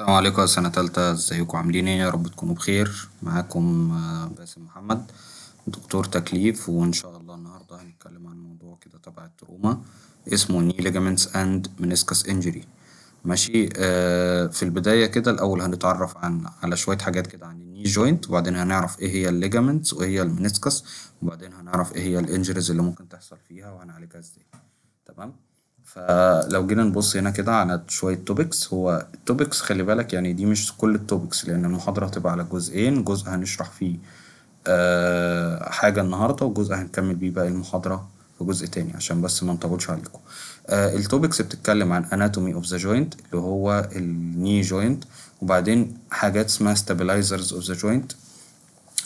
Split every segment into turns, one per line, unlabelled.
السلام عليكم سنة تالتة ازيكم عاملين ايه يا رب تكونوا بخير معاكم آه، باسم محمد دكتور تكليف وان شاء الله النهاردة هنتكلم عن موضوع كده تبع التروما اسمه ني ليجامنتس اند منسكس انجري ماشي آه، في البداية كده الأول هنتعرف عن على شوية حاجات كده عن الني جوينت وبعدين هنعرف ايه هي الليجامنتس وايه هي المنسكس وبعدين هنعرف ايه هي الانجريز اللي ممكن تحصل فيها وهنعالجها ازاي تمام فلو جينا نبص هنا كده على شوية توبكس هو التوبكس خلي بالك يعني دي مش كل التوبكس لأن المحاضرة هتبقى على جزئين جزء هنشرح فيه آه، حاجة النهاردة وجزء هنكمل بيه باقي المحاضرة في جزء تاني عشان بس ما نطولش عليكم آه، التوبكس بتتكلم عن اناتومي اوف ذا جوينت اللي هو الني جوينت وبعدين حاجات اسمها ستابلايزرز اوف ذا جوينت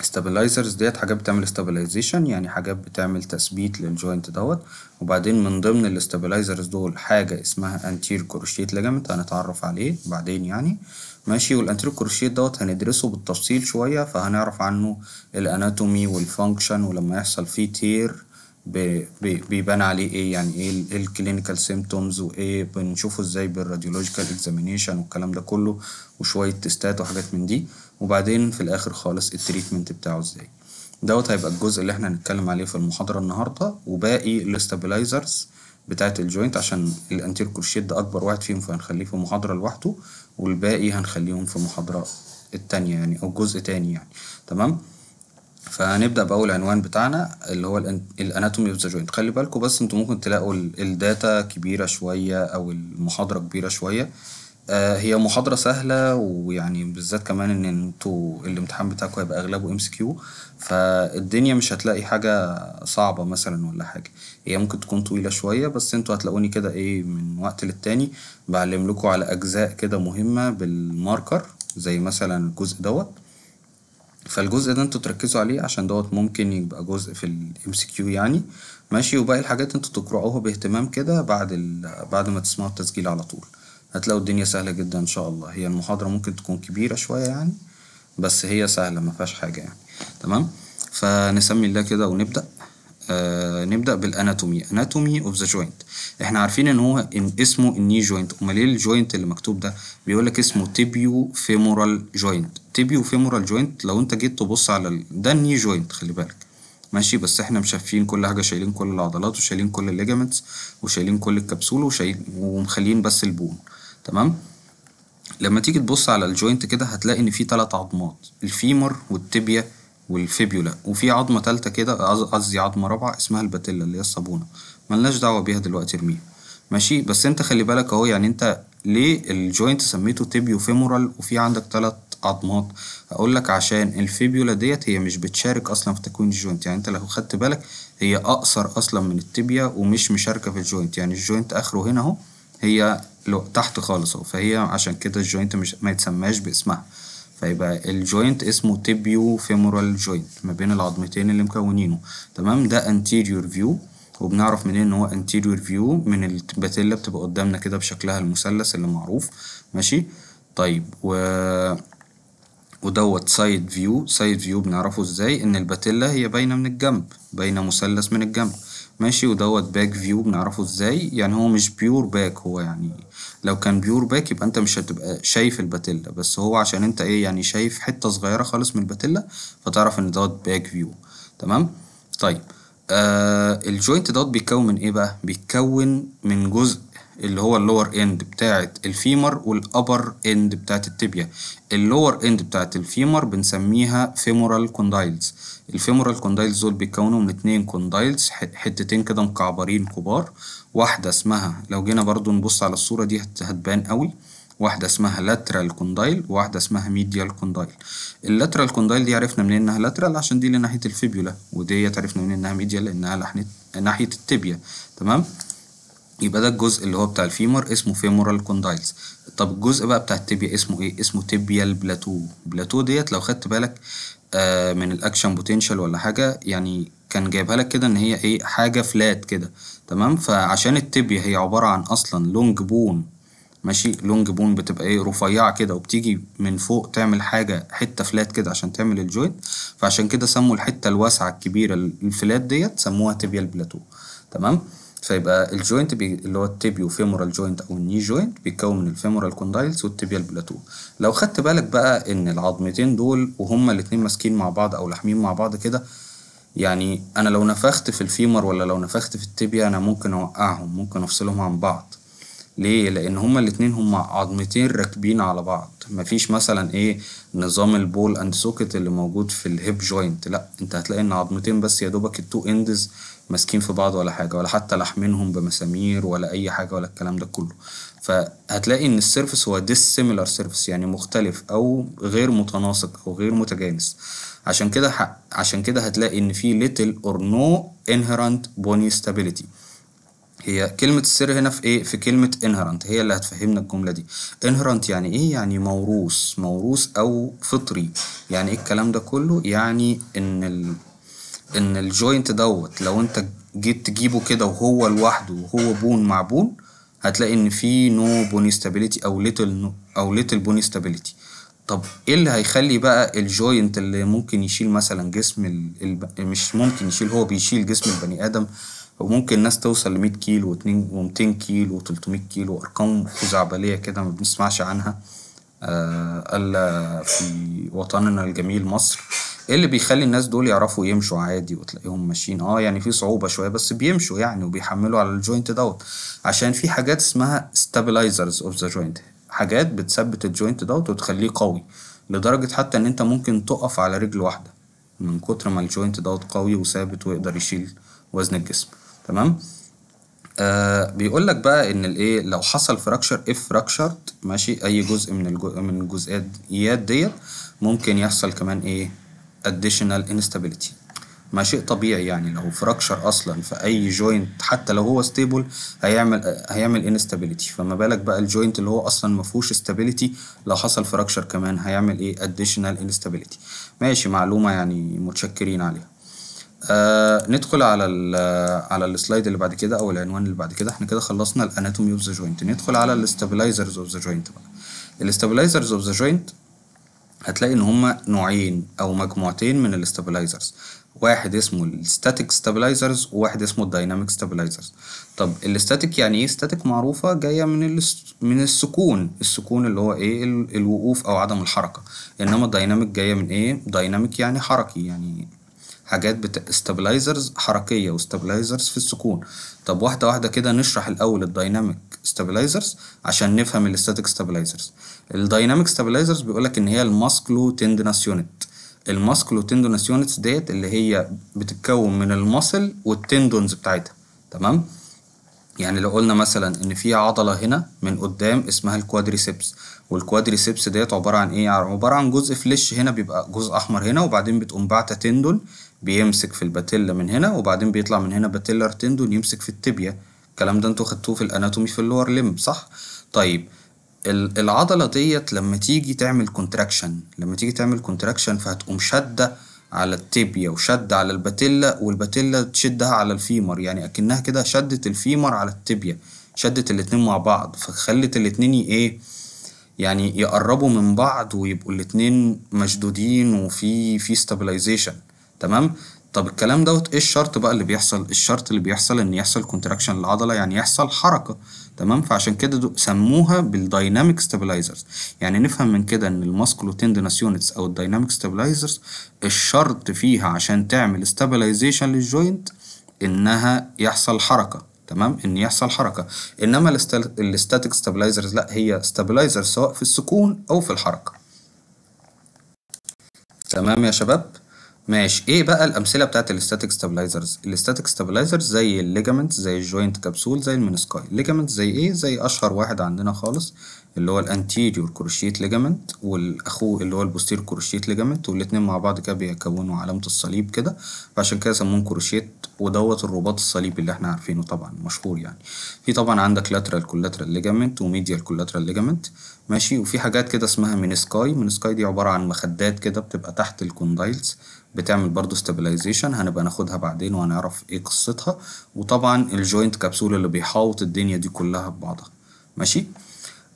stabilizers ديت حاجات بتعمل stabilization يعني حاجات بتعمل تثبيت للجوينت دوت وبعدين من ضمن الاستابلايزرز دول حاجة اسمها anterior كروشيت ligament هنتعرف عليه بعدين يعني ماشي والانتيريور كروشيت دوت هندرسه بالتفصيل شوية فهنعرف عنه الاناتومي والفانكشن ولما يحصل فيه تير بيبان عليه ايه يعني ايه الكلينيكال سيمتومز وايه بنشوفه ازاي بالراديولوجيكال اكزامينيشن والكلام ده كله وشوية تيستات وحاجات من دي وبعدين في الاخر خالص التريتمنت بتاعه ازاي دوت هيبقى الجزء اللي احنا هنتكلم عليه في المحاضرة النهاردة وباقي الاستابلايزرز بتاعة الجوينت عشان الانتير كروشيت ده أكبر واحد فيهم فهنخليه في محاضرة لوحده والباقي هنخليهم في محاضرة التانية يعني أو جزء تاني يعني تمام فهنبدأ بأول عنوان بتاعنا اللي هو الاناتومي اوف ذا جوينت خلي بالكوا بس انتوا ممكن تلاقوا الداتا كبيرة شوية أو المحاضرة كبيرة شوية آه، هي محاضرة سهلة ويعني بالذات كمان إن انتوا الامتحان بتاعكم هيبقى أغلبه ام سي كيو فالدنيا مش هتلاقي حاجة صعبة مثلا ولا حاجة هي ممكن تكون طويلة شوية بس انتوا هتلاقوني كده ايه من وقت للتاني لكم على أجزاء كده مهمة بالماركر زي مثلا الجزء دوت فالجزء ده انتوا تركزوا عليه عشان دوت ممكن يبقى جزء في الام كيو يعني ماشي وباقي الحاجات انتوا تقرأوها باهتمام كده بعد بعد ما تسمعوا التسجيل على طول هتلاقوا الدنيا سهلة جدا إن شاء الله هي المحاضرة ممكن تكون كبيرة شوية يعني بس هي سهلة مفيهاش حاجة يعني تمام فنسمي الله كده ونبدأ آه نبدأ بالأناتومي أناتومي أوف ذا جوينت إحنا عارفين إن هو إن اسمه الني جوينت أمال إيه الجوينت اللي مكتوب ده بيقول لك اسمه تيبيو فيمورال جوينت تيبيو فيمورال جوينت لو أنت جيت تبص على ال... ده الني جوينت خلي بالك ماشي بس احنا مشافين كل حاجه شايلين كل العضلات وشايلين كل الليجامنتس وشايلين كل الكبسوله وشايلين ومخليين بس البون تمام لما تيجي تبص على الجوينت كده هتلاقي ان في تلات عظمات الفيمر والتبيا والفيبيولا وفي عظمه تالته كده قصدي عظمه رابعه اسمها الباتيلا اللي هي الصابونه ملناش دعوه بيها دلوقتي ارميها ماشي بس انت خلي بالك اهو يعني انت ليه الجوينت سميته تيبيو فيمورال وفي عندك تلات عظمات هقول لك عشان الفيبيولا ديت هي مش بتشارك اصلا في تكوين الجوينت يعني انت لو خدت بالك هي اقصر اصلا من التبيا ومش مشاركه في الجوينت يعني الجوينت اخره هنا اهو هي لو تحت خالص اهو فهي عشان كده الجوينت مش ما يتسماش باسمها فيبقى الجوينت اسمه تيبيو فيمورال جوينت ما بين العظمتين اللي مكونينه تمام ده انتيريور فيو وبنعرف منين ان هو انتيريور فيو من الباتيلا بتبقى قدامنا كده بشكلها المثلث اللي معروف ماشي طيب و ودوت سايد فيو سايد فيو بنعرفه ازاي ان الباتيلا هي باينه من الجنب باينه مثلث من الجنب ماشي ودوت باك فيو بنعرفه ازاي يعني هو مش بيور باك هو يعني لو كان بيور باك يبقى انت مش هتبقى شايف الباتيلا بس هو عشان انت ايه يعني شايف حتة صغيرة خالص من الباتيلا فتعرف ان دوت باك فيو تمام طيب آه الجوينت دوت بيتكون من ايه بقى بيتكون من جزء اللي هو اللور اند بتاعت الفيمر والابر اند بتاعت التبيا اللور اند بتاعت الفيمر بنسميها فيمورال كوندايلز الفيمورال كوندايلز دول بيتكونوا من اتنين كوندايلز حتتين كده مكعبرين كبار واحدة اسمها لو جينا برضو نبص على الصورة دي هتبان قوي واحدة اسمها لاترال كوندايل وواحدة اسمها ميديال كوندايل اللاترال كوندايل دي عرفنا منين انها لاترال عشان دي لناحية الفيبيولا وديت عرفنا منين انها ميديال لانها ناحية التبيا تمام يبقى ده الجزء اللي هو بتاع الفيمر اسمه فيمورال كوندايلز طب الجزء بقى بتاع التيبيا اسمه ايه اسمه تيبيا البلاتو بلاتو ديت لو خدت بالك آه من الاكشن بوتنشال ولا حاجه يعني كان جايبها لك كده ان هي ايه حاجه فلات كده تمام فعشان التيبيا هي عباره عن اصلا لونج بون ماشي لونج بون بتبقى ايه رفيعه كده وبتيجي من فوق تعمل حاجه حته فلات كده عشان تعمل الجويت فعشان كده سموا الحته الواسعه الكبيره الفلات ديت سموها تيبيا البلاتو تمام فيبقى الجوينت اللي هو التيبيو فيمورال جوينت او الني جوينت بيتكون من الفيمورال كوندايلز والتيبيال بلاتو لو خدت بالك بقى ان العظمتين دول وهما الاتنين ماسكين مع بعض او لاحمين مع بعض كده يعني انا لو نفخت في الفيمر ولا لو نفخت في التيبيا انا ممكن اوقعهم ممكن افصلهم عن بعض ليه لان هما الاتنين هما عظمتين راكبين على بعض مفيش مثلا ايه نظام البول اند سوكت اللي موجود في الهيب جوينت لا انت هتلاقي ان عظمتين بس يا دوبك التو اندز ماسكين في بعض ولا حاجه ولا حتى لحمينهم بمسامير ولا اي حاجه ولا الكلام ده كله فهتلاقي ان السيرفس هو ديسيميلار سيرفس يعني مختلف او غير متناسق او غير متجانس عشان كده عشان كده هتلاقي ان في ليتل اور نو انهرنت بوني ستابيليتي هي كلمة السر هنا في ايه؟ في كلمة inherent هي اللي هتفهمنا الجملة دي. inherent يعني ايه؟ يعني موروث، موروث أو فطري. يعني ايه الكلام ده كله؟ يعني إن ان الجوينت دوت لو انت جيت تجيبه كده وهو لوحده وهو بون مع بون هتلاقي ان في نو بوني ستابيليتي او ليتل او ليتل بوني ستابيليتي طب ايه اللي هيخلي بقى الجوينت اللي ممكن يشيل مثلا جسم ال... مش ممكن يشيل هو بيشيل جسم البني ادم وممكن ناس توصل ل 100 كيلو و200 كيلو و300 كيلو ارقام خزعبليه كده ما بنسمعش عنها آه، الا في وطننا الجميل مصر ايه اللي بيخلي الناس دول يعرفوا يمشوا عادي وتلاقيهم ماشيين اه يعني في صعوبة شوية بس بيمشوا يعني وبيحملوا على الجوينت دوت عشان في حاجات اسمها ستابلايزرز اوف ذا جوينت حاجات بتثبت الجوينت دوت وتخليه قوي لدرجة حتى ان انت ممكن تقف على رجل واحدة من كتر ما الجوينت دوت قوي وثابت ويقدر يشيل وزن الجسم تمام آه بيقول لك بقى ان الايه لو حصل فراكشر اف فراكشرت ماشي اي جزء من الجزء من الجزئيات ديت ممكن يحصل كمان ايه additional instability ما شيء طبيعي يعني لو فراكشر اصلا في اي جوينت حتى لو هو ستيبل هيعمل هيعمل انستابيليتي فما بالك بقى الجوينت اللي هو اصلا ما فيهوش استابيليتي لو حصل فراكشر كمان هيعمل ايه اديشنال انستابيليتي ماشي معلومه يعني متشكرين عليها آه ندخل على على السلايد اللي بعد كده او العنوان اللي بعد كده احنا كده خلصنا الاناتومي اوف ذا جوينت ندخل على الاستابلايزرز اوف ذا جوينت بقى الاستابلايزرز اوف ذا جوينت هتلاقي إن هما نوعين أو مجموعتين من الاستابلايزرز واحد اسمه الستاتيك ستابلايزرز وواحد اسمه الدايناميك ستابلايزرز طب الاستاتيك يعني ايه ستاتيك معروفه جايه من من السكون السكون اللي هو ايه الوقوف او عدم الحركه انما الدايناميك جايه من ايه دايناميك يعني حركي يعني حاجات بت... استابلايزرز حركيه واستابلايزرز في السكون طب واحده واحده كده نشرح الاول الدايناميك استابلايزرز عشان نفهم الاستاتيك استابلايزرز الدايناميك استابلايزرز بيقولك ان هي الماسكلو تندنس يونت الماسكلو تندنس يونتس ديت اللي هي بتتكون من الماسل والتندونز بتاعتها تمام يعني لو قلنا مثلا ان في عضله هنا من قدام اسمها الكوادريسبس والكوادريسبس ديت عباره عن ايه عباره عن جزء فليش هنا بيبقى جزء احمر هنا وبعدين بتقوم باعته تندون بيمسك في الباتيلا من هنا وبعدين بيطلع من هنا باتيلر تندون يمسك في التيبيا الكلام ده انتوا خدتوه في الاناتومي في اللور لم صح طيب العضلة ديت لما تيجي تعمل كونتراكشن لما تيجي تعمل كونتراكشن فهتقوم شدة على التيبيا وشد على الباتيلا والباتيلا تشدها على الفيمر يعني أكنها كده شدت الفيمر على التيبيا شدت الاتنين مع بعض فخلت الاتنين ايه يعني يقربوا من بعض ويبقوا الاتنين مشدودين وفي في ستابلايزيشن تمام طب الكلام دوت ايه الشرط بقى اللي بيحصل الشرط اللي بيحصل ان يحصل كونتراكشن للعضله يعني يحصل حركه تمام فعشان كده سموها بالدايناميك ستابلايزرز يعني نفهم من كده ان الماسكلو تندنس يونتس او الدايناميك ستابلايزرز الشرط فيها عشان تعمل ستابلايزيشن للجوينت انها يحصل حركه تمام ان يحصل حركه انما الاستاتيك ستابلايزرز لا هي ستابلايزر سواء في السكون او في الحركه تمام يا شباب ماشي ايه بقى الامثله بتاعت الاستاتيك ستابلايزرز الاستاتيك ستابلايزرز زي الليجامنت زي الجوينت كبسول زي المينسكاي الليجامنت زي ايه زي اشهر واحد عندنا خالص اللي هو الانتيريور كروشيت ليجامنت والاخوه اللي هو البوستير كروشيت ليجامنت والاتنين مع بعض كده بيكونوا علامه الصليب كده فعشان كده سموهم كروشيت ودوت الرباط الصليبي اللي احنا عارفينه طبعا مشهور يعني في طبعا عندك لاترال كولاترال ليجامنت وميديال كولاترال ليجامنت ماشي وفي حاجات كده اسمها مينسكاي مينسكاي دي عباره عن مخدات كده بتبقى تحت الكوندايلز بتعمل برضو ستابلايزيشن هنبقى ناخدها بعدين وهنعرف ايه قصتها وطبعا الجوينت كبسول اللي بيحاوط الدنيا دي كلها ببعضها ماشي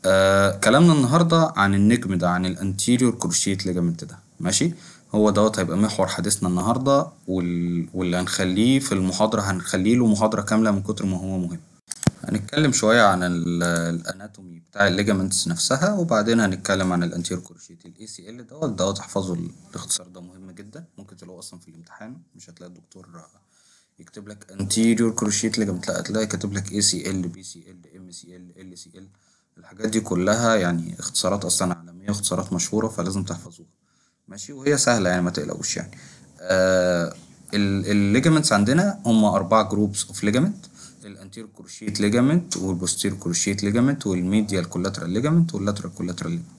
آه كلامنا النهارده عن النجم ده عن الانتيريور كروشيت ليجامنت ده ماشي هو دوت هيبقى محور حديثنا النهارده وال... واللي هنخليه في المحاضره هنخليه له محاضره كامله من كتر ما هو مهم هنتكلم شوية عن الأناتومي بتاع الليجامنتس نفسها وبعدين هنتكلم عن الأنتير كروشيت ال ACL دوت دوت احفظوا الاختصار ده مهم جدا ممكن تلاقوه أصلا في الامتحان مش هتلاقي الدكتور يكتب لك كروشيت crochet ligament لا هتلاقي كاتب لك ال ال سي LCL الحاجات دي كلها يعني اختصارات أصلا عالمية اختصارات مشهورة فلازم تحفظوها ماشي وهي سهلة يعني ما تقلقوش يعني آه الليجامنتس عندنا هما أربعة جروبس أوف ليجامنت الانتير كروشيت ليجامنت والبوستير كروشيت ليجامنت والميديال كولاترال ليجامنت واللاترال كولاترال ليجامنت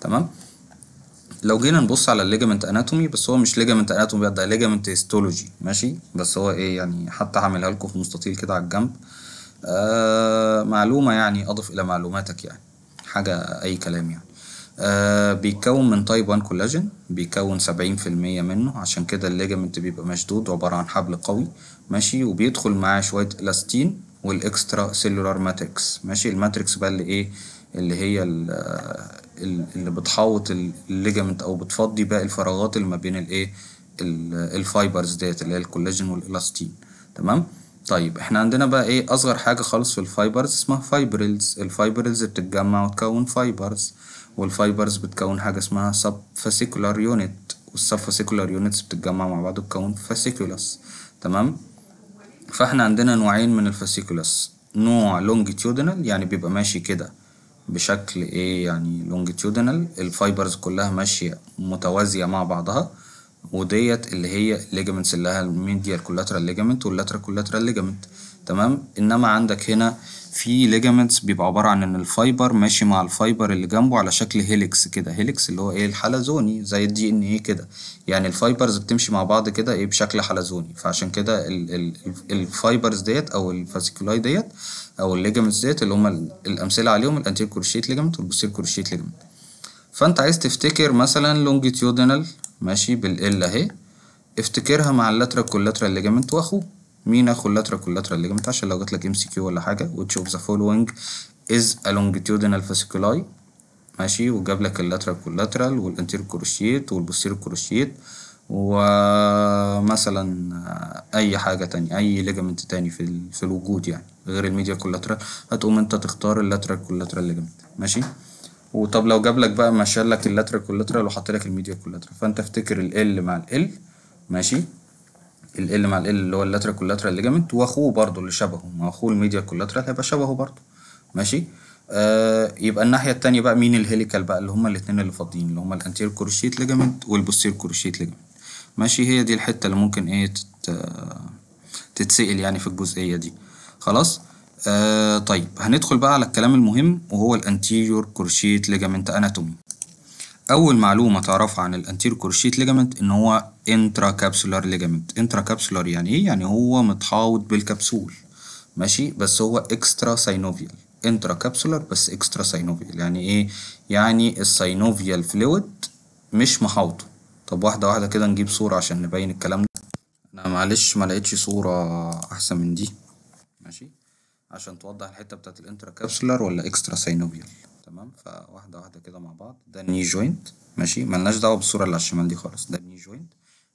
تمام لو جينا نبص على الليجامنت اناتومي بس هو مش ليجامنت اناتومي ده ليجامنت هيستولوجي ماشي بس هو ايه يعني حتى هعملها لكم في مستطيل كده على الجنب آه معلومه يعني اضف الى معلوماتك يعني حاجه اي كلام يعني آه بيتكون من تايب 1 كولاجين بيكون 70% منه عشان كده الليجامنت بيبقى مشدود عباره عن حبل قوي ماشي وبيدخل معاه شوية إلاستين والإكسترا سيلولار ماتريكس ماشي الماتريكس بقى اللي إيه اللي هي آه، اللي بتحوط الليجامنت أو بتفضي باقي الفراغات اللي ما بين الإيه الفايبرز ديت اللي هي الكولاجين والإلاستين تمام طيب احنا عندنا بقى ايه اصغر حاجة خالص في الفايبرز اسمها فايبرلز الفايبرلز بتتجمع وتكون فايبرز والفايبرز بتكون حاجة اسمها سب فاسيكولار يونت والسب فاسيكولار يونتس بتتجمع مع بعض وتكون فاسيكولاس تمام فاحنا عندنا نوعين من الفاسيكولاس نوع لونجيتيودينال يعني بيبقى ماشي كده بشكل ايه يعني لونجيتيودينال الفايبرز كلها ماشيه متوازيه مع بعضها وديت اللي هي الليجمنتس اللي لها الميديال كولاترال ليجمنت واللاترال كولاترال ليجمنت تمام انما عندك هنا في ليجامنتس بيبقى عبارة عن إن الفايبر ماشي مع الفايبر اللي جنبه على شكل هيليكس كده هيليكس اللي هو إيه الحلزوني زي الدي إن إيه كده يعني الفايبرز بتمشي مع بعض كده إيه بشكل حلزوني فعشان كده ال ال الفايبرز ديت أو الفاسيكولاي ديت أو الليجامنتس ديت اللي هما الأمثلة عليهم الأنتير كروشيت ليجامنت والبوستير كروشيت ليجامنت فأنت عايز تفتكر مثلا لونجيتيودينال ماشي بالإل أهي افتكرها مع اللاترال كولاترال ليجامنت وأخوه مين كولاترا كولاترا اللي جمت عشان لو جات لك ام سي كيو ولا حاجه وتشوف ذا the following is a longitudinal fasciculi ماشي وجاب لك اللاترال كولاترال والانتير كروشيت والبوستير كروشيت ومثلا اي حاجه تانية اي ليجمنت تاني في في الوجود يعني غير الميديا كولاترال هتقوم انت تختار اللاترال كولاترال ليجامنت ماشي وطب لو جاب لك بقى ما شال لك اللاترال كولاترال وحط لك الميديا كولاترال فانت افتكر ال مع ال ماشي ال ال مع ال اللي هو اللاترال كولاترال ليجامنت واخوه برضه اللي شبهه ما اخوه الميديا كولاترال هيبقى شبهه برضه ماشي آه يبقى الناحيه الثانيه بقى مين الهيليكال بقى اللي هما الاثنين اللي فاضيين اللي هما الانتير كروشيت ليجامنت والبوستير كروشيت ليجامنت ماشي هي دي الحته اللي ممكن ايه تت... تتسال يعني في الجزئيه دي خلاص آه طيب هندخل بقى على الكلام المهم وهو الانتيريور كروشيت ليجامنت اناتومي اول معلومه تعرفها عن الانتير كورشيت ليجامنت ان هو انترا كابسولار ليجامنت انترا كابسولار يعني ايه يعني هو متحاوط بالكبسول ماشي بس هو اكسترا ساينوفيال انترا كابسولار بس اكسترا ساينوفيال يعني ايه يعني الساينوفيال فلويد مش محاوطه طب واحده واحده كده نجيب صوره عشان نبين الكلام ده انا معلش ما لقيتش صوره احسن من دي ماشي عشان توضح الحته بتاعت الانترا كابسولار ولا اكسترا ساينوفيال تمام فواحدة واحدة كده مع بعض ده ني جوينت ماشي ملناش دعوة بالصورة اللي على الشمال دي خالص ده ني جوينت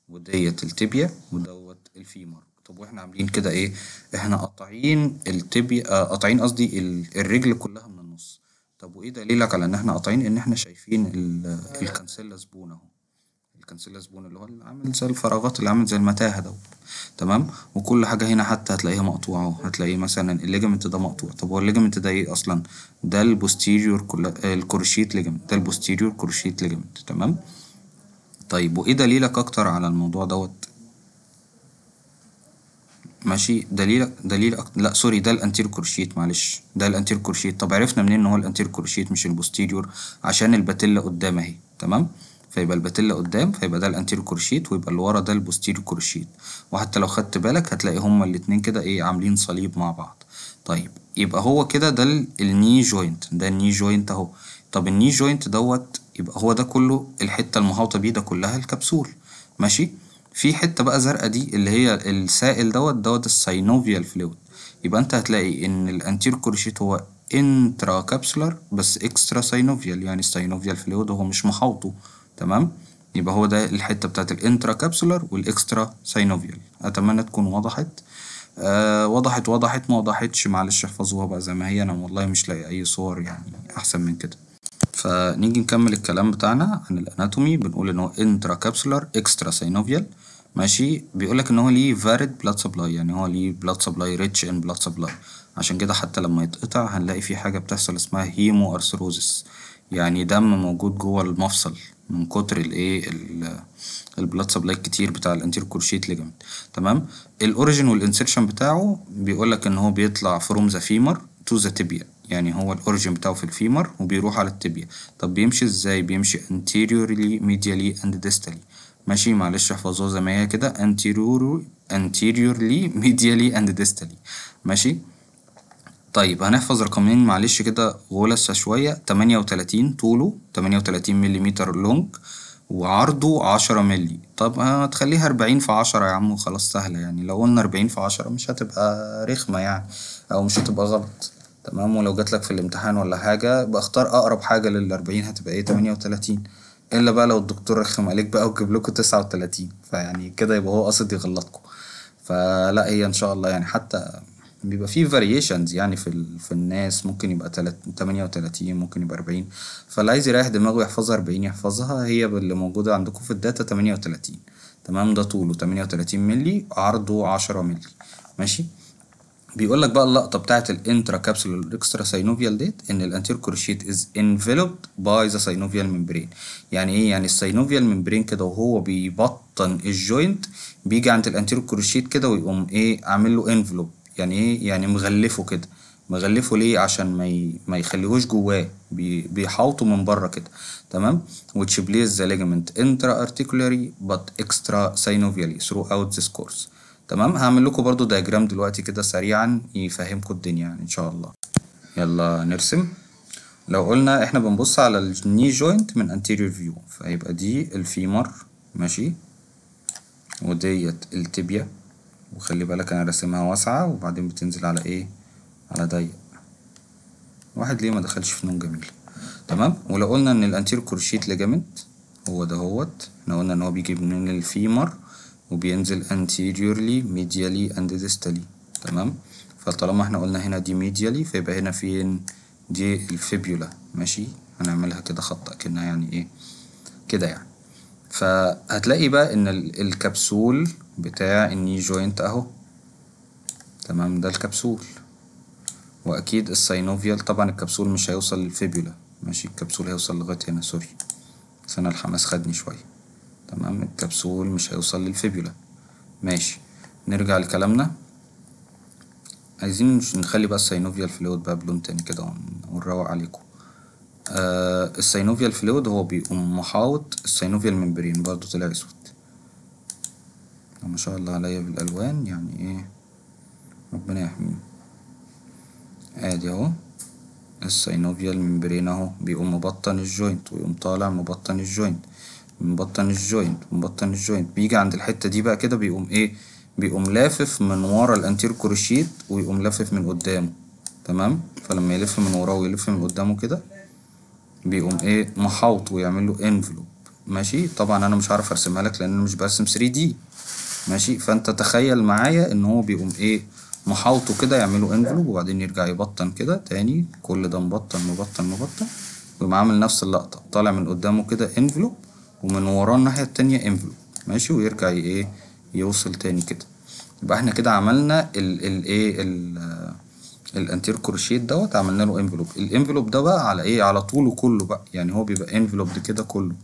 وديت التبيا ودوت الفيمر طب واحنا عاملين كده ايه احنا قاطعين التبيا آه، قاطعين قصدي الرجل كلها من النص طب وايه دليلك على ان احنا قاطعين ان احنا شايفين الكانسيلا سبون اهو الكانسيلاس بون اللي هو اللي عامل زي الفراغات اللي عامل زي المتاهه دوت تمام وكل حاجه هنا حتى هتلاقيها مقطوعه اهو هتلاقيه مثلا الليجمنت ده مقطوع طب هو الليجمنت ده ايه اصلا ده البوستيريور الكروشيت ليجمنت ده البوستيريور كروشيت ليجمنت تمام طيب وايه دليلك اكتر على الموضوع دوت ماشي دليل دليل أك... لا سوري ده الانتير كروشيت معلش ده الانتير كروشيت طب عرفنا منين ان هو الانتير كروشيت مش البوستيريور عشان الباتيلا قدام اهي تمام فيبقى الباتيلا قدام فيبقى ده الانتيرو كروشيت ويبقى اللي ورا ده البوستيرو كروشيت وحتى لو خدت بالك هتلاقي هما الاتنين كده ايه عاملين صليب مع بعض طيب يبقى هو كده ده الني جوينت ده الني جوينت اهو طب الني جوينت دوت يبقى هو ده كله الحته المحاوطه بيه ده كلها الكبسول ماشي في حته بقى زرقاء دي اللي هي السائل دوت دوت الساينوفيال فلويد يبقى انت هتلاقي ان الانتير كورشيت هو انترا كابسولار بس اكسترا ساينوفيال يعني الساينوفيال فلويد هو مش محاوطه تمام يبقى هو ده الحتة بتاعت الانترا كابسولار والاكسترا ساينوفيال اتمنى تكون وضحت آه وضحت وضحت ما وضحتش معلش احفظوها بقى زي ما هي انا والله مش لاقي اي صور يعني احسن من كده فنيجي نكمل الكلام بتاعنا عن الاناتومي بنقول ان هو انترا كابسولار اكسترا ساينوفيال ماشي بيقول لك ان هو ليه فاريد بلاد سبلاي يعني هو ليه بلاد سبلاي ريتش ان بلاد سبلاي عشان كده حتى لما يتقطع هنلاقي في حاجه بتحصل اسمها هيمو ارثروزس يعني دم موجود جوه المفصل من كتر الايه البلاد سبلاي الكتير بتاع الانتير كورشيت ليجمنت تمام الاوريجين والانسيرشن بتاعه بيقول لك ان هو بيطلع فروم ذا فيمر تو ذا تيبيا يعني هو الاوريجين بتاعه في الفيمر وبيروح على التيبيا طب بيمشي ازاي بيمشي anteriorly medially and distally ماشي معلش احفظوها زي ما هي كده انتيريورلي anteriorly medially and distally ماشي طيب هنحفظ رقمين معلش كده غلسة شوية تمانية وتلاتين طوله تمانية وتلاتين مليمتر لونج وعرضه عشرة ملي طب هتخليها أربعين في عشرة يا عم وخلاص سهلة يعني لو قلنا أربعين في عشرة مش هتبقى رخمة يعني أو مش هتبقى غلط تمام ولو جاتلك في الامتحان ولا حاجة باختار أقرب حاجة للأربعين هتبقى إيه تمانية وتلاتين إلا بقى لو الدكتور رخم عليك بقى وجيب لكم تسعة وتلاتين فيعني كده يبقى هو قاصد يغلطكم فلا هي إن شاء الله يعني حتى بيبقى فيه فاريشنز يعني في ال... في الناس ممكن يبقى تلت... 38 ممكن يبقى 40 فاللي عايز يريح دماغه يحفظها 40 يحفظها هي اللي موجودة عندكم في الداتا 38 تمام ده طوله 38 مللي عرضه 10 مللي ماشي بيقول لك بقى اللقطة بتاعت الانترا كابسول الاكسترا ساينوفيال ديت ان الانتير كورشيت از انفلوبد باي ذا ساينوفيال ممبرين يعني ايه يعني الساينوفيال ممبرين كده وهو بيبطن الجوينت بيجي عند الانتير كورشيت كده ويقوم ايه عامل له انفلوب يعني ايه يعني مغلفه كده مغلفه ليه عشان ما ي... ما يخليهوش جواه بي... بيحاوطه من بره كده تمام which plays the ligament intra articulary but extra synovially throughout this course تمام هعمل لكم برضو دياجرام دلوقتي كده سريعا يفهمكم الدنيا يعني ان شاء الله يلا نرسم لو قلنا احنا بنبص على الني جوينت من anterior view فهيبقى دي الفيمر ماشي وديت التبيه وخلي بالك انا راسمها واسعة وبعدين بتنزل على ايه على ضيق واحد ليه ما دخلش في نون جميل تمام ولو قلنا ان الانتير كروشيت ليجامنت هو ده هوت احنا قلنا ان هو بيجي من الفيمر وبينزل انتيريورلي ميديالي اند ديستالي تمام فطالما احنا قلنا هنا دي ميديالي فيبقى هنا فين دي الفيبيولا ماشي هنعملها كده خط اكنها يعني ايه كده يعني فهتلاقي بقى ان الكبسول بتاع الني جوينت اهو تمام ده الكبسول واكيد الساينوفيال طبعا الكبسول مش هيوصل للفيبيولا ماشي الكبسول هيوصل لغايه هنا سوري بس انا الحماس خدني شويه تمام الكبسول مش هيوصل للفيبيولا ماشي نرجع لكلامنا عايزين نخلي بقى الساينوفيال فلويد بقى بلون تاني كده ونروق عليكم آه الساينوفيال فلويد هو بيقوم محاوط الساينوفيال ممبرين برضو طلع اسود ما شاء الله عليا بالالوان يعني ايه ربنا يحميه ادي اهو السينوفيال ممبرين اهو بيقوم مبطن الجوينت ويقوم طالع مبطن الجوينت مبطن الجوينت مبطن الجوينت بيجي عند الحته دي بقى كده بيقوم ايه بيقوم لافف من ورا الانتير كروشيت ويقوم لافف من قدامه تمام فلما يلف من وراه ويلف من قدامه كده بيقوم ايه محاوط ويعمل له انفلوب ماشي طبعا انا مش عارف ارسمها لك لان انا مش برسم 3 دي ماشي فانت تخيل معايا ان هو بيقوم ايه محاوطه كده يعملوا انفلوب وبعدين يرجع يبطن كده تاني كل ده مبطن مبطن مبطن ويقوم عامل نفس اللقطة طالع من قدامه كده انفلوب ومن وراه الناحية التانية انفلوب ماشي ويرجع ايه يوصل تاني كده يبقى احنا كده عملنا ال ال ايه ال الانتير كروشيت دوت عملنا له انفلوب الانفلوب ده بقى على ايه على طوله كله بقى يعني هو بيبقى انفلوب كده كله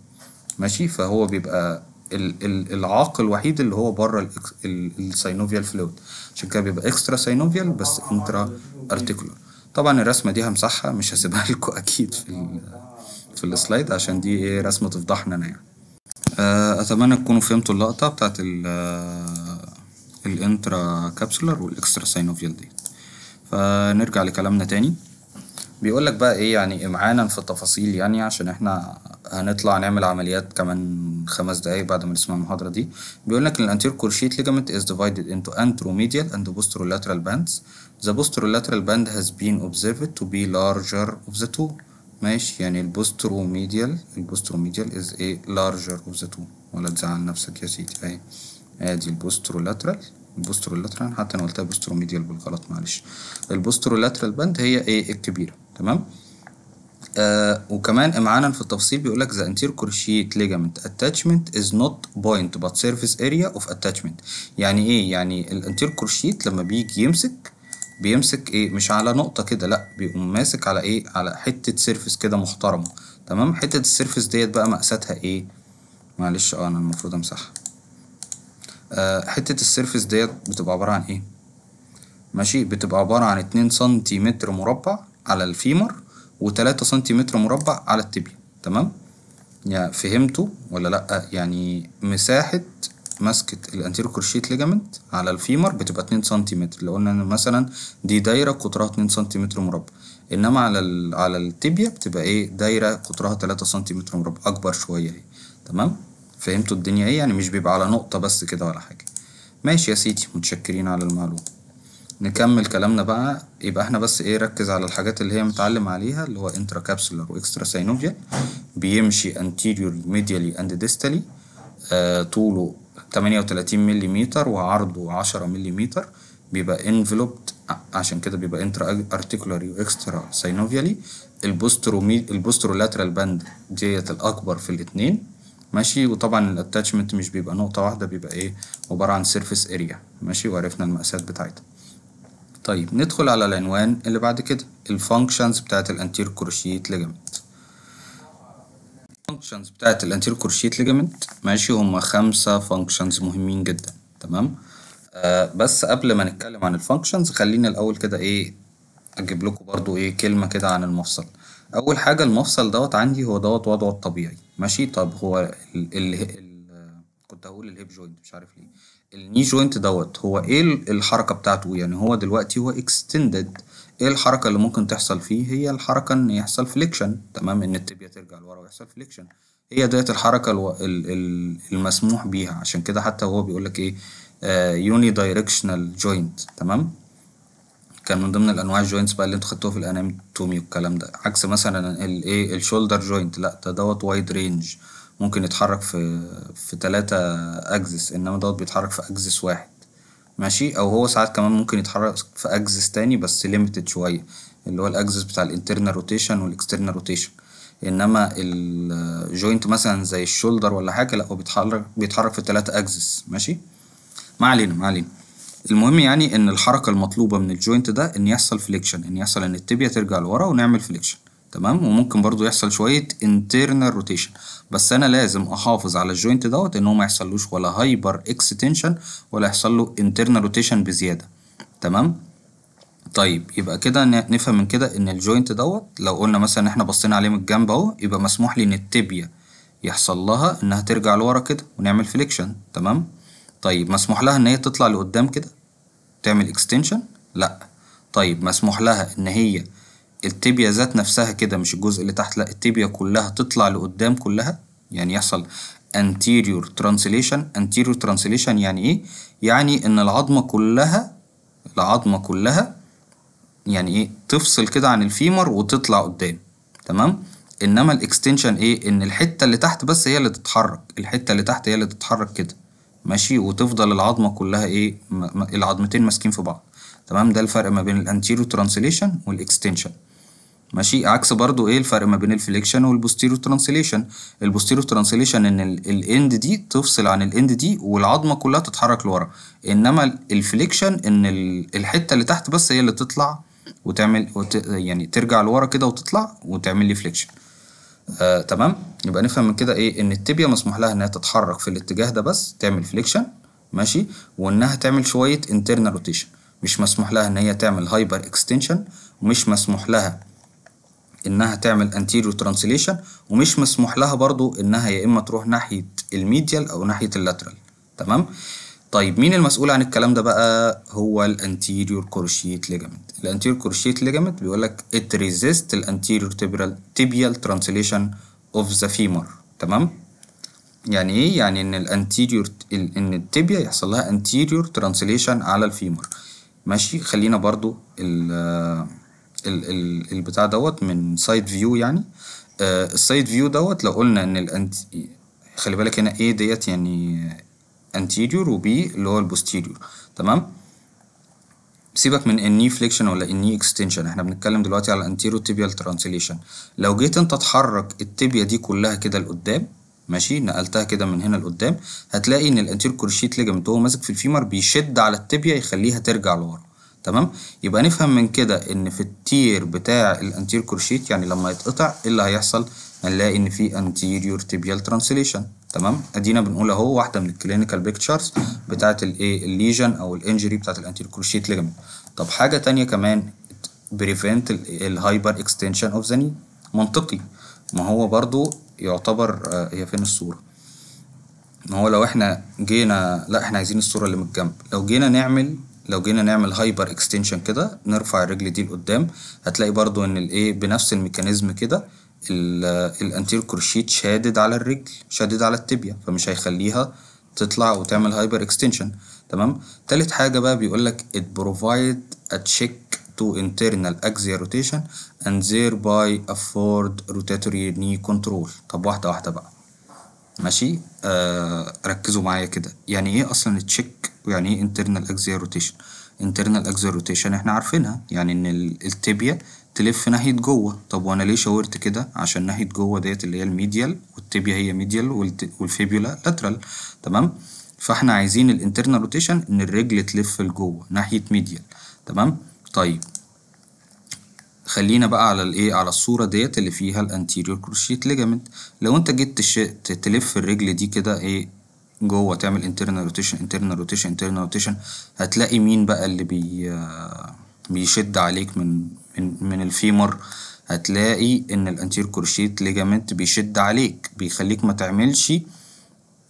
ماشي فهو بيبقى العاق الوحيد اللي هو بره السينوفيال فلويد عشان كده بيبقى اكسترا سينوفيال بس انترا ارتيكولار طبعا الرسمه دي همسحها مش هسيبها لكم اكيد في في السلايد عشان دي ايه رسمه تفضحنا انا يعني آه، اتمنى تكونوا فهمتوا اللقطه بتاعت الانترا كابسولار والاكسترا سينوفيال دي فنرجع لكلامنا تاني بيقول لك بقى ايه يعني امعانا في التفاصيل يعني عشان احنا هنطلع نعمل عمليات كمان خمس دقايق بعد ما نسمع المحاضره دي بيقول لك الانتير كورشيت ليجامنت is divided into anteromedial and بوسترولاترال باندز the بوسترولاترال باند هاز بين اوبزيرفد تو بي لارجر اوف ذا تو ماشي يعني البوستروميديال البوستروميديال از ايه لارجر اوف ذا تو ولا تزعل نفسك يا سيدي اهي ادي البوسترولاترال البوسترولاترال حتى انا قلتها ميديال بالغلط معلش البوسترولاترال باند هي ايه الكبيره تمام آه وكمان معانا في التفصيل بيقول لك the anterior cruciate ligament attachment is not point but surface area of attachment يعني ايه يعني الانتير كروشيت لما بيجي يمسك بيمسك ايه مش على نقطه كده لا بيقوم ماسك على ايه على حته سيرفيس كده محترمه تمام حته السيرفيس ديت بقى مقاساتها ايه معلش اه انا المفروض امسحها آه حته السيرفيس ديت بتبقى عباره عن ايه ماشي بتبقى عباره عن 2 سنتيمتر مربع على الفيمر و3 سنتيمتر مربع على التبيا تمام يعني فهمتوا ولا لأ يعني مساحة مسكة الانتيرو كروشيت ليجامنت على الفيمر بتبقى 2 سنتيمتر لو قلنا مثلا دي دايرة قطرها 2 سنتيمتر مربع انما على ال... على التبيا بتبقى ايه دايرة قطرها 3 سنتيمتر مربع اكبر شوية اهي تمام فهمتوا الدنيا ايه يعني مش بيبقى على نقطة بس كده ولا حاجة ماشي يا سيدي متشكرين على المعلومة نكمل كلامنا بقى يبقى احنا بس ايه ركز على الحاجات اللي هي متعلم عليها اللي هو انترا كابسولار واكسترا سينوفيال بيمشي انتيريور ميديالي اند ديستالي آه طوله 38 ملم وعرضه 10 ملم بيبقى انفلوبت عشان كده بيبقى انترا ارتيكولاري واكسترا سينوفيالي البوسترو لاترال باند ديت الاكبر في الاثنين ماشي وطبعا الاتاتشمنت مش بيبقى نقطه واحده بيبقى ايه عباره عن سيرفيس اريا ماشي وعرفنا المقاسات بتاعتها طيب ندخل على العنوان اللي بعد كده الفانكشنز بتاعت الانتير كروشيت ليجامنت الفانكشنز بتاعت الانتير كروشيت ليجامنت ماشي هما خمسة فانكشنز مهمين جدا تمام آه بس قبل ما نتكلم عن الفانكشنز خلينا الاول كده ايه اجيب لكم برضو ايه كلمة كده عن المفصل اول حاجة المفصل دوت عندي هو دوت وضعه الطبيعي ماشي طب هو ال ال ال كنت هقول الهيب جوينت مش عارف ليه الني جوينت دوت هو ايه الحركة بتاعته يعني هو دلوقتي هو اكستندد ايه الحركة اللي ممكن تحصل فيه هي الحركة ان يحصل فليكشن تمام ان التبية ترجع لورا ويحصل فليكشن هي ديت الحركة الو... ال... ال... المسموح بيها عشان كده حتى هو بيقولك ايه يوني دايركشنال جوينت تمام كان من ضمن الانواع الجوينتس بقى اللي انتوا خدتوها في التومي والكلام ده عكس مثلا الايه الشولدر جوينت لا ده دوت وايد رينج ممكن يتحرك في في تلاتة أجزس إنما دوت بيتحرك في أجزس واحد ماشي أو هو ساعات كمان ممكن يتحرك في أجزس تاني بس ليميتد شوية اللي هو الأجزس بتاع الانترنال روتيشن والإكسترنال روتيشن إنما الجوينت مثلا زي الشولدر ولا حاجة لأ هو بيتحرك بيتحرك في تلاتة أجزس ماشي ما علينا ما علينا المهم يعني ان الحركه المطلوبه من الجوينت ده ان يحصل فليكشن ان يحصل ان التبيه ترجع لورا ونعمل فليكشن تمام وممكن برضو يحصل شويه internal rotation بس انا لازم احافظ على الجوينت دوت ان هو ما يحصلوش ولا هايبر اكستنشن ولا يحصل له انترنال روتيشن بزياده تمام طيب يبقى كده نفهم من كده ان الجوينت دوت لو قلنا مثلا احنا بصينا عليه من الجنب اهو يبقى مسموح لي ان التيبيا يحصل لها انها ترجع لورا كده ونعمل فليكشن تمام طيب مسموح لها ان هي تطلع لقدام كده تعمل اكستنشن لا طيب مسموح لها ان هي التيبيا ذات نفسها كده مش الجزء اللي تحت لا التيبيا كلها تطلع لقدام كلها يعني يحصل anterior translation anterior translation يعني ايه يعني ان العظمة كلها العظمة كلها يعني ايه تفصل كده عن الفيمر وتطلع قدام تمام انما الاكستنشن ايه ان الحتة اللي تحت بس هي اللي تتحرك الحتة اللي تحت هي اللي تتحرك كده ماشي وتفضل العظمة كلها ايه العظمتين ماسكين في بعض تمام ده الفرق ما بين الانتيرو ترانسليشن والاكستنشن ماشي عكس برضو ايه الفرق ما بين الفليكشن والبوستيريور ترانسليشن البوستيريور ترانسليشن ان الاند دي تفصل عن الاند دي والعظمه كلها تتحرك لورا انما الفليكشن ان الحته اللي تحت بس هي اللي تطلع وتعمل وت... يعني ترجع لورا كده وتطلع وتعمل لي فليكشن آه، تمام يبقى نفهم من كده ايه ان التيبيا مسموح لها انها تتحرك في الاتجاه ده بس تعمل فليكشن ماشي وانها تعمل شويه انترنال روتيشن مش مسموح لها ان هي تعمل هايبر اكستنشن ومش مسموح لها انها تعمل انتيريو ترانسليشن ومش مسموح لها برضو انها يا اما تروح ناحيه الميديال او ناحيه اللاترال تمام طيب مين المسؤول عن الكلام ده بقى هو الانتيريور كروشيت ليجامنت الانتيريور كروشيت ليجامنت بيقول لك ات ريزيست الانتيريور تيبرال تيبيال ترانسليشن اوف ذا فيمر تمام يعني ايه يعني ان الانتيريور ان التيبيا يحصل لها انتيريور ترانسليشن على الفيمر ماشي خلينا برضو ال البتاع دوت من سايد فيو يعني السايد آه، فيو دوت لو قلنا ان الانت خلي بالك هنا ايه ديت يعني انتيريور وبي اللي هو البوستيريور تمام سيبك من اني فليكشن ولا اني اكستنشن احنا بنتكلم دلوقتي على الانتيرو تيبيال ترانسليشن لو جيت انت تحرك التيبيا دي كلها كده لقدام ماشي نقلتها كده من هنا لقدام هتلاقي ان الانتيريو كورشيت ليجامنت وهو ماسك في الفيمر بيشد على التيبيا يخليها ترجع لورا تمام يبقى نفهم من كده ان في التير بتاع الانتير كورشيت يعني لما يتقطع ايه اللي هيحصل هنلاقي ان في انتيريور تيبيال ترانسليشن تمام ادينا بنقول اهو واحده من الكلينيكال بيكتشرز بتاعه الايه الليجن او الانجري بتاعه الانتير كروشيت ليجمنت طب حاجه تانية كمان بريفنت الهايبر اكستنشن اوف ذا ني منطقي ما هو برضو يعتبر آه، هي فين الصوره ما هو لو احنا جينا لا احنا عايزين الصوره اللي من الجنب لو جينا نعمل لو جينا نعمل هايبر اكستنشن كده نرفع الرجل دي لقدام هتلاقي برضو ان الايه بنفس الميكانيزم كده الانتير كروشيت شادد على الرجل شادد على التبيا فمش هيخليها تطلع وتعمل هايبر اكستنشن تمام تالت حاجه بقى بيقول لك it provide a check to internal روتيشن rotation and thereby afford rotatory knee control طب واحده واحده بقى ماشي آه ركزوا معايا كده يعني ايه اصلا التشيك ويعني ايه انترنال اكزيال روتيشن انترنال اكزيال روتيشن احنا عارفينها يعني ان التيبيا تلف ناحيه جوه طب وانا ليه شاورت كده عشان ناحيه جوه ديت اللي هي الميديال والتبيا هي ميديال والفيبيولا لاترال تمام فاحنا عايزين الانترنال روتيشن ان الرجل تلف لجوه ناحيه ميديال تمام طيب خلينا بقى على الايه على الصوره ديت اللي فيها الانتيريور كروشيت ليجامنت لو انت جيت تلف الرجل دي كده ايه جوه تعمل انترنال روتيشن انترنال روتيشن انترنال روتيشن هتلاقي مين بقى اللي بي بيشد عليك من من من الفيمر هتلاقي ان الانتير كروشيت ليجامنت بيشد عليك بيخليك ما تعملش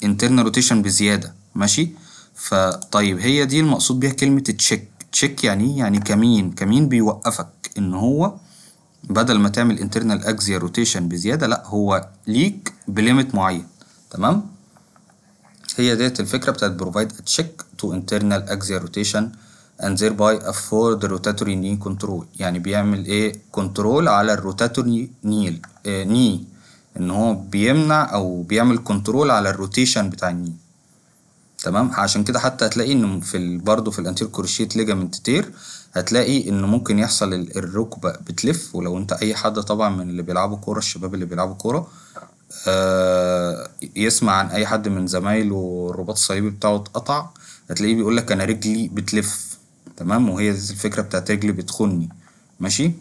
انترنال روتيشن بزياده ماشي فطيب هي دي المقصود بيها كلمه تشيك تشيك يعني ايه؟ يعني كمين كمين بيوقفك ان هو بدل ما تعمل internal axia rotation بزياده لا هو ليك بليمت معين تمام هي ديت الفكره بتاعت provide a check to internal axia rotation and thereby afford روتاتوري rotatory knee control يعني بيعمل ايه كنترول على الروتاتوري نيل ني ان هو بيمنع او بيعمل كنترول على الروتيشن بتاع النيل تمام عشان كده حتى هتلاقي ان في ال... برضه في الانتير كروشيت ليجامنت تير هتلاقي ان ممكن يحصل الركبه بتلف ولو انت اي حد طبعا من اللي بيلعبوا كوره الشباب اللي بيلعبوا كوره آه يسمع عن اي حد من زمايله الرباط الصليبي بتاعه اتقطع هتلاقيه بيقول لك انا رجلي بتلف تمام وهي الفكره بتاعت رجلي بتخني ماشي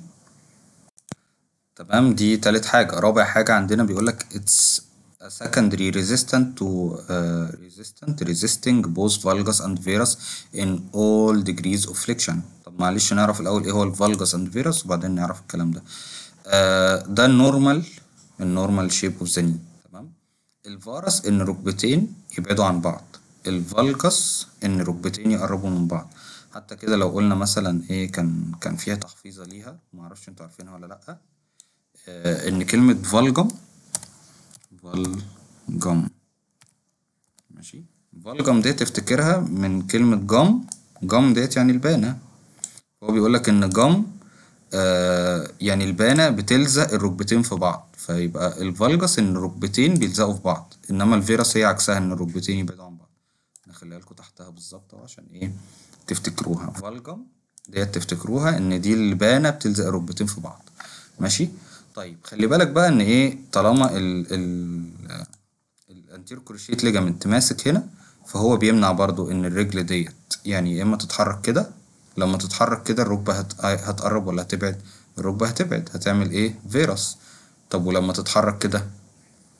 تمام دي تالت حاجه رابع حاجه عندنا بيقول لك اتس a secondary resistant to uh, resistant resisting both valgus and varus in all degrees of flexion طب معلش نعرف الاول ايه هو الفالجس اند فيروس وبعدين نعرف الكلام ده uh, ده النورمال النورمال شيب اوف ذا ني تمام الفارس ان ركبتين يبعدوا عن بعض الفالجس ان ركبتين يقربوا من بعض حتى كده لو قلنا مثلا ايه كان كان فيها تحفيظه ليها ما اعرفش انتوا عارفينها ولا لا آه ان كلمه فالجم فالجم ماشي فالجم ديت افتكرها من كلمة جم جم ديت يعني البانة هو بيقولك إن جم آه يعني البانة بتلزق الركبتين في بعض فيبقى الفالجس إن الركبتين بيلزقوا في بعض إنما الفيروس هي عكسها إن الركبتين يبعدوا عن بعض هخليها لكم تحتها بالظبط عشان إيه تفتكروها فالجم ديت تفتكروها إن دي البانة بتلزق الركبتين في بعض ماشي طيب خلي بالك بقى ان ايه طالما ال ال الانتيرو كروشيت ليجامنت ماسك هنا فهو بيمنع برضو ان الرجل ديت يعني يا اما تتحرك كده لما تتحرك كده الركبة هت... هتقرب ولا هتبعد الركبة هتبعد هتعمل ايه فيروس طب ولما تتحرك كده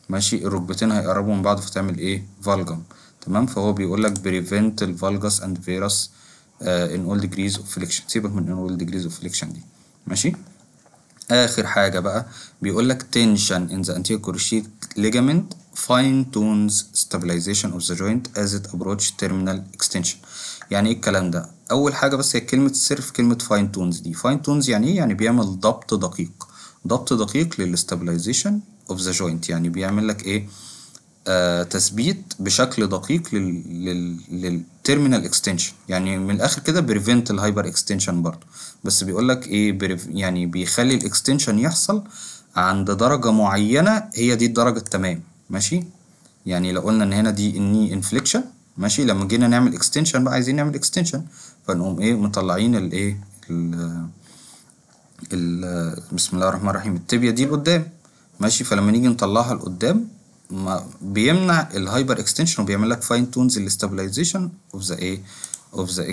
ماشي الركبتين هيقربوا من بعض فتعمل ايه فالجم تمام فهو بيقول لك بريفنت الفالجس اند فيروس ان اول ديجريز اوف فليكشن سيبك من ان اول ديجريز اوف فليكشن دي ماشي آخر حاجة بقى بيقول لك tension in the anterior cruciate ligament fine tunes stabilization of the joint as it approach terminal extension يعني ايه الكلام ده؟ أول حاجة بس هي كلمة سيرف في كلمة fine tunes دي fine tunes يعني ايه؟ يعني بيعمل ضبط دقيق ضبط دقيق للاستابلايزيشن اوف ذا جوينت يعني بيعمل لك ايه؟ آه تثبيت بشكل دقيق للتيرمينال اكستنشن يعني من الاخر كده بريفنت الهايبر اكستنشن برضه بس بيقول لك ايه يعني بيخلي الاكستنشن يحصل عند درجه معينه هي دي الدرجه التمام ماشي يعني لو قلنا ان هنا دي الني انفليكشن ماشي لما جينا نعمل اكستنشن بقى عايزين نعمل اكستنشن فنقوم ايه مطلعين الايه بسم الله الرحمن الرحيم التبيا دي لقدام ماشي فلما نيجي نطلعها لقدام بيمنع الهايبر اكستنشن وبيعمل لك فاين تونز الاستابلايزيشن اوف ذا ايه of the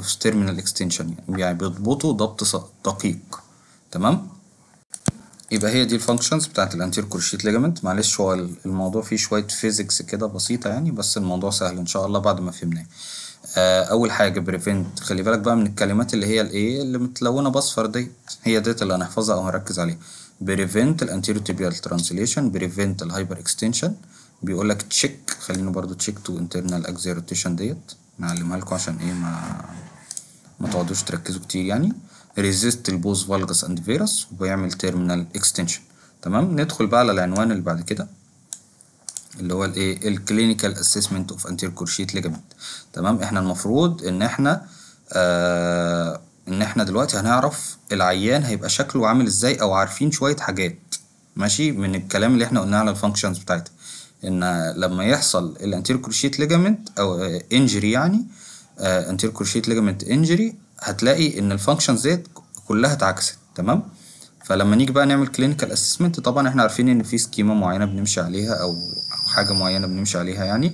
of terminal extension يعني بيضبطوا ضبط دقيق تمام يبقى هي دي الفانكشنز بتاعت الانتير كروشيت ليجامنت معلش هو الموضوع فيه شويه فيزيكس كده بسيطه يعني بس الموضوع سهل ان شاء الله بعد ما فهمناه آه، اول حاجه بريفنت خلي بالك بقى من الكلمات اللي هي الايه اللي متلونه باصفر ديت هي ديت اللي هنحفظها او هنركز عليها بريفنت الانتيرو تيبيال ترانسليشن بريفنت الهايبر اكستنشن بيقول لك تشيك خلينا برضو تشيك تو انترنال اكزيروتيشن ديت نعلمها لكم عشان ايه ما ما تقعدوش تركزوا كتير يعني ريزيست البوز فالجس اند فيروس وبيعمل تيرمينال اكستنشن تمام ندخل بقى على العنوان اللي بعد كده اللي هو الايه الكلينيكال اسسمنت اوف انتير كورشيت ليجمنت تمام احنا المفروض ان احنا آه ان احنا دلوقتي هنعرف العيان هيبقى شكله عامل ازاي او عارفين شويه حاجات ماشي من الكلام اللي احنا قلناه على الفانكشنز بتاعتها ان لما يحصل الانتير كروشيت ليجامنت او انجري يعني انتير كروشيت ليجامنت انجري هتلاقي ان الفانكشنز ديت كلها اتعكست تمام فلما نيجي بقى نعمل كلينيكال اسسمنت طبعا احنا عارفين ان في سكيما معينه بنمشي عليها او حاجه معينه بنمشي عليها يعني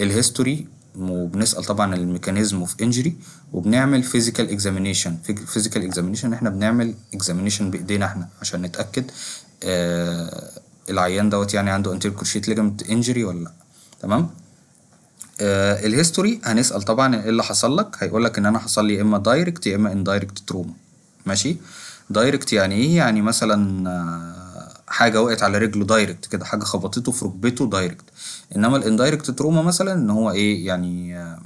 الهيستوري وبنسال طبعا الميكانيزم اوف انجري وبنعمل فيزيكال اكزامينشن فيزيكال اكزامينشن احنا بنعمل اكزامينشن بايدينا احنا عشان نتاكد آه، العيان دوت يعني عنده anterior cruciate ligament injury ولا لا تمام آه الهيستوري هنسال طبعا ايه اللي حصل لك هيقول لك ان انا حصل لي يا اما دايركت يا اما اندايركت تروما ماشي دايركت يعني ايه يعني مثلا آه، حاجه وقعت على رجله دايركت كده حاجه خبطته في ركبته دايركت انما الاندايركت تروما مثلا ان هو ايه يعني آه،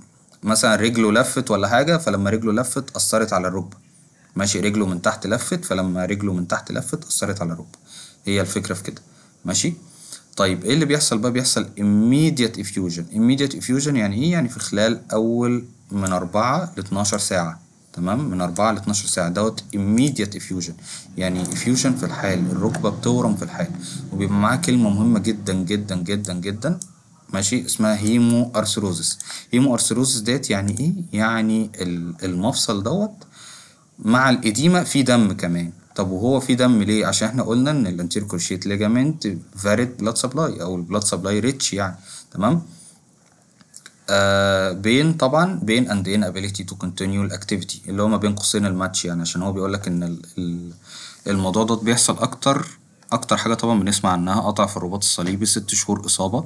مثلا رجله لفت ولا حاجه فلما رجله لفت اثرت على الركبه ماشي رجله من تحت لفت فلما رجله من تحت لفت اثرت على الركبه هي الفكره في كده ماشي طيب ايه اللي بيحصل بقى بيحصل immediate effusion immediate effusion يعني ايه يعني في خلال اول من 4 ل 12 ساعه تمام من 4 ل 12 ساعه دوت immediate effusion يعني effusion في الحال الركبه بتورم في الحال وبيبقى معاه كلمه مهمه جدا جدا جدا جدا ماشي اسمها هيمو ارثروزس هيمو ارثروزس ديت يعني ايه يعني المفصل دوت مع الاديمه في دم كمان طب وهو في دم ليه عشان احنا قلنا ان الانتير كروشيت ليجامنت فاريد بلاد سبلاي او البلاد سبلاي ريتش يعني تمام آه بين طبعا بين اند ان ability تو كونتينيو الاكتيفيتي اللي هو ما بين قوسين الماتش يعني عشان هو بيقول لك ان الموضوع ده بيحصل اكتر اكتر حاجه طبعا بنسمع عنها قطع في الرباط الصليبي ست شهور اصابه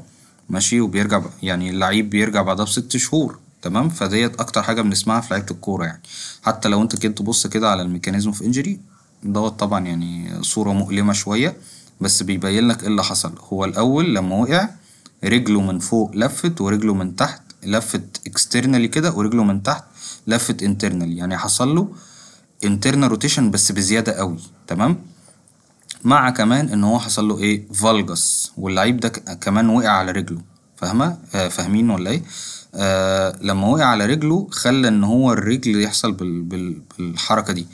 ماشي وبيرجع يعني اللعيب بيرجع بعدها بست شهور تمام فديت اكتر حاجه بنسمعها في لعيبه الكوره يعني حتى لو انت كنت تبص كده على الميكانيزم اوف انجري دوت طبعا يعني صورة مؤلمة شوية بس بيبين لك ايه اللي حصل هو الأول لما وقع رجله من فوق لفت ورجله من تحت لفت اكسترنالي كده ورجله من تحت لفت انترنالي يعني حصل له انترنال روتيشن بس بزيادة قوي تمام مع كمان ان هو حصل له ايه فالجس واللعيب ده كمان وقع على رجله فاهمه آه فاهمين ولا ايه آه لما وقع على رجله خلى ان هو الرجل يحصل بال... بال... بالحركه دي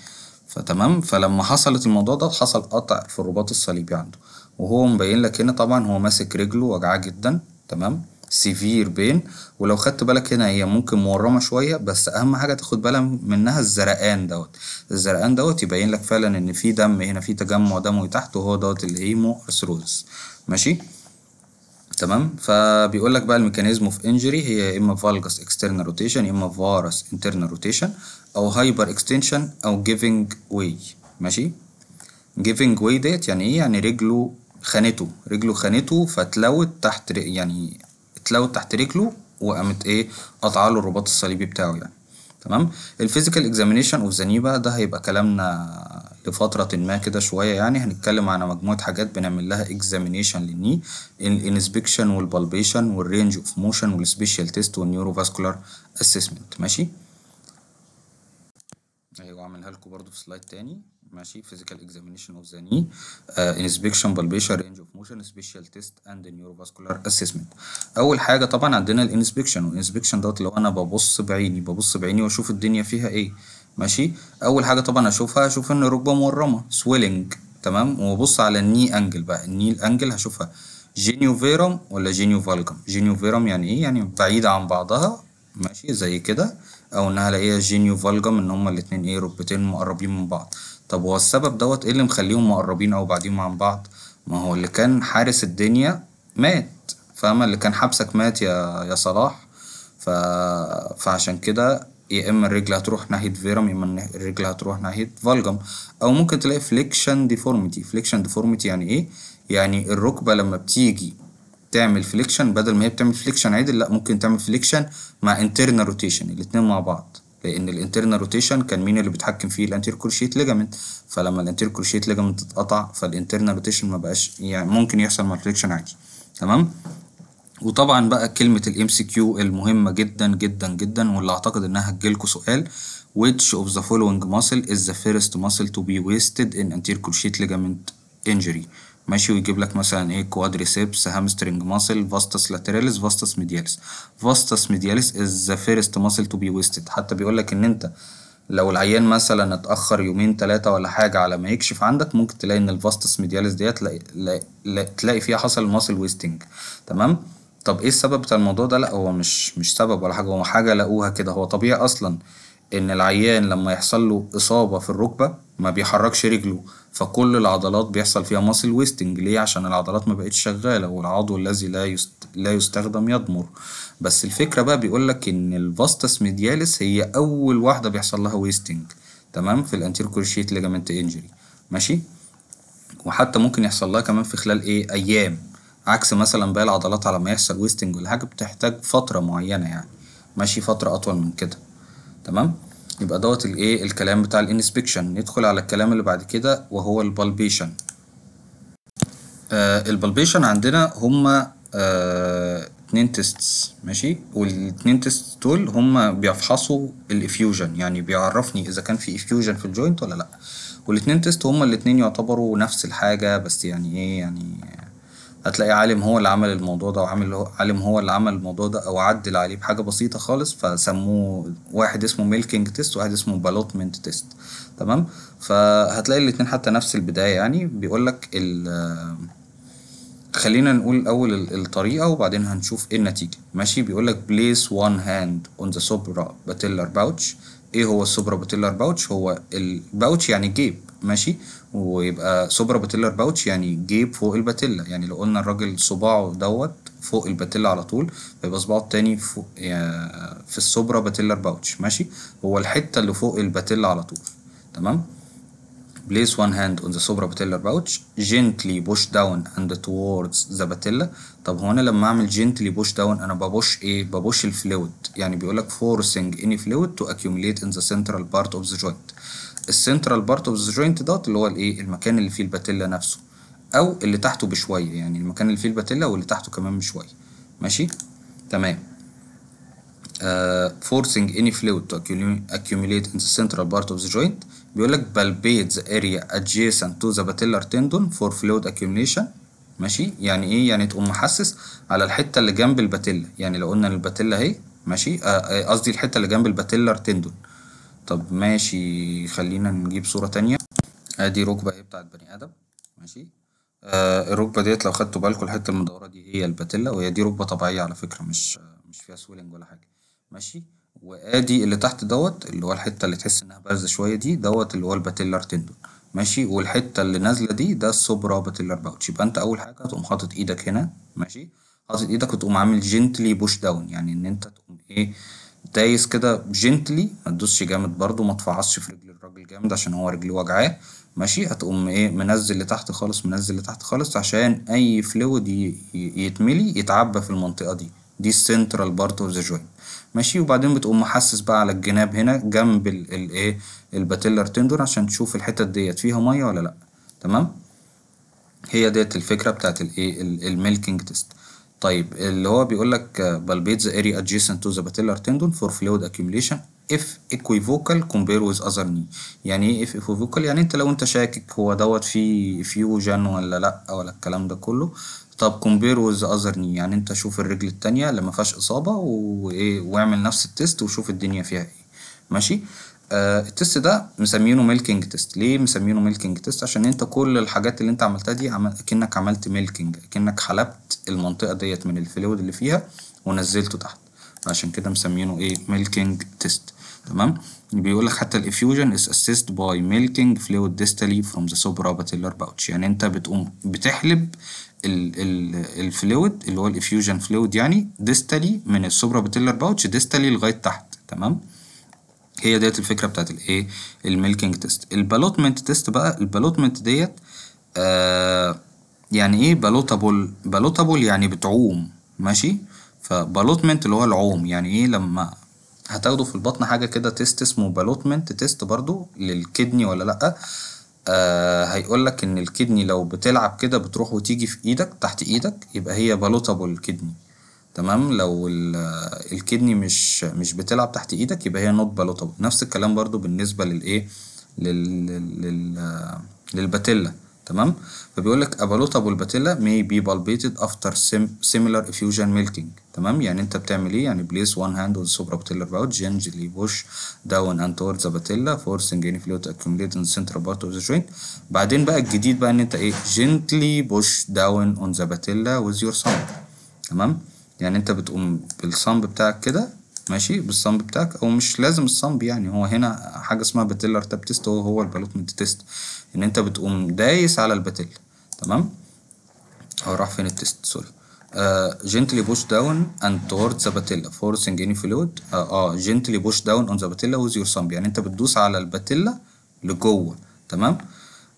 فتمام فلما حصلت الموضوع ده حصل قطع في الرباط الصليبي عنده وهو مبين لك هنا طبعا هو ماسك رجله وجعاه جدا تمام سيفير بين ولو خدت بالك هنا هي ممكن مورمه شويه بس اهم حاجه تاخد بالك منها الزرقان دوت الزرقان دوت يبين لك فعلا ان في دم هنا في تجمع دموي تحت وهو دوت الهيمو أرثروز ماشي تمام فبيقول لك بقى الميكانيزم اوف انجري هي يا اما فالجس اكسترنال روتيشن يا اما فارس انترنال روتيشن او هايبر اكستنشن او جيفنج واي ماشي جيفنج واي ديت يعني ايه يعني رجله خانته رجله خانته فتلوت تحت يعني اتلوت تحت رجله وقامت ايه قطع له الرباط الصليبي بتاعه يعني تمام الفيزيكال اكزامينشن اوف ذا ده هيبقى كلامنا لفترة ما كده شوية يعني هنتكلم على مجموعة حاجات بنعمل لها اكزامينشن للني الانسبكشن والبالبيشن والرينج اوف موشن والسبيشال تيست والنيوروفاسكولار اسسمنت ماشي ايوه عاملها لكم برده في سلايد تاني ماشي فيزيكال اكزامينشن اوف ذا ني انسبكشن بالبيشن رينج اوف موشن سبيشال تيست اند نيوروفاسكولار اسسمنت اول حاجه طبعا عندنا الانسبكشن والانسبكشن دوت لو انا ببص بعيني ببص بعيني واشوف الدنيا فيها ايه ماشي اول حاجه طبعا اشوفها اشوف ان الركبه مورمه سويلنج تمام وابص على الني انجل بقى الني انجل هشوفها جينيو فيروم ولا جينيو فالجم جينيو فيروم يعني ايه يعني بعيده عن بعضها ماشي زي كده او انها الاقيها جينيو فالجم ان هما الاتنين ايه ركبتين مقربين من بعض طب هو السبب دوت ايه اللي مخليهم مقربين او بعدين عن بعض ما هو اللي كان حارس الدنيا مات فاهمه اللي كان حبسك مات يا يا صلاح ف... فعشان كده يا اما الرجل هتروح ناحيه فيرم يا اما الرجل هتروح ناحيه فالجم او ممكن تلاقي فليكشن ديفورميتي فليكشن ديفورميتي يعني ايه يعني الركبه لما بتيجي تعمل فليكشن بدل ما هي بتعمل فليكشن عدل لا ممكن تعمل فليكشن مع انترنال روتيشن الاثنين مع بعض لان الانترنال روتيشن كان مين اللي بيتحكم فيه الانتير كروشيت ليجامنت فلما الانتير كروشيت ليجامنت اتقطع فالانترنال روتيشن ما بقاش يعني ممكن يحصل مع الفليكشن عادي تمام وطبعًا بقى كلمة ال MCQ المهمة جدًا جدًا جدًا واللي أعتقد إنها هتجيلكوا سؤال Which of the following muscle is the first muscle to be wasted in anterior cruciate ligament injury ماشي ويجيب لك مثلا ايه quadriceps, hamstring muscle, vastus lateralis, vastus medialis vastus medialis is the first muscle to be wasted حتى بيقول لك ان انت لو العيان مثلا اتاخر يومين ثلاثه ولا حاجه على ما يكشف عندك ممكن تلاقي ان الفاستس ميدياليس ديت تلاقي, تلاقي فيها حصل muscle wasting تمام طب ايه السبب بتاع الموضوع ده لا هو مش مش سبب ولا حاجه هو حاجه لقوها كده هو طبيعي اصلا ان العيان لما يحصل له اصابه في الركبه ما بيحركش رجله فكل العضلات بيحصل فيها ماسل ويستنج ليه عشان العضلات ما بقتش شغاله والعضو الذي لا يست... لا يستخدم يضمر بس الفكره بقى بيقول لك ان الفاستس ميدياليس هي اول واحده بيحصل لها ويستنج تمام في الانتير كروشيت ليجامنت انجري ماشي وحتى ممكن يحصل لها كمان في خلال ايه ايام عكس مثلا باقي العضلات على ما يحصل ويستنج ولا حاجة بتحتاج فترة معينة يعني ماشي فترة أطول من كده تمام يبقى دوت الايه الكلام بتاع الانسبكشن ندخل على الكلام اللي بعد كده وهو البالبيشن آه البالبيشن عندنا هما آه اتنين تيستس ماشي والاتنين تيستس دول هما بيفحصوا الافيوجن يعني بيعرفني اذا كان في افيوجن في الجوينت ولا لا والاتنين تيست هما الاتنين يعتبروا نفس الحاجة بس يعني ايه يعني هتلاقي عالم هو اللي عمل الموضوع ده وعامل عالم هو اللي عمل الموضوع ده او عدل عليه بحاجه بسيطه خالص فسموه واحد اسمه ميلكينج تيست وواحد اسمه بالوتمنت تيست تمام فهتلاقي الاتنين حتى نفس البدايه يعني بيقول لك آه، خلينا نقول اول الطريقه وبعدين هنشوف ايه النتيجه ماشي بيقول لك بليس وان هاند اون ذا سوبرا باتيلر باوتش ايه هو السوبرا بوتيلر باوتش هو الباوتش يعني جيب ماشي ويبقى سوبرا بوتيلر باوتش يعني جيب فوق الباتيلا يعني لو قلنا الراجل صباعه دوت فوق الباتيلا على طول فيبقى صباعه التاني فوق في السوبرا باتيلر باوتش ماشي هو الحته اللي فوق الباتيلا على طول تمام Place one hand on the suprapatellar pouch gently push down and towards the patella طب هو انا لما اعمل gently push down انا ببوش ايه؟ ببوش الفلويد يعني بيقول لك forcing any fluid to accumulate in the central part of the joint السنترال بارت اوف ذا جوينت دوت اللي هو الايه؟ المكان اللي فيه الباتيلا نفسه او اللي تحته بشويه يعني المكان اللي فيه الباتيلا واللي تحته كمان بشويه ماشي؟ تمام uh, forcing any fluid to accumulate in the central part of the joint بيقول لك palpate the area adjacent to the patellar tendon for fluid ماشي يعني ايه يعني تقوم محسس على الحته اللي جنب الباتيلا يعني لو قلنا الباتيلا اهي ماشي آه، آه، قصدي الحته اللي جنب الباتيلر تندون طب ماشي خلينا نجيب صوره تانية ادي ركبه اهي بتاعت بني ادم ماشي آه الركبه ديت لو خدتوا بالكم الحته المدوره دي هي الباتيلا وهي دي ركبه طبيعيه على فكره مش مش فيها سولنج ولا حاجه ماشي وادي اللي تحت دوت اللي هو الحته اللي تحس انها بارزه شويه دي دوت اللي هو الباتيلر تندون ماشي والحته اللي نازله دي ده السوبرا باتيلر باوتش يبقى انت اول حاجه تقوم حاطط ايدك هنا ماشي حاطط ايدك وتقوم عامل جنتلي بوش داون يعني ان انت تقوم ايه دايس كده جنتلي ما تدوسش جامد برضو ما تفعصش في رجل الراجل جامد عشان هو رجله وجعاه ماشي هتقوم ايه منزل لتحت خالص منزل لتحت خالص عشان اي فلويد يتملي يتعبى في المنطقه دي دي السنترال بارت اوف ذا جوينت ماشي وبعدين بتقوم محسس بقى على الجناب هنا جنب الايه الباتيلر تندر عشان تشوف الحتت ديت فيها ميه ولا لا تمام هي ديت الفكره بتاعت الايه الميلكينج تيست طيب اللي هو بيقول لك بالبيتز اري ادجيسنت تو ذا باتيلر تندون فور فلويد اكيوميليشن اف equivocal compare with other knee يعني ايه if equivocal يعني انت لو انت شاكك هو دوت فيه فيوجن ولا لا ولا الكلام ده كله طب compare with other knee يعني انت شوف الرجل التانية اللي ما فيهاش اصابه وايه واعمل نفس التيست وشوف الدنيا فيها ايه ماشي آه التيست ده مسمينه ميلكينج تيست ليه مسمينه ميلكينج تيست عشان انت كل الحاجات اللي انت عملتها دي عمل... كأنك عملت ميلكينج كأنك حلبت المنطقه ديت من الفلويد اللي فيها ونزلته تحت عشان كده مسمينه ايه ميلكينج تيست تمام بيقول لك حتى الافيوجن از اسيست باي ميلكينج فلويد ديستالي فروم ذا سوبرابيتال باوتش يعني انت بتقوم بتحلب الفلويد اللي هو الافيوجن فلويد يعني ديستالي من السوبرا بتيلر باوتش ديستالي لغايه تحت تمام هي ديت الفكره بتاعت الايه الميلكينج تيست البالوتمنت تيست بقى البالوتمنت ديت آه يعني ايه بالوتابل بالوتابل يعني بتعوم ماشي فبالوتمنت اللي هو العوم يعني ايه لما هتاخده في البطن حاجه كده تيست اسمه بالوتمنت تيست برضو للكدني ولا لا آه هيقول لك ان الكدني لو بتلعب كده بتروح وتيجي في ايدك تحت ايدك يبقى هي بالوتابل كدني تمام لو الكدني مش مش بتلعب تحت ايدك يبقى هي نوت بالوتابل نفس الكلام برضو بالنسبه للايه لل, لل... آه، للباتيلا تمام فبيقول لك ابالوتا بولباتيلا may be palpated after similar effusion melting تمام يعني انت بتعمل ايه يعني place one hand on suprapatellar pouch gently push down and towards the patella forcing any fluid to accumulate in the central part of the joint بعدين بقى الجديد بقى ان انت ايه gently push down on the patella with your thumb تمام يعني انت بتقوم بالصنب بتاعك كده ماشي بالصنب بتاعك او مش لازم الصنب يعني هو هنا حاجه اسمها باتيلر تاب تيست هو هو البالوتمنت تيست ان انت بتقوم دايس على الباتيلا تمام هو راح فين التست سوري gently push down and towards the patella forcing any fluid اه اه gently push down on the patella with your thumb يعني انت بتدوس على الباتيلا لجوه تمام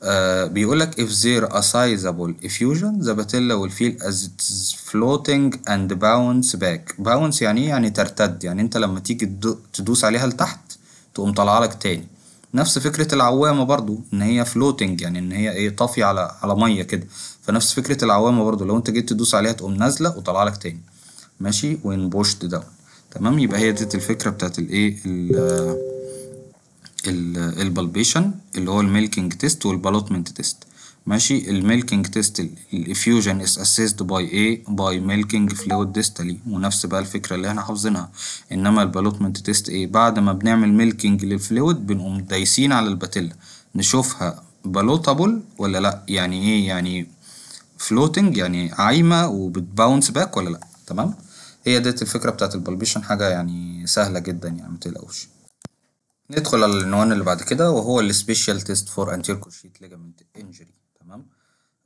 آه بيقول لك if there a sizable effusion the patella will feel as it's floating and bounce back bounce يعني ايه يعني ترتد يعني انت لما تيجي تدوس عليها لتحت تقوم طالعه لك تاني نفس فكرة العوامة برضو إن هي فلوتنج يعني إن هي إيه طافية على على مية كده فنفس فكرة العوامة برضو لو أنت جيت تدوس عليها تقوم نازلة وطالعة لك تاني ماشي وين بوشت داون تمام يبقى هي دي الفكرة بتاعت الإيه البلبيشن اللي هو الميلكينج تيست والبالوتمنت تيست ماشي الميلكينج تيست الافيوجن از اسيست باي ايه باي ميلكينج فلويد ديستالي ونفس بقى الفكره اللي احنا حافظينها انما البالوتمنت تيست ايه بعد ما بنعمل ميلكينج للفلويد بنقوم دايسين على الباتيلا نشوفها بالوتابل ولا لا يعني ايه يعني فلوتنج يعني عايمه وبتباونس باك ولا لا تمام هي ديت الفكره بتاعت البالبيشن حاجه يعني سهله جدا يعني تقلقوش ندخل على العنوان اللي بعد كده وهو السبيشال تيست فور انتير كورشيت ليجامنت انجري تمام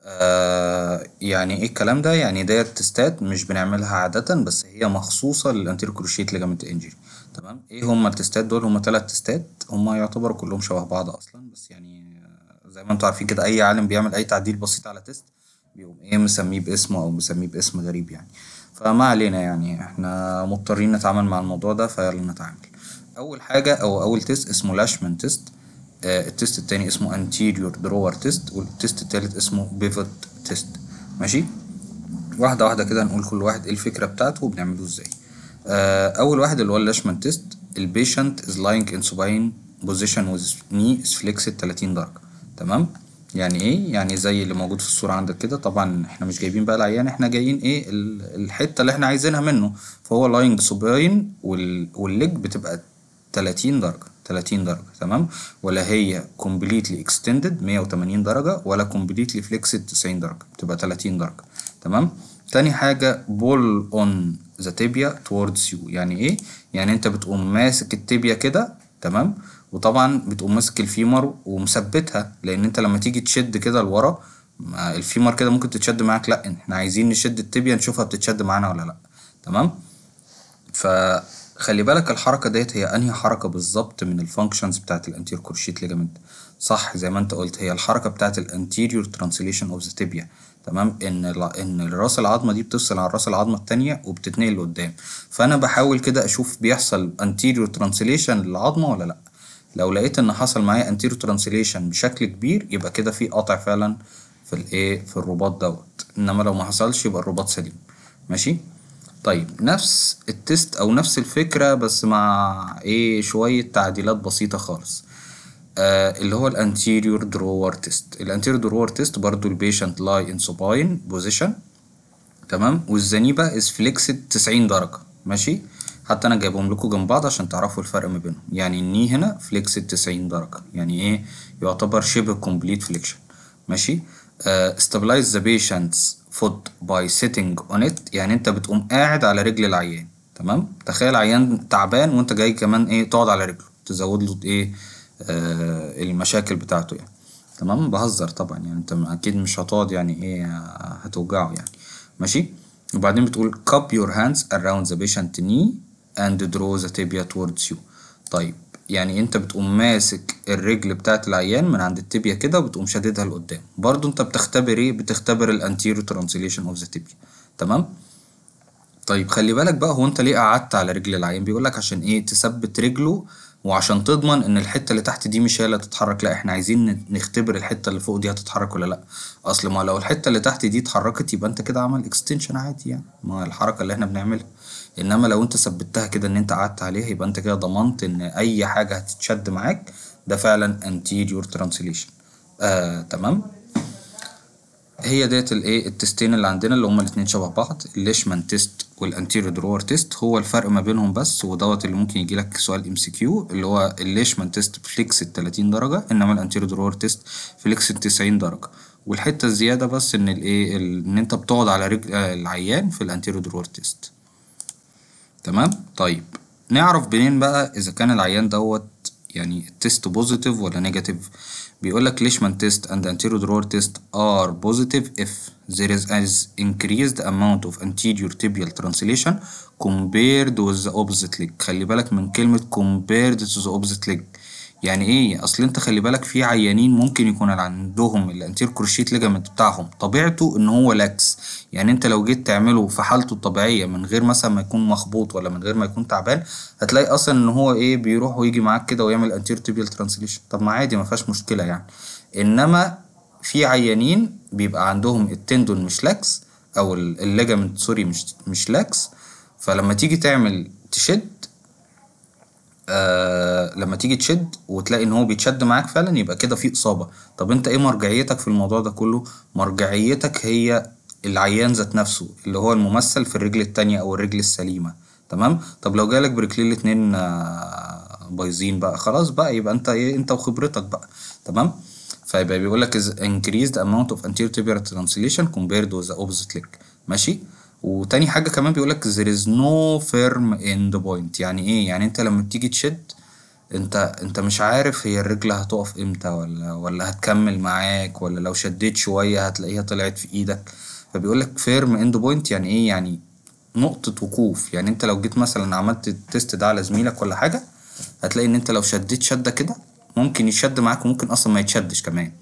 آه يعني ايه الكلام ده يعني ديت تستات مش بنعملها عادة بس هي مخصوصة للانتير كروشيت ليجامنت انجري تمام ايه هما التستات دول هما تلات تستات هما يعتبروا كلهم شبه بعض اصلا بس يعني آه، زي ما انتوا عارفين كده اي عالم بيعمل اي تعديل بسيط على تيست بيقوم ايه مسميه باسمه او مسميه باسم غريب يعني فما علينا يعني احنا مضطرين نتعامل مع الموضوع ده فيلا نتعامل اول حاجة او اول تيست اسمه لاشمان تيست آه، التيست التاني اسمه anterior drawer test والتيست التالت اسمه pivot test ماشي واحدة واحدة كده نقول كل واحد ايه الفكرة بتاعته وبنعمله ازاي آه، أول واحد اللي هو اللاشمان تيست البيشنت is lying in supine position with knee is flexed 30 درجة تمام يعني ايه يعني زي اللي موجود في الصورة عندك كده طبعا احنا مش جايبين بقى العيان احنا جايين ايه الحتة اللي احنا عايزينها منه فهو lying supine والليج بتبقى 30 درجة 30 درجة تمام ولا هي كومبليتلي اكستندد 180 درجة ولا كومبليتلي فليكسد 90 درجة بتبقى 30 درجة تمام تاني حاجة بول اون ذا تيبيا توردز يو يعني ايه يعني انت بتقوم ماسك التيبيا كده تمام وطبعا بتقوم ماسك الفيمر ومثبتها لان انت لما تيجي تشد كده لورا الفيمر كده ممكن تتشد معاك لا احنا عايزين نشد التيبيا نشوفها بتتشد معانا ولا لا تمام فا خلي بالك الحركة ديت هي أنهي حركة بالظبط من الفانكشنز بتاعت الانتير كروشيت ليجامنت صح زي ما انت قلت هي الحركة بتاعت الانتيريور ترانسليشن اوف ذا تيبيا تمام ان ان راس العظمه دي بتفصل عن راس العظمه التانية وبتتنقل لقدام فانا بحاول كده اشوف بيحصل انتيريور ترانسليشن للعظمه ولا لا لو لقيت ان حصل معايا انتيريور ترانسليشن بشكل كبير يبقى كده في قطع فعلا في الايه في الرباط دوت انما لو ما حصلش يبقى الرباط سليم ماشي طيب نفس التست او نفس الفكره بس مع ايه شويه تعديلات بسيطه خالص آه اللي هو الانتيريور درور تيست الانتيريور درور تيست برضو البيشنت لاي ان سوباين بوزيشن تمام والزنيبه از فليكسد 90 درجه ماشي حتى انا جايبهم لكم جنب بعض عشان تعرفوا الفرق ما بينهم يعني الني إيه هنا فليكسد 90 درجه يعني ايه يعتبر شبه كومبليت فليكشن ماشي استابلايز ذا بيشنتس foot by sitting on it يعني انت بتقوم قاعد على رجل العيان تمام تخيل عيان تعبان وانت جاي كمان ايه تقعد على رجله تزود له ايه آه المشاكل بتاعته يعني تمام بهزر طبعا يعني انت اكيد مش هتقعد يعني ايه هتوجعه يعني ماشي وبعدين بتقول cup your hands around the patient knee and draw the tibia towards you طيب يعني انت بتقوم ماسك الرجل بتاعت العيان من عند التبيا كده وبتقوم شاددها لقدام برضو انت بتختبر ايه بتختبر الانتيرو ترانسليشن اوف ذا تيبيا تمام طيب خلي بالك بقى هو انت ليه قعدت على رجل العيان بيقول لك عشان ايه تثبت رجله وعشان تضمن ان الحته اللي تحت دي مش هي اللي هتتحرك لا احنا عايزين نختبر الحته اللي فوق دي هتتحرك ولا لا اصل ما لو الحته اللي تحت دي اتحركت يبقى انت كده عمل اكستنشن عادي يعني ما الحركه اللي احنا بنعملها انما لو انت ثبتها كده ان انت قعدت عليها يبقى انت كده ضمنت ان اي حاجه هتتشد معاك ده فعلا anterior translation آه تمام هي ديت الايه التستين اللي عندنا اللي هما الاتنين شبه بعض الليشمان تيست والانتيريور درور تيست هو الفرق ما بينهم بس ودوت اللي ممكن يجي لك سؤال ام سي كيو اللي هو الليشمان تيست فليكس ال 30 درجه انما الانتيريور درور تيست فليكس ال 90 درجه والحته الزياده بس ان الايه ان انت بتقعد على رجل آه، العيان في الانتيريور درور تيست تمام طيب نعرف منين بقى اذا كان العيان دوت يعني التيست بوزيتيف ولا نيجاتيف بيقول لك ليشمان تيست اند anterior drawer test are positive if there is as increased amount of anterior tibial translation compared with the opposite leg خلي بالك من كلمة compared to the opposite leg يعني ايه اصل انت خلي بالك في عيانين ممكن يكون عندهم الانتير كروشيت ليجامنت بتاعهم طبيعته ان هو لاكس يعني انت لو جيت تعمله في حالته الطبيعيه من غير مثلا ما يكون مخبوط ولا من غير ما يكون تعبان هتلاقي اصلا ان هو ايه بيروح ويجي معاك كده ويعمل انتير تيبيال ترانسليشن طب ما عادي ما فيهاش مشكله يعني انما في عيانين بيبقى عندهم التندون مش لاكس او الليجامنت سوري مش مش لاكس فلما تيجي تعمل تشد آه، لما تيجي تشد وتلاقي ان هو بيتشد معاك فعلا يبقى كده في اصابه طب انت ايه مرجعيتك في الموضوع ده كله مرجعيتك هي العيان ذات نفسه اللي هو الممثل في الرجل التانية او الرجل السليمه تمام طب لو جالك برجلين الاتنين آه، بايظين بقى خلاص بقى يبقى انت ايه انت وخبرتك بقى تمام فيبقى بيقول لك increased amount of anterior tibial translation compared with the opposite leg ماشي وتاني حاجة كمان بيقولك there is no firm end point يعني ايه يعني انت لما بتيجي تشد انت انت مش عارف هي الرجل هتقف امتى ولا ولا هتكمل معاك ولا لو شديت شوية هتلاقيها طلعت في ايدك فبيقولك firm end point يعني ايه يعني نقطة وقوف يعني انت لو جيت مثلا عملت التيست ده على زميلك ولا حاجة هتلاقي ان انت لو شديت شدة كده ممكن يشد معاك وممكن اصلا ما يتشدش كمان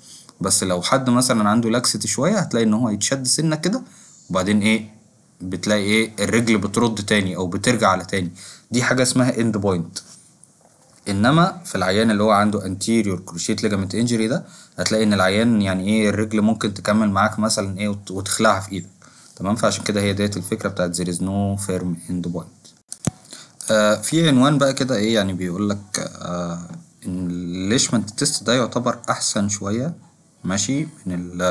بس لو حد مثلا عنده لاكسيتي شوية هتلاقي ان هو يتشد سنة كده وبعدين ايه بتلاقي ايه الرجل بترد تاني او بترجع على تاني دي حاجه اسمها اند بوينت انما في العيان اللي هو عنده انتيريور كروشيت ليجامنت انجري ده هتلاقي ان العيان يعني ايه الرجل ممكن تكمل معاك مثلا ايه وتخلعها في ايدك تمام فعشان كده هي ديت الفكره بتاعت there is no firm end point آه في عنوان بقى كده ايه يعني بيقول لك آه ان الليشمنت تيست ده يعتبر احسن شويه ماشي من ال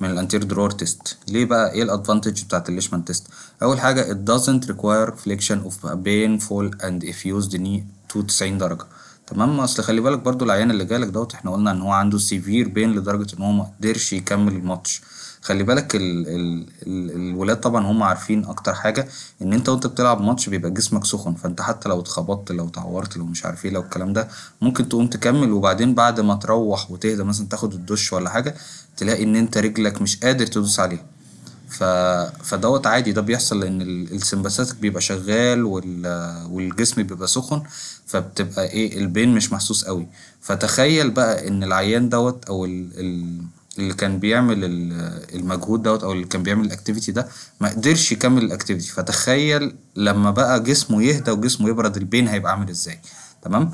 من الانتير درور تيست ليه بقى ايه الادفانتج بتاعه الليشمان تيست اول حاجه it doesn't require flexion of painful and effused knee to 90 درجه تمام اصل خلي بالك برضو العيان اللي جالك دوت احنا قلنا ان هو عنده سيفير بين لدرجه ان هو ما قدرش يكمل الماتش خلي بالك ال ال ال الولاد طبعًا هم عارفين أكتر حاجة إن أنت وأنت بتلعب ماتش بيبقى جسمك سخن، فأنت حتى لو اتخبطت لو اتعورت لو مش عارف إيه لو الكلام ده ممكن تقوم تكمل وبعدين بعد ما تروّح وتهدى مثلًا تاخد الدُش ولا حاجة تلاقي إن أنت رجلك مش قادر تدوس عليها، ف فدوت عادي ده بيحصل لإن ال بيبقى شغال وال والجسم بيبقى سخن فبتبقى إيه البين مش محسوس أوي، فتخيّل بقى إن العيان دوت أو ال ال اللي كان بيعمل المجهود دوت او اللي كان بيعمل الاكتيفيتي ده ما قدرش يكمل الاكتيفيتي فتخيل لما بقى جسمه يهدى وجسمه يبرد البين هيبقى عامل ازاي تمام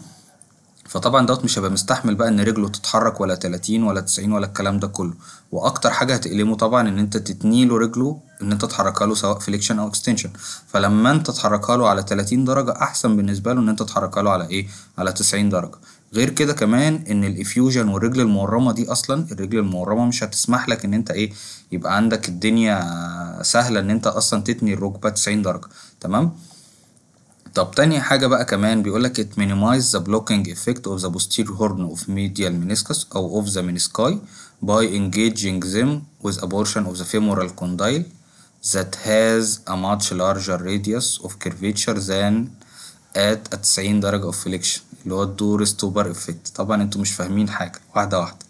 فطبعا دوت مش هيبقى مستحمل بقى ان رجله تتحرك ولا 30 ولا 90 ولا الكلام ده كله واكتر حاجه هتألمه طبعا ان انت تتني له رجله ان انت تحركها له سواء فليكشن او اكستنشن فلما انت تحركها له على 30 درجه احسن بالنسبه له ان انت تحركها له على ايه على 90 درجه غير كده كمان ان الافيوجن والرجل المورمه دي اصلا الرجل المورمه مش هتسمح لك ان انت ايه يبقى عندك الدنيا سهله ان انت اصلا تتني الركبه 90 درجه تمام طب تاني حاجة بقى كمان بيقولك it minimize the blocking effect of the posterior horn of medial meniscus أو of the menisci by engaging them with a portion of the femoral condyle that has a much larger radius of curvature than at a 90 درجة of flexion اللي هو الدور ستوبر افكت طبعا انتوا مش فاهمين حاجه واحده واحده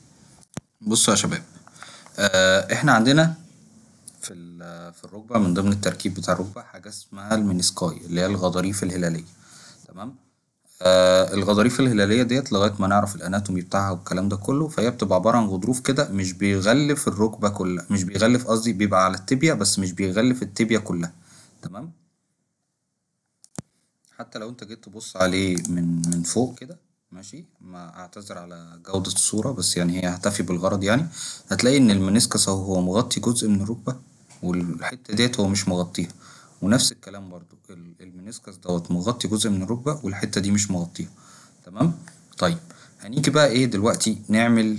بصوا يا شباب آه احنا عندنا في في الركبه من ضمن التركيب بتاع الركبه حاجه اسمها المينيسكاي اللي هي الغضاريف الهلاليه تمام آه الغضاريف الهلاليه ديت لغايه ما نعرف الاناتومي بتاعها والكلام ده كله فهي بتبقى عباره عن غضروف كده مش بيغلف الركبه كلها مش بيغلف قصدي بيبقى على التبيه بس مش بيغلف التبيه كلها تمام حتى لو انت جيت تبص عليه من من فوق كده ماشي ما اعتذر على جودة الصورة بس يعني هي هتفي بالغرض يعني هتلاقي ان المنسكس اهو هو مغطي جزء من الركبة والحتة ديت هو مش مغطيها ونفس الكلام برضو المنسكس دوت مغطي جزء من الركبة والحتة دي مش مغطيها تمام طيب هنيجي بقى ايه دلوقتي نعمل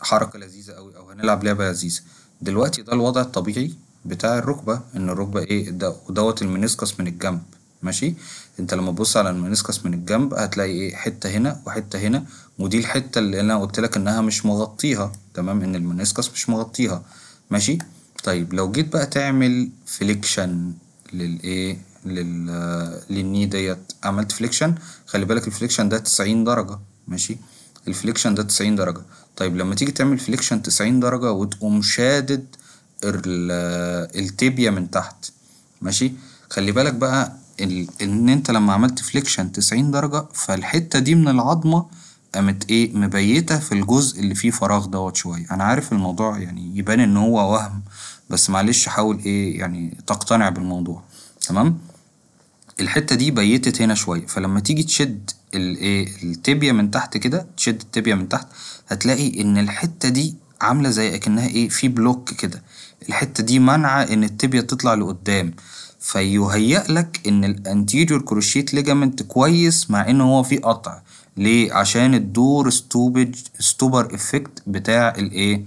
حركة لذيذة قوي او هنلعب لعبة لذيذة دلوقتي ده الوضع الطبيعي بتاع الركبة ان الركبة ايه دوت المنسكس من الجنب ماشي انت لما تبص على المنسكس من الجنب هتلاقي ايه حته هنا وحته هنا ودي الحته اللي انا قلت لك انها مش مغطيها تمام ان المنسكس مش مغطيها ماشي طيب لو جيت بقى تعمل فليكشن للايه لل ايه؟ للني ديت عملت فليكشن خلي بالك الفليكشن ده 90 درجه ماشي الفليكشن ده 90 درجه طيب لما تيجي تعمل فليكشن 90 درجه وتقوم شادد التيبيا من تحت ماشي خلي بالك بقى ان انت لما عملت فليكشن 90 درجه فالحته دي من العظمه قامت ايه مبيته في الجزء اللي فيه فراغ دوت شويه انا عارف الموضوع يعني يبان ان هو وهم بس معلش حاول ايه يعني تقتنع بالموضوع تمام الحته دي بيتت هنا شويه فلما تيجي تشد الايه التبيه من تحت كده تشد التبيه من تحت هتلاقي ان الحته دي عامله زي اكنها ايه في بلوك كده الحته دي مانعه ان التبيه تطلع لقدام فيهيأ لك ان الانتيريور كروشيت ليجامنت كويس مع ان هو فيه قطع ليه عشان الدور ستوبج ستوبر افكت بتاع الايه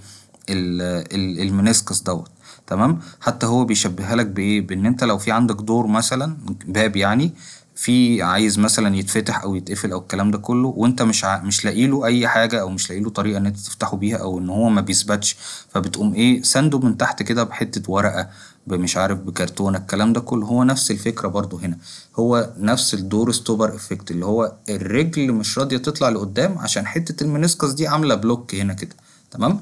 المنسكس دوت تمام حتى هو بيشبهها لك بايه بان انت لو في عندك دور مثلا باب يعني في عايز مثلا يتفتح او يتقفل او الكلام ده كله وانت مش ع... مش لاقي له اي حاجه او مش لاقي له طريقه ان انت تفتحه بيها او ان هو ما بيثبتش فبتقوم ايه سنده من تحت كده بحته ورقه مش عارف بكرتونه الكلام ده كله هو نفس الفكره برضو هنا هو نفس الدور ستوبر افكت اللي هو الرجل مش راضيه تطلع لقدام عشان حته المنسكس دي عامله بلوك هنا كده تمام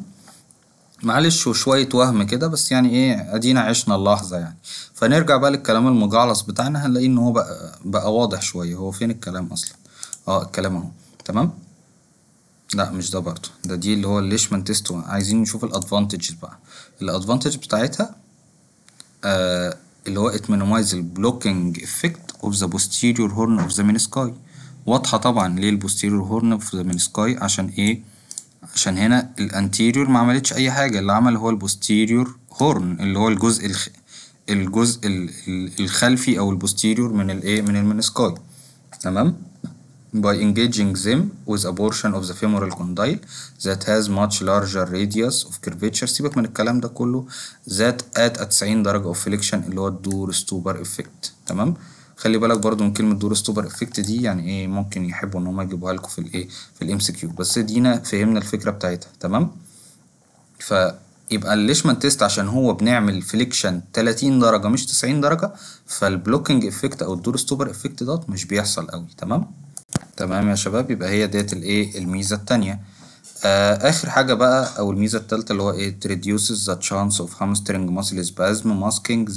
معلش وشوية وهم كده بس يعني ايه ادينا عشنا اللحظة يعني فنرجع بقى للكلام المجعلص بتاعنا هنلاقيه ان هو بقى, بقى واضح شوية هو فين الكلام اصلا اه الكلام اهو تمام لا مش ده برضه ده دي اللي هو الليشمان تيست عايزين نشوف الادفانتجز بقى الادفانتج بتاعتها آه اللي هو it minimize the blocking effect of the posterior horn of the واضحة طبعا ليه البوستيريور هورن of the menisci عشان ايه عشان هنا الانتيريور ما عملتش اي حاجه اللي عمل هو البوستيريور هورن اللي هو الجزء الخ... الجزء الخلفي او البوستيريور من الايه من المنسكاي تمام by engaging them with a portion of the femoral condyle that has much larger radius of curvature سيبك من الكلام ده كله that at 90 درجة of flexion اللي هو الدور ستوبر effect تمام خلي بالك برضو من كلمه دور ستوبر افكت دي يعني ايه ممكن يحبوا ان هم يجيبوها لكم في الايه في الام سي كيو بس دينا فهمنا الفكره بتاعتها تمام فيبقى الليشمان تيست عشان هو بنعمل فليكشن 30 درجه مش 90 درجه فالبلوكينج افكت او الدور ستوبر افكت دوت مش بيحصل قوي تمام تمام يا شباب يبقى هي ديت الايه الميزه الثانيه آه اخر حاجه بقى او الميزه الثالثه اللي هو ايه reduces the chance of hamstring muscle spasm masking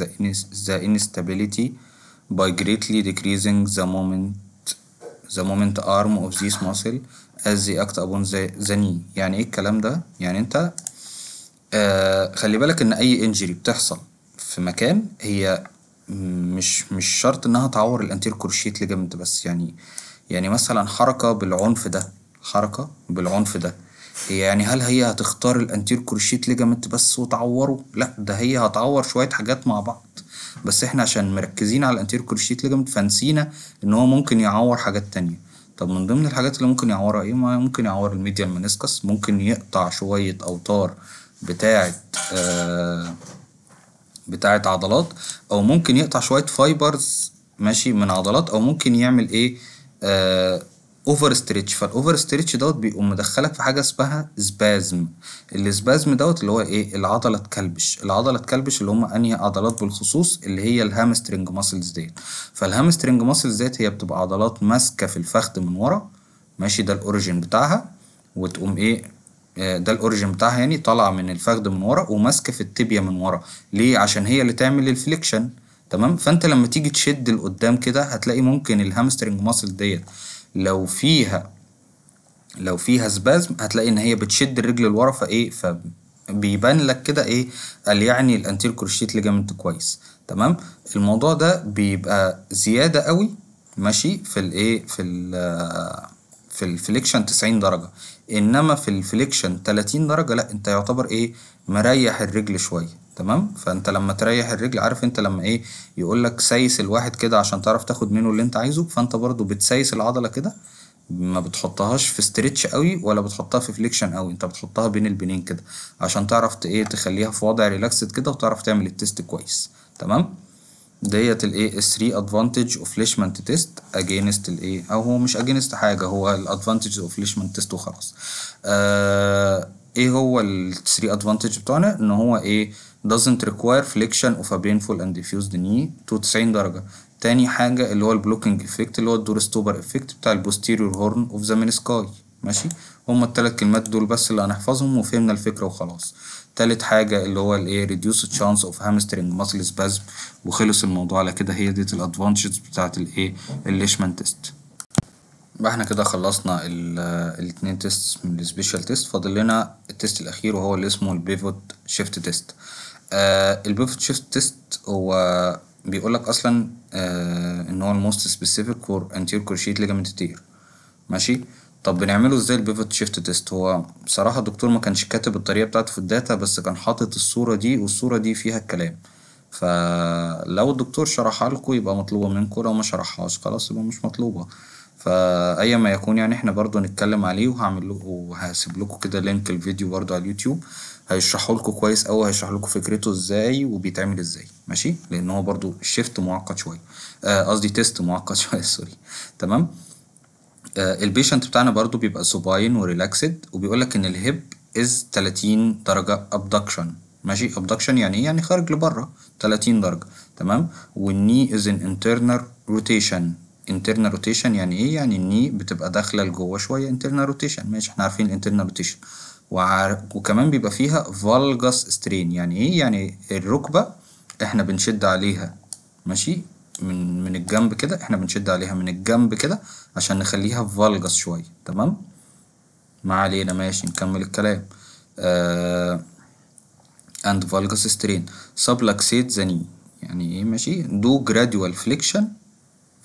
the instability by greatly decreasing the moment the moment arm of this muscle as they act upon the, the knee يعني ايه الكلام ده يعني انت آه خلي بالك ان اي انجري بتحصل في مكان هي مش مش شرط انها تعور الانتير كروشيت ليجامنت بس يعني يعني مثلا حركه بالعنف ده حركه بالعنف ده هي يعني هل هي هتختار الانتير كروشيت ليجامنت بس وتعوره لا ده هي هتعور شويه حاجات مع بعض بس احنا عشان مركزين على الانتيريور كروشيت ليجمنت فنسينا ان هو ممكن يعور حاجات تانية طب من ضمن الحاجات اللي ممكن يعورها ايه ممكن يعور الميديا المنسكس ممكن يقطع شويه اوتار بتاعه آه بتاعه عضلات او ممكن يقطع شويه فايبرز ماشي من عضلات او ممكن يعمل ايه آه اوفر ستريتش فالاوفر ستريتش دوت بيقوم مدخلك في حاجه اسمها سبازم السبازم دوت اللي هو ايه العضله اتكلبش العضله اتكلبش اللي هم انهي عضلات بالخصوص اللي هي الهامسترنج ماسلز ديت فالهامسترنج ماسلز ديت هي بتبقى عضلات ماسكه في الفخذ من ورا ماشي ده الاوريجين بتاعها وتقوم ايه آه، ده الاوريجن بتاعها يعني طالعه من الفخذ من ورا وماسكه في التيبيا من ورا ليه عشان هي اللي تعمل الفليكشن تمام فانت لما تيجي تشد لقدام كده هتلاقي ممكن الهامسترنج ماسل ديت لو فيها لو فيها سبازم هتلاقي ان هي بتشد الرجل لورا فايه فبيبان لك كده ايه قال يعني الانتير كروشيت ليجامنت كويس تمام الموضوع ده بيبقى زياده قوي ماشي في الايه في الـ في الفليكشن 90 درجه انما في الفليكشن 30 درجه لا انت يعتبر ايه مريح الرجل شويه تمام فانت لما تريح الرجل عارف انت لما ايه يقول لك سايس الواحد كده عشان تعرف تاخد منه اللي انت عايزه فانت برضو بتسايس العضله كده ما بتحطهاش في ستريتش قوي ولا بتحطها في فليكشن قوي انت بتحطها بين البنين كده عشان تعرف ايه تخليها في وضع ريلاكسد كده وتعرف تعمل التيست كويس تمام ديت الايه 3 ادفانتج اوف ليشمنت تيست اجينست الايه او هو مش اجينست حاجه هو الادفانتج اوف ليشمنت تيست وخلاص آه ايه هو ال 3 ادفانتج بتوعنا ان هو ايه doesn't require flexion of a painful and diffused knee to 90 درجة تاني حاجة اللي هو البلوكينج افكت اللي هو الدور ستوبر افكت بتاع البوستيريور هورن اوف ذا مينسكاي ماشي هما التلات كلمات دول بس اللي هنحفظهم وفهمنا الفكرة وخلاص تالت حاجة اللي هو الايه reduce chance of hamstring muscle spasm وخلص الموضوع على كده هي ديت الادفانتجز بتاعت الايه الليشمان تيست يبقى احنا كده خلصنا آه، الاتنين تيست من السبيشال تيست فاضل لنا التيست الاخير وهو اللي اسمه البيفوت شيفت تيست آه البروفيت شيفت تيست هو بيقول لك اصلا آه ان هو الموست سبيسيفيك كور انتير كروشيت ليجامنت تير ماشي طب بنعمله ازاي البيفوت شيفت تيست هو بصراحه الدكتور ما كانش كاتب الطريقه بتاعته في الداتا بس كان حاطط الصوره دي والصوره دي فيها الكلام فلو الدكتور شرحها لكم يبقى مطلوبه منكم لو ما شرحهاش خلاص يبقى مش مطلوبه فأي ما يكون يعني احنا برضو نتكلم عليه وهعمل له وهسيب لكم كده لينك الفيديو برضو على اليوتيوب هيشرحه لكم كويس قوي هيشرح لكم فكرته ازاي وبيتعمل ازاي ماشي لان هو برضو شيفت معقد شويه آه، قصدي آه تيست معقد شويه سوري تمام آه البيشنت بتاعنا برضو بيبقى سوباين وريلاكسد وبيقول لك ان الهيب از 30 درجه ابدكشن ماشي ابدكشن يعني ايه يعني خارج لبره 30 درجه تمام والني از ان انترنال روتيشن internal rotation يعني ايه يعني الني بتبقى داخله لجوه شويه internal rotation ماشي احنا عارفين internal rotation وكمان بيبقى فيها فالجس سترين يعني ايه يعني الركبة احنا بنشد عليها ماشي من من الجنب كده احنا بنشد عليها من الجنب كده عشان نخليها فالجس شوية تمام ما علينا ماشي نكمل الكلام آه... and valgus strain subluxate the knee يعني ايه ماشي do gradual flexion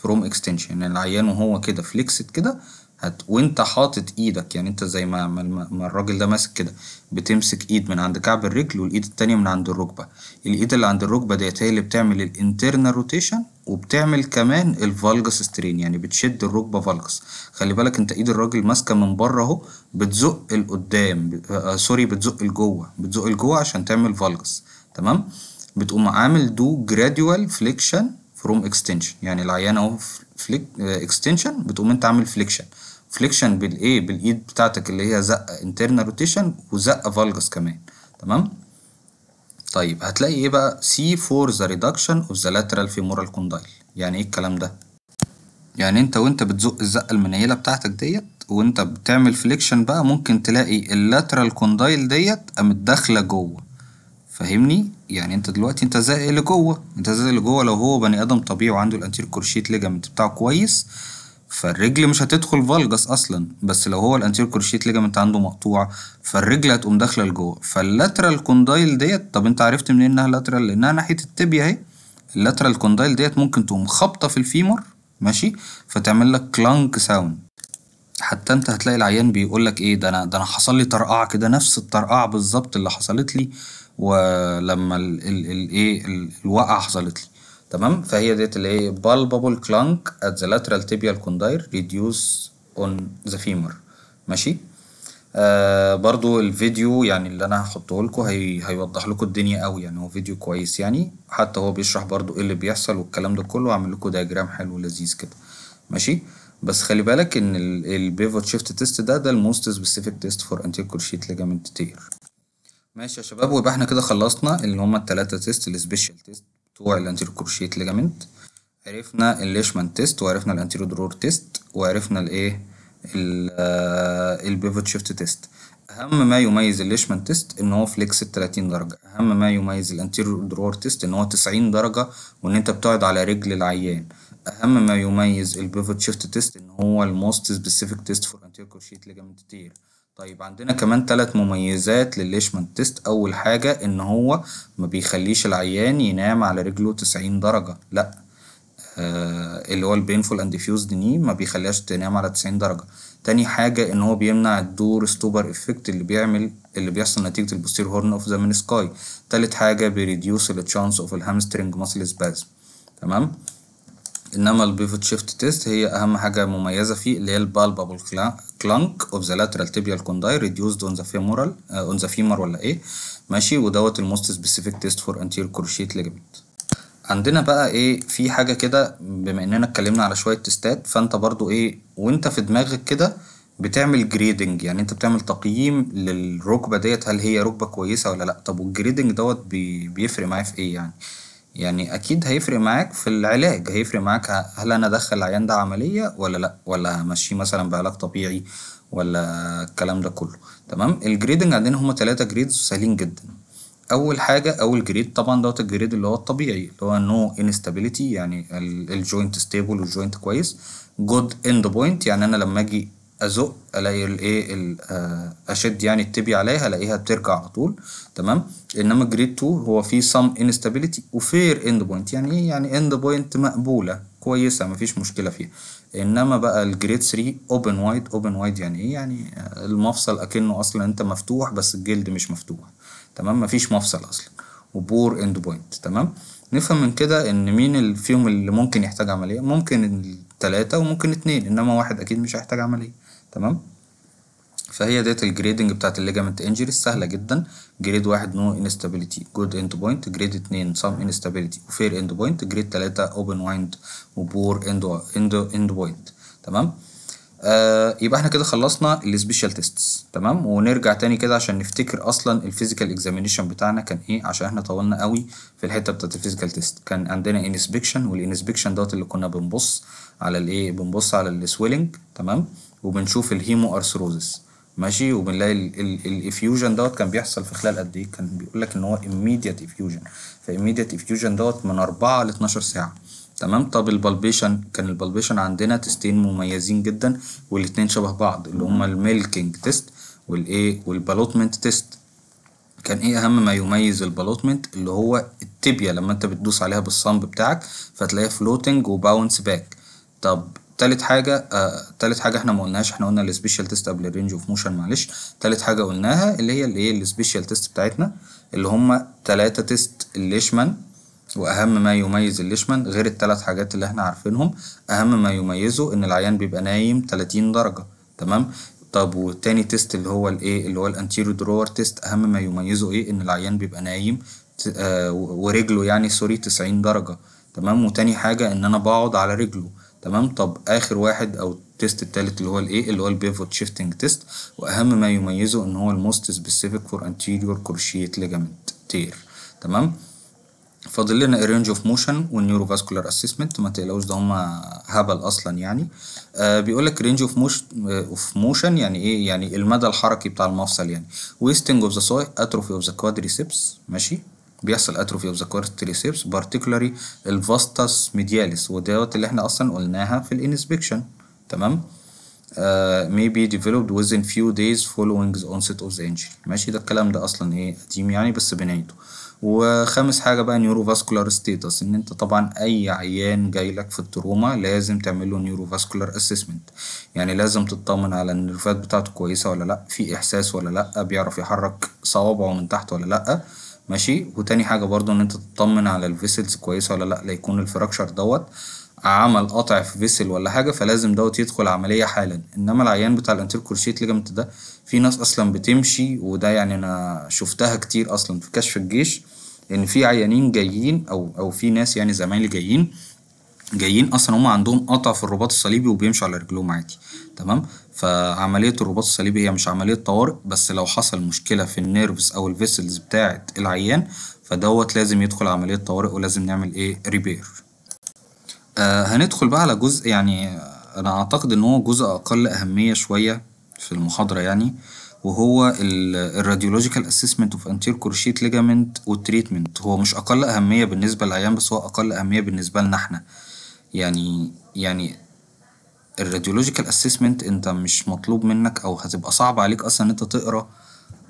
from extension يعني العيان وهو كده فليكسد كده هت... وانت حاطط ايدك يعني انت زي ما, ما, ما الراجل ده ماسك كده بتمسك ايد من عند كعب الرجل والايد التانية من عند الركبة الايد اللي عند الركبة ديت هي اللي بتعمل الانترنال روتيشن وبتعمل كمان الفالجس سترين يعني بتشد الركبة فالجس خلي بالك انت ايد الراجل ماسكة من بره اهو بتزق القدام آه, آه، سوري بتزق لجوه بتزق لجوه عشان تعمل فالجس تمام بتقوم عامل دو جراديوال فليكشن فروم اكستنشن يعني العيان اهو فليك اكستنشن آه، بتقوم انت عامل فليكشن فليكشن بالايه بالايد بتاعتك اللي هي زقه انترنال روتيشن وزقه فالجس كمان تمام طيب هتلاقي ايه بقى سي فور ذا ريدكشن اوف ذا لاترال فيمورال كوندايل يعني ايه الكلام ده يعني انت وانت بتزق الزقه المنيله بتاعتك ديت وانت بتعمل فليكشن بقى ممكن تلاقي اللاترال كوندايل ديت قامت داخله جوه فاهمني يعني انت دلوقتي انت زائق لجوه انت زائق لجوه لو هو بني ادم طبيعي وعنده الانتير كورشيت ليجامنت بتاعه كويس فالرجل مش هتدخل فالجس اصلا بس لو هو الانتير كروشيت ليجامنت عنده مقطوع فالرجل هتقوم داخله لجوه فاللاترال كوندايل ديت طب انت عرفت منين انها لاترال لانها ناحيه التبيا اهي اللاترال كوندايل ديت ممكن تقوم خابطه في الفيمور ماشي فتعمل لك كلانك ساوند حتى انت هتلاقي العيان بيقول لك ايه ده انا ده انا حصل لي طرقعه كده نفس الطرقعه بالظبط اللي حصلت لي ولما الايه الوقعه حصلت لي تمام فهي ديت اللي هي بالبابل كلانك ات ذا لاترال تيبيال كوندير ريديوس اون ذا فيمر ماشي آه برضو الفيديو يعني اللي انا هحطه لكم هي هيوضح لكم الدنيا قوي يعني هو فيديو كويس يعني حتى هو بيشرح برضو ايه اللي بيحصل والكلام ده كله وعامل لكم دياجرام حلو لذيذ كده ماشي بس خلي بالك ان البيفوت شيفت تيست ده ده الموست سبيسيفيك تيست فور انتيكور شيت ليجامنت تير ماشي يا شباب ويبقى احنا كده خلصنا اللي هما التلاتة تيست السبيشال تيست بتوع الانتيرو كروشيت ليجامنت عرفنا الليشمان تيست وعرفنا الانتيرو درور تيست وعرفنا الايه آه، البيفوت شيفت تيست اهم ما يميز الليشمان تيست ان هو فليكس 30 درجه اهم ما يميز الانتيرو درور تيست ان هو 90 درجه وان انت بتقعد على رجل العيان اهم ما يميز البيفوت شيفت تيست ان هو الموست سبيسيفيك تيست فور انتيرو كروشيت ليجامنت تير طيب عندنا كمان تلات مميزات للليشمان تيست أول حاجة إن هو ما بيخليش العيان ينام على رجله تسعين درجة لأ آه اللي هو البينفول اند فيوزد ني ما بيخليهاش تنام على تسعين درجة تاني حاجة إن هو بيمنع الدور ستوبر إفكت اللي بيعمل اللي بيحصل نتيجة البوستير هورن أوف ذا سكاي تالت حاجة بيريديوس التشانس أوف الهامسترنج ماسل سبازم تمام انما البيفوت شيفت تيست هي اهم حاجه مميزه فيه اللي هي البالبابل كلانك اوف ذا لاترال تيبيال كونداي ريديوسد اون ذا فيمورال اون ذا فيمر ولا ايه ماشي ودوت الموست سبيسيفيك تيست فور انتير كروشيت ليجمنت عندنا بقى ايه في حاجه كده بما اننا اتكلمنا على شويه تيستات فانت برضو ايه وانت في دماغك كده بتعمل جريدنج يعني انت بتعمل تقييم للركبه ديت هل هي ركبه كويسه ولا لا طب والجريدنج دوت بيفرق معايا في ايه يعني يعني أكيد هيفرق معاك في العلاج هيفرق معاك هل أنا أدخل العيان ده عملية ولا لأ ولا همشيه مثلا بعلاج طبيعي ولا الكلام ده كله تمام الجريدنج عندنا هما تلاتة جريدز سهلين جدا أول حاجة أول جريد طبعا دوت الجريد اللي هو الطبيعي اللي هو نو انستابيليتي يعني الجوينت ستيبل والجوينت كويس جود اند بوينت يعني أنا لما أجي ازق الاقي الايه آه، اشد يعني التبي عليها الاقيها بترجع على طول تمام انما جريد 2 هو فيه سم انستابيليتي وفير اند بوينت يعني ايه يعني اند بوينت مقبوله كويسه مفيش مشكله فيها انما بقى الجريد 3 اوبن وايد اوبن وايد يعني ايه يعني آه، المفصل اكنه اصلا انت مفتوح بس الجلد مش مفتوح تمام مفيش مفصل اصلا وبور اند بوينت تمام نفهم من كده ان مين اللي فيهم اللي ممكن يحتاج عمليه ممكن ثلاثة وممكن اتنين انما واحد اكيد مش هيحتاج عمليه تمام فهي ديت الجريدنج بتاعت الليجامنت انجري سهله جدا جريد 1 نو انستابيليتي جود اند بوينت جريد 2 سام انستابيليتي وفير اند بوينت جريد 3 اوبن وايند وبور اند اند اند بوينت تمام آه يبقى احنا كده خلصنا السبيشال تيستس تمام ونرجع تاني كده عشان نفتكر اصلا الفيزيكال اكزامينشن بتاعنا كان ايه عشان احنا طولنا قوي في الحته بتاعت الفيزيكال تيست كان عندنا انسبكشن والانسبكشن دوت اللي كنا بنبص على الايه بنبص على السويلنج تمام وبنشوف الهيمو ارثروزس ماشي وبنلاقي الافيوجن دوت كان بيحصل في خلال قد ايه كان بيقول لك ان هو immediate افيوجن فimmediate افيوجن دوت من 4 ل 12 ساعه تمام طب البالبيشن كان البالبيشن عندنا تستين مميزين جدا والاتنين شبه بعض اللي هما الميلكينج تيست والايه والبالوتمنت تيست كان ايه اهم ما يميز البالوتمنت اللي هو التيبيا لما انت بتدوس عليها بالصنب بتاعك فتلاقيها فلوتنج وباونس باك طب تالت حاجة آه تالت حاجة احنا ما قلناهاش احنا قلنا السبيشال تيست قبل الرينج اوف موشن معلش تالت حاجة قلناها اللي هي الايه السبيشال تيست بتاعتنا اللي هما تلاتة تيست الليشمان واهم ما يميز الليشمان غير التلات حاجات اللي احنا عارفينهم اهم ما يميزه ان العيان بيبقى نايم 30 درجة تمام طب والتاني تيست اللي هو الايه اللي هو الانتيريو درور تيست اهم ما يميزه ايه ان العيان بيبقى نايم آه ورجله يعني سوري 90 درجة تمام وتاني حاجة ان انا بقعد على رجله تمام طب اخر واحد او التيست التالت اللي هو الايه اللي هو البيفوت شيفتنج تيست واهم ما يميزه ان هو الموست سبيسيفيك فور انتيريور كروشيت ليجامنت تير تمام فاضل لنا الرينج اوف موشن والنيورو فاسكولار اسيسمنت ما تقلقوش ده هما هبل اصلا يعني آه بيقول لك رينج اوف موشن اوف موشن يعني ايه يعني المدى الحركي بتاع المفصل يعني ويستنج اوف ذا سوي اتروفي اوف ذا كوادريسبس ماشي بيحصل اتروفي اوف ذا كورتيسيبس بارتيكولاري الفاستاس ميدياليس ودوت اللي احنا اصلا قلناها في الانسبكشن تمام uh, may be developed within few days following the onset of the injury ماشي ده الكلام ده اصلا ايه قديم يعني بس بنعيده وخامس حاجة بقى نيوروفاسكولار ستيتس ان انت طبعا اي عيان جاي لك في التروما لازم تعمل له نيوروفاسكولار اسسمنت يعني لازم تطمن على النرفات بتاعته كويسة ولا لا في احساس ولا لا بيعرف يحرك صوابعه من تحت ولا لا ماشي وتاني حاجة برضو إن أنت تطمن على الفيسلز كويسة ولا لأ ليكون الفراكشر دوت عمل قطع في فيسل ولا حاجة فلازم دوت يدخل عملية حالا إنما العيان بتاع الانتركورشيت ليجمنت ده في ناس أصلا بتمشي وده يعني أنا شفتها كتير أصلا في كشف الجيش إن في عيانين جايين أو أو في ناس يعني زمايلي جايين جايين اصلا هم عندهم قطع في الرباط الصليبي وبيمشوا على رجلهم عادي تمام فعملية الرباط الصليبي هي مش عملية طوارئ بس لو حصل مشكلة في النيرفز أو الفيسلز بتاعة العيان فدوت لازم يدخل عملية طوارئ ولازم نعمل إيه ريبير آه هندخل بقى على جزء يعني أنا أعتقد إن هو جزء أقل أهمية شوية في المحاضرة يعني وهو الراديولوجيكال اسسمنت اوف انتير كورشيت ليجامنت والتريتمنت هو مش اقل اهميه بالنسبه للعيان بس هو اقل اهميه بالنسبه لنا احنا يعني يعني الراديولوجيكال اسسمنت انت مش مطلوب منك او هتبقى صعب عليك اصلا ان انت تقرا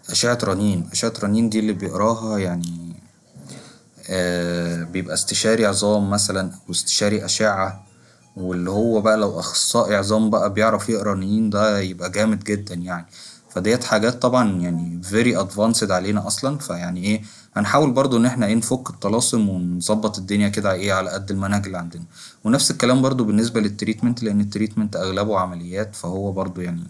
اشعه رنين اشعه رنين دي اللي بيقراها يعني آه بيبقى استشاري عظام مثلا او استشاري اشعه واللي هو بقى لو اخصائي عظام بقى بيعرف يقرا رنين ده يبقى جامد جدا يعني فديت حاجات طبعا يعني فيري ادفانسد علينا اصلا فيعني ايه هنحاول برضو ان احنا ايه نفك الطلاسم ونظبط الدنيا كده ايه على قد المنهج اللي عندنا ونفس الكلام برضو بالنسبة للتريتمنت لان التريتمنت اغلبه عمليات فهو برضو يعني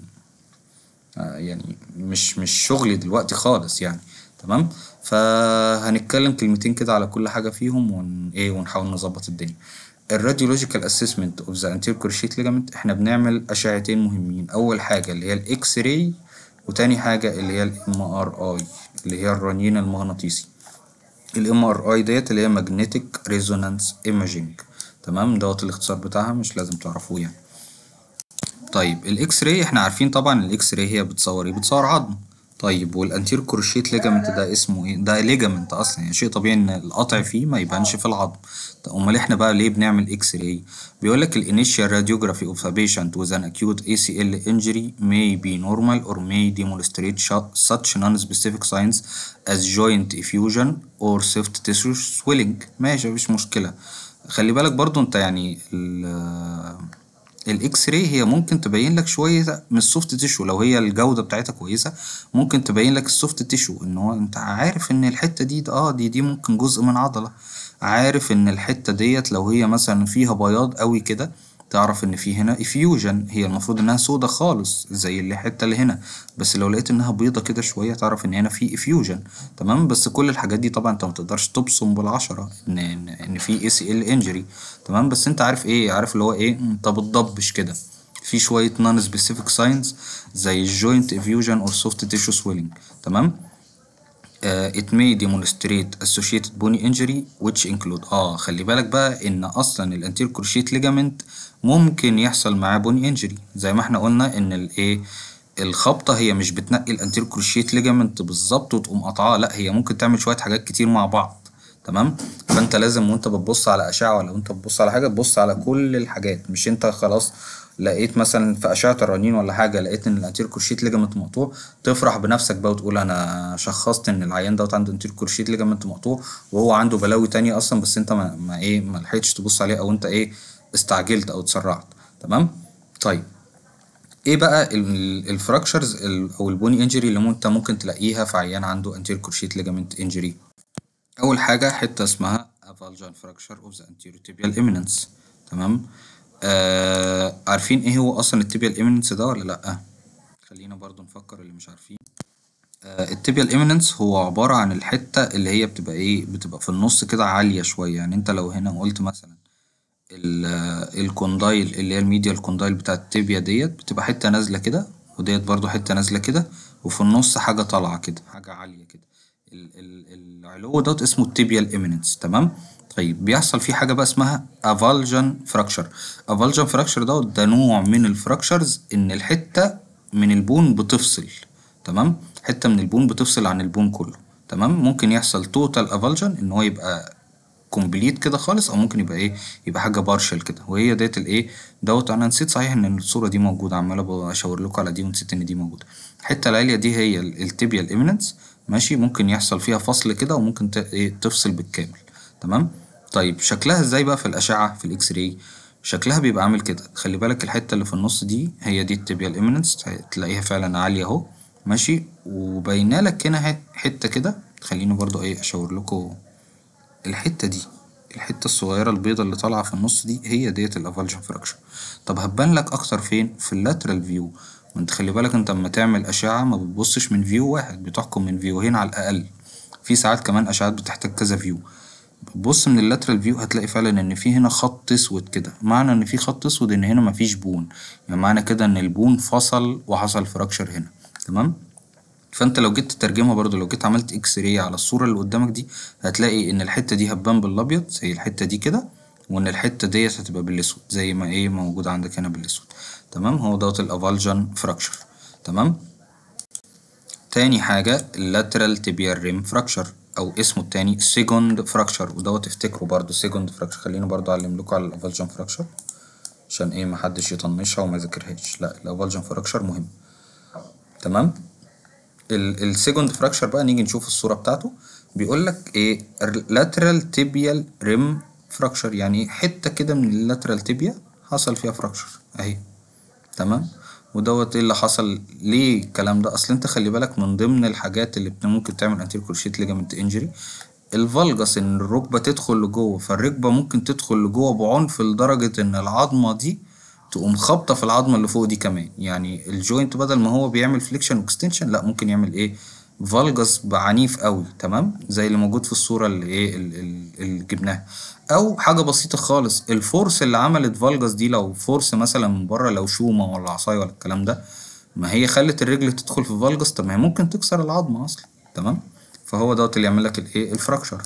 آه، يعني مش مش شغلي دلوقتي خالص يعني تمام فهنتكلم كلمتين كده على كل حاجة فيهم ون ايه ونحاول نظبط الدنيا الراديولوجيكال اسسمنت اوف ذا انتير كروشيت ليجامنت احنا بنعمل اشعتين مهمين اول حاجة اللي هي الاكس راي وتاني حاجة اللي هي الام ار اي اللي هي الرنين المغناطيسي الام ار اي ديت اللي هي ماجنتيك ريزونانس ايماجينج تمام دوت الاختصار بتاعها مش لازم تعرفوه يعني طيب الاكس راي احنا عارفين طبعا الاكس راي هي بتصور ايه بتصور عظم طيب والانتير كروشيت ليجامنت ده اسمه ايه ده ليجامنت اصلا يعني شيء طبيعي ان القطع فيه ما يبانش في العظم امال احنا بقى ليه بنعمل اكس راي بيقول لك الانيشال راديوجرافي اوف patient with an acute ACL injury may be normal or may demonstrate such non-specific signs as joint effusion or soft tissue swelling ماشي مفيش مشكلة خلي بالك برضو انت يعني الاكس راي هي ممكن تبين لك شويه من السوفت تيشو لو هي الجوده بتاعتها كويسه ممكن تبين لك السوفت تيشو ان هو انت عارف ان الحته دي اه دي دي ممكن جزء من عضله عارف إن الحتة ديت لو هي مثلا فيها بياض أوي كده تعرف إن في هنا إفيوجن هي المفروض إنها سودة خالص زي الحتة اللي هنا بس لو لقيت إنها بيضة كده شوية تعرف إن هنا في إفيوجن تمام بس كل الحاجات دي طبعا أنت متقدرش تبصم بالعشرة إن إن, في إي سي إل إنجري تمام بس أنت عارف إيه عارف اللي هو إيه أنت بتضبش كده في شوية نون سبيسيفيك ساينز زي الجوينت إفيوجن أو سوفت تيشو سويلنج تمام آه، it may demonstrate associated bony injury which include اه خلي بالك بقى ان اصلا الانتير كروشيت ليجامنت ممكن يحصل معاه بوني انجري زي ما احنا قلنا ان الايه الخبطه هي مش بتنقي الانتير كروشيت ليجامنت بالظبط وتقوم قطعاه لا هي ممكن تعمل شويه حاجات كتير مع بعض تمام فانت لازم وانت بتبص على اشعه ولا وانت بتبص على حاجه تبص على كل الحاجات مش انت خلاص لقيت مثلا في اشعه الرنين ولا حاجه لقيت ان الانتير كورشيت ليجامنت مقطوع تفرح بنفسك بقى وتقول انا شخصت ان العيان دوت عنده انتير كورشيت ليجامنت مقطوع وهو عنده بلاوي تانية اصلا بس انت ما, ما ايه ما لحقتش تبص عليه او انت ايه استعجلت او اتسرعت تمام طيب ايه بقى الفراكشرز او البوني انجري اللي انت ممكن تلاقيها في عيان عنده انتير كورشيت ليجامنت انجري اول حاجه حته اسمها افالجان فراكشر اوف ذا انتيريو تيبيال اميننس تمام آه عارفين ايه هو اصلا التبيال ايمننس ده ولا لأ؟ خلينا برضو نفكر اللي مش عارفين آه التبيال ايمننس هو عبارة عن الحتة اللي هي بتبقى ايه بتبقى في النص كده عالية شوية يعني انت لو هنا قلت مثلا الكوندايل اللي هي الميديا الكوندايل بتاع التبيا ديت بتبقى حتة نازلة كده وديت برضو حتة نازلة كده وفي النص حاجة طالعة كده حاجة عالية كده العلو دوت اسمه التبيال ايمننس تمام طيب بيحصل في حاجة بقى اسمها افالجن فراكشر افالجن فراكشر دوت ده نوع من الفراكشرز ان الحتة من البون بتفصل تمام حتة من البون بتفصل عن البون كله تمام ممكن يحصل توتال افالجن ان هو يبقى كومبليت كده خالص او ممكن يبقى ايه يبقى حاجه بارشل كده وهي ديت الايه دوت انا نسيت صحيح ان الصوره دي موجوده عمال اشاور لكم على دي ونسيت ان دي موجوده الحته العاليه دي هي التيبيا الاميننس ماشي ممكن يحصل فيها فصل كده وممكن إيه، تفصل بالكامل تمام طيب شكلها ازاي بقى في الأشعة في الإكس راي شكلها بيبقى عامل كده خلي بالك الحتة اللي في النص دي هي دي التبيال إيمننس هتلاقيها فعلا عالية أهو ماشي وباينة لك هنا حتة كده خليني برضو إيه أشاور لكم الحتة دي الحتة الصغيرة البيضة اللي طالعة في النص دي هي ديت الأفالجن فراكشر طب هتبان لك أكتر فين؟ في اللاترال فيو وانت خلي بالك انت لما تعمل أشعة ما بتبصش من فيو واحد بتحكم من فيوهين على الأقل في ساعات كمان أشعات بتحتاج كذا فيو بص من اللاترال فيو هتلاقي فعلا ان في هنا خط اسود كده معنى ان في خط اسود ان هنا مفيش بون يعني معنى كده ان البون فصل وحصل فراكشر هنا تمام فانت لو جيت تترجمها برضو لو جيت عملت اكس راي على الصوره اللي قدامك دي هتلاقي ان الحته دي هتبان بالابيض زي الحته دي كده وان الحته ديت هتبقى بالاسود زي ما ايه موجود عندك هنا بالاسود تمام هو دوت الافالجن فراكشر تمام تاني حاجه اللاترال تيبيال ريم فراكشر او اسمه التاني سيجوند فراكشر ودوت افتكروا برضو سيجوند فراكشر خليني برضو اعلم لكم على الافالجن فراكشر عشان ايه محدش يطنشها وما يذكرهاش لا الافالجن فراكشر مهم تمام السيجوند فراكشر بقى نيجي نشوف الصوره بتاعته بيقول لك ايه لاترال تيبيال ريم فراكشر يعني حته كده من اللاترال تيبيا حصل فيها فراكشر اهي تمام ودوت ايه اللي حصل ليه الكلام ده اصل انت خلي بالك من ضمن الحاجات اللي ممكن تعمل انتير كروشيت ليجامنت انجري الفلجس ان الركبه تدخل لجوه فالركبه ممكن تدخل لجوه بعنف لدرجه ان العظمه دي تقوم خابطه في العظمه اللي فوق دي كمان يعني الجوينت بدل ما هو بيعمل فليكشن واكستنشن لا ممكن يعمل ايه فالجس بعنيف قوي تمام زي اللي موجود في الصوره اللي ايه اللي جبناها او حاجه بسيطه خالص الفورس اللي عملت فالجاس دي لو فورس مثلا من بره لو شومه ولا عصايه ولا الكلام ده ما هي خلت الرجل تدخل في فالجاس طب ما هي ممكن تكسر العظم اصلا تمام فهو دوت اللي يعمل لك الايه الفراكشر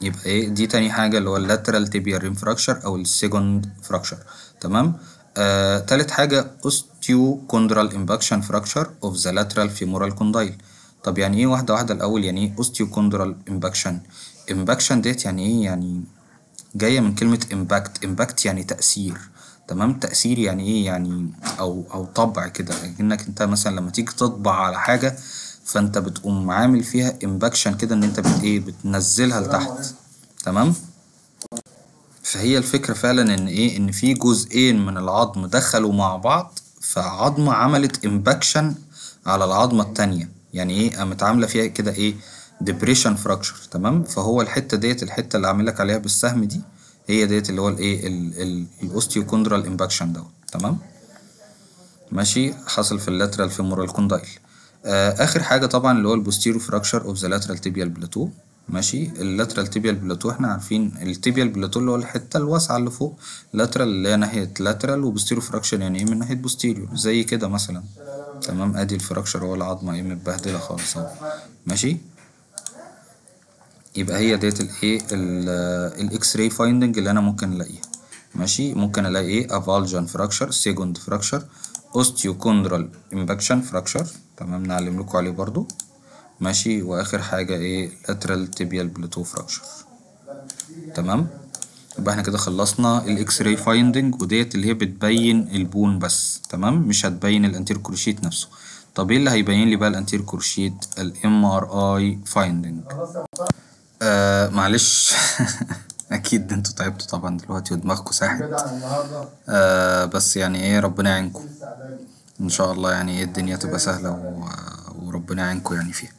يبقى ايه دي تاني حاجه اللي هو اللاترال تيبيال ريم فراكشر او السيجوند فراكشر تمام آه تالت حاجه اوستيو كوندرال امباكشن فراكشر اوف ذا لاترال فيمورال كوندايل طب يعني ايه واحده واحده الاول يعني ايه اوستيو كوندرال امباكشن امباكشن ديت يعني ايه يعني جايه من كلمه امباكت امباكت يعني تاثير تمام تاثير يعني ايه يعني او او طبع كده انك انت مثلا لما تيجي تطبع على حاجه فانت بتقوم عامل فيها امباكشن كده ان انت بت ايه بتنزلها لتحت تمام فهي الفكره فعلا ان ايه ان في جزئين من العظم دخلوا مع بعض فعظمه عملت امباكشن على العظمه التانية يعني ايه قامت عامله فيها كده ايه ديبريشن فراكشر تمام فهو الحته ديت الحته اللي عامل لك عليها بالسهم دي هي ديت اللي هو الايه الاوستيوكوندرال امباكشن دوت تمام ماشي حصل في اللاترال فيمورال كوندايل آه، اخر حاجه طبعا اللي هو البوستيرو فراكشر اوف ذا لاترال تيبيال بلاتو ماشي اللاترال تيبيال بلاتو احنا عارفين التيبيال بلاتو اللي هو الحته الواسعه اللي فوق لاترال اللي هي ناحيه لاترال وبوستيرو فراكشر يعني ايه من ناحيه بوستيريو زي كده مثلا تمام ادي الفراكشر هو العظمه ايه متبهدله خالص اهو ماشي يبقى هي ديت الايه الاكس راي فايندنج اللي انا ممكن الاقيها ماشي ممكن الاقي ايه افالجن فراكشر سيجوند فراكشر اوستيوكوندرال امباكشن فراكشر تمام نعلم لكم عليه برضو ماشي واخر حاجه ايه لاترال تيبيال بلاتو فراكشر تمام يبقى احنا كده خلصنا الاكس راي فايندنج وديت اللي هي بتبين البون بس تمام مش هتبين الانتير كروشيت نفسه طب ايه اللي هيبين لي بقى الانتير كروشيت الام ار اي فايندنج آه، معلش اكيد انتوا تعبتوا طبعا دلوقتي ودماغكم ساحت آه بس يعني ايه ربنا يعينكم ان شاء الله يعني ايه الدنيا تبقى سهله و... وربنا يعينكم يعني فيها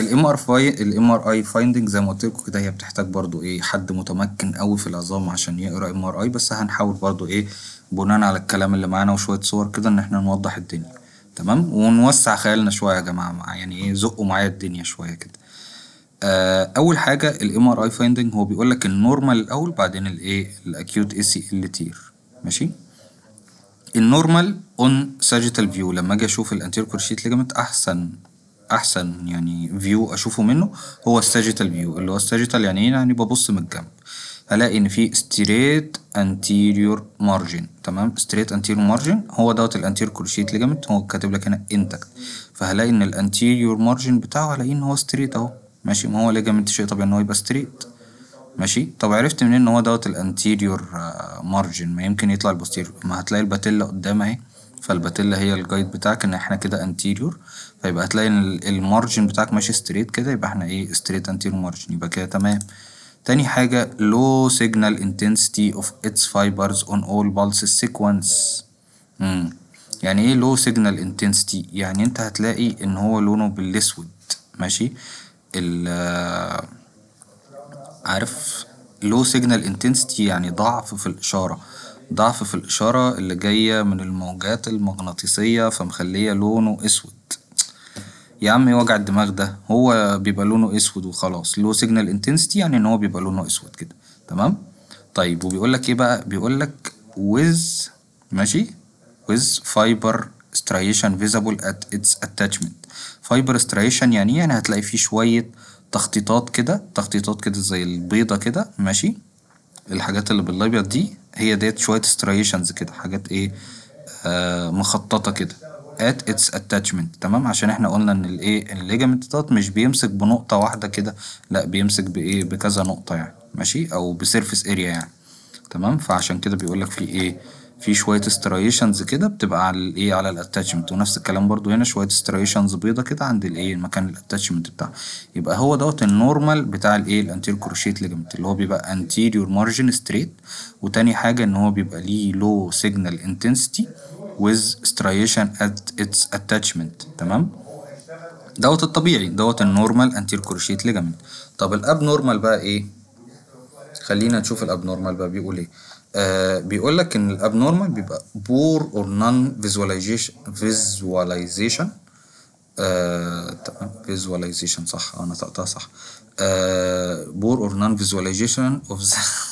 الام ار اي الام ار اي فايندنج زي ما قلت لكم كده هي بتحتاج برضو ايه حد متمكن قوي في العظام عشان يقرا ام ار اي بس هنحاول برضو ايه بناء على الكلام اللي معانا وشويه صور كده ان احنا نوضح الدنيا تمام ونوسع خيالنا شويه يا جماعه يعني ايه زقوا معايا الدنيا شويه كده آه، اول حاجه الام ار اي فايندنج هو بيقول لك النورمال الاول بعدين الايه الاكيوت اي سي ال تير ماشي النورمال اون ساجيتال فيو لما اجي اشوف الانتيريور كورشيت ليجامنت احسن احسن يعني فيو اشوفه منه هو الساجيتال فيو اللي هو الساجيتال يعني ايه يعني ببص من الجنب هلاقي ان في ستريت انتيريور مارجن تمام ستريت انتيريور مارجن هو دوت الانتيريور كروشيت ليجامنت هو كاتب لك هنا انتكت فهلاقي ان الانتيريور مارجن بتاعه هلاقي ان هو ستريت اهو ماشي ما هو ليجامنت شيء طبيعي ان هو يبقى ستريت ماشي طب عرفت منين ان هو دوت الانتيريور آه، مارجن ما يمكن يطلع البوستيريور ما هتلاقي الباتيلا قدام اهي فالباتيلا هي الجايد بتاعك ان احنا كده انتيريور فيبقى هتلاقي ان المارجن بتاعك ماشي ستريت كده يبقى احنا ايه ستريت انتيريور مارجن يبقى كده تمام تاني حاجة low signal intensity of its fibers on all pulse sequence مم. يعني ايه low signal intensity يعني انت هتلاقي ان هو لونه بالاسود ماشي ال عارف لو سيجنال انتنسيتي يعني ضعف في الإشارة ضعف في الإشارة اللي جاية من الموجات المغناطيسية فمخلية لونه أسود يا عم ايه وجع الدماغ ده هو بيبقى لونه اسود وخلاص لو سيجنال انتنسيتي يعني ان هو بيبقى لونه اسود كده تمام طيب وبيقول لك ايه بقى بيقول لك with ماشي with fiber striation visible at its attachment فايبر استريشن يعني يعني هتلاقي فيه شوية تخطيطات كده تخطيطات كده زي البيضة كده ماشي الحاجات اللي بالابيض دي هي ديت شوية استريشنز كده حاجات ايه آه مخططة كده at its attachment تمام عشان احنا قلنا ان الايه الليجامنت دوت مش بيمسك بنقطة واحدة كده لا بيمسك بايه بكذا نقطة يعني ماشي او بسيرفيس اريا يعني تمام فعشان كده بيقولك في ايه في شويه استريشنز كده بتبقى على الايه على الاتاتشمنت ونفس الكلام برضو هنا شويه استريشنز بيضه كده عند الايه المكان الاتاتشمنت بتاعها يبقى هو دوت النورمال بتاع الايه الانتيريور كروشيت ليجمنت اللي هو بيبقى انتيريور مارجن ستريت وتاني حاجه ان هو بيبقى ليه لو سيجنال انتنسيتي with striation at its attachment تمام دوت الطبيعي دوت النورمال انتير كروشيت ليجمنت طب الاب نورمال بقى ايه خلينا نشوف الاب نورمال بقى بيقول ايه آه، بيقول لك ان نورمال بيبقى بور اور نون فيزواليزيشن فيزواليزيشن فيزواليزيشن صح انا آه، نطقتها صح آه، بور اور نون فيزواليزيشن اوف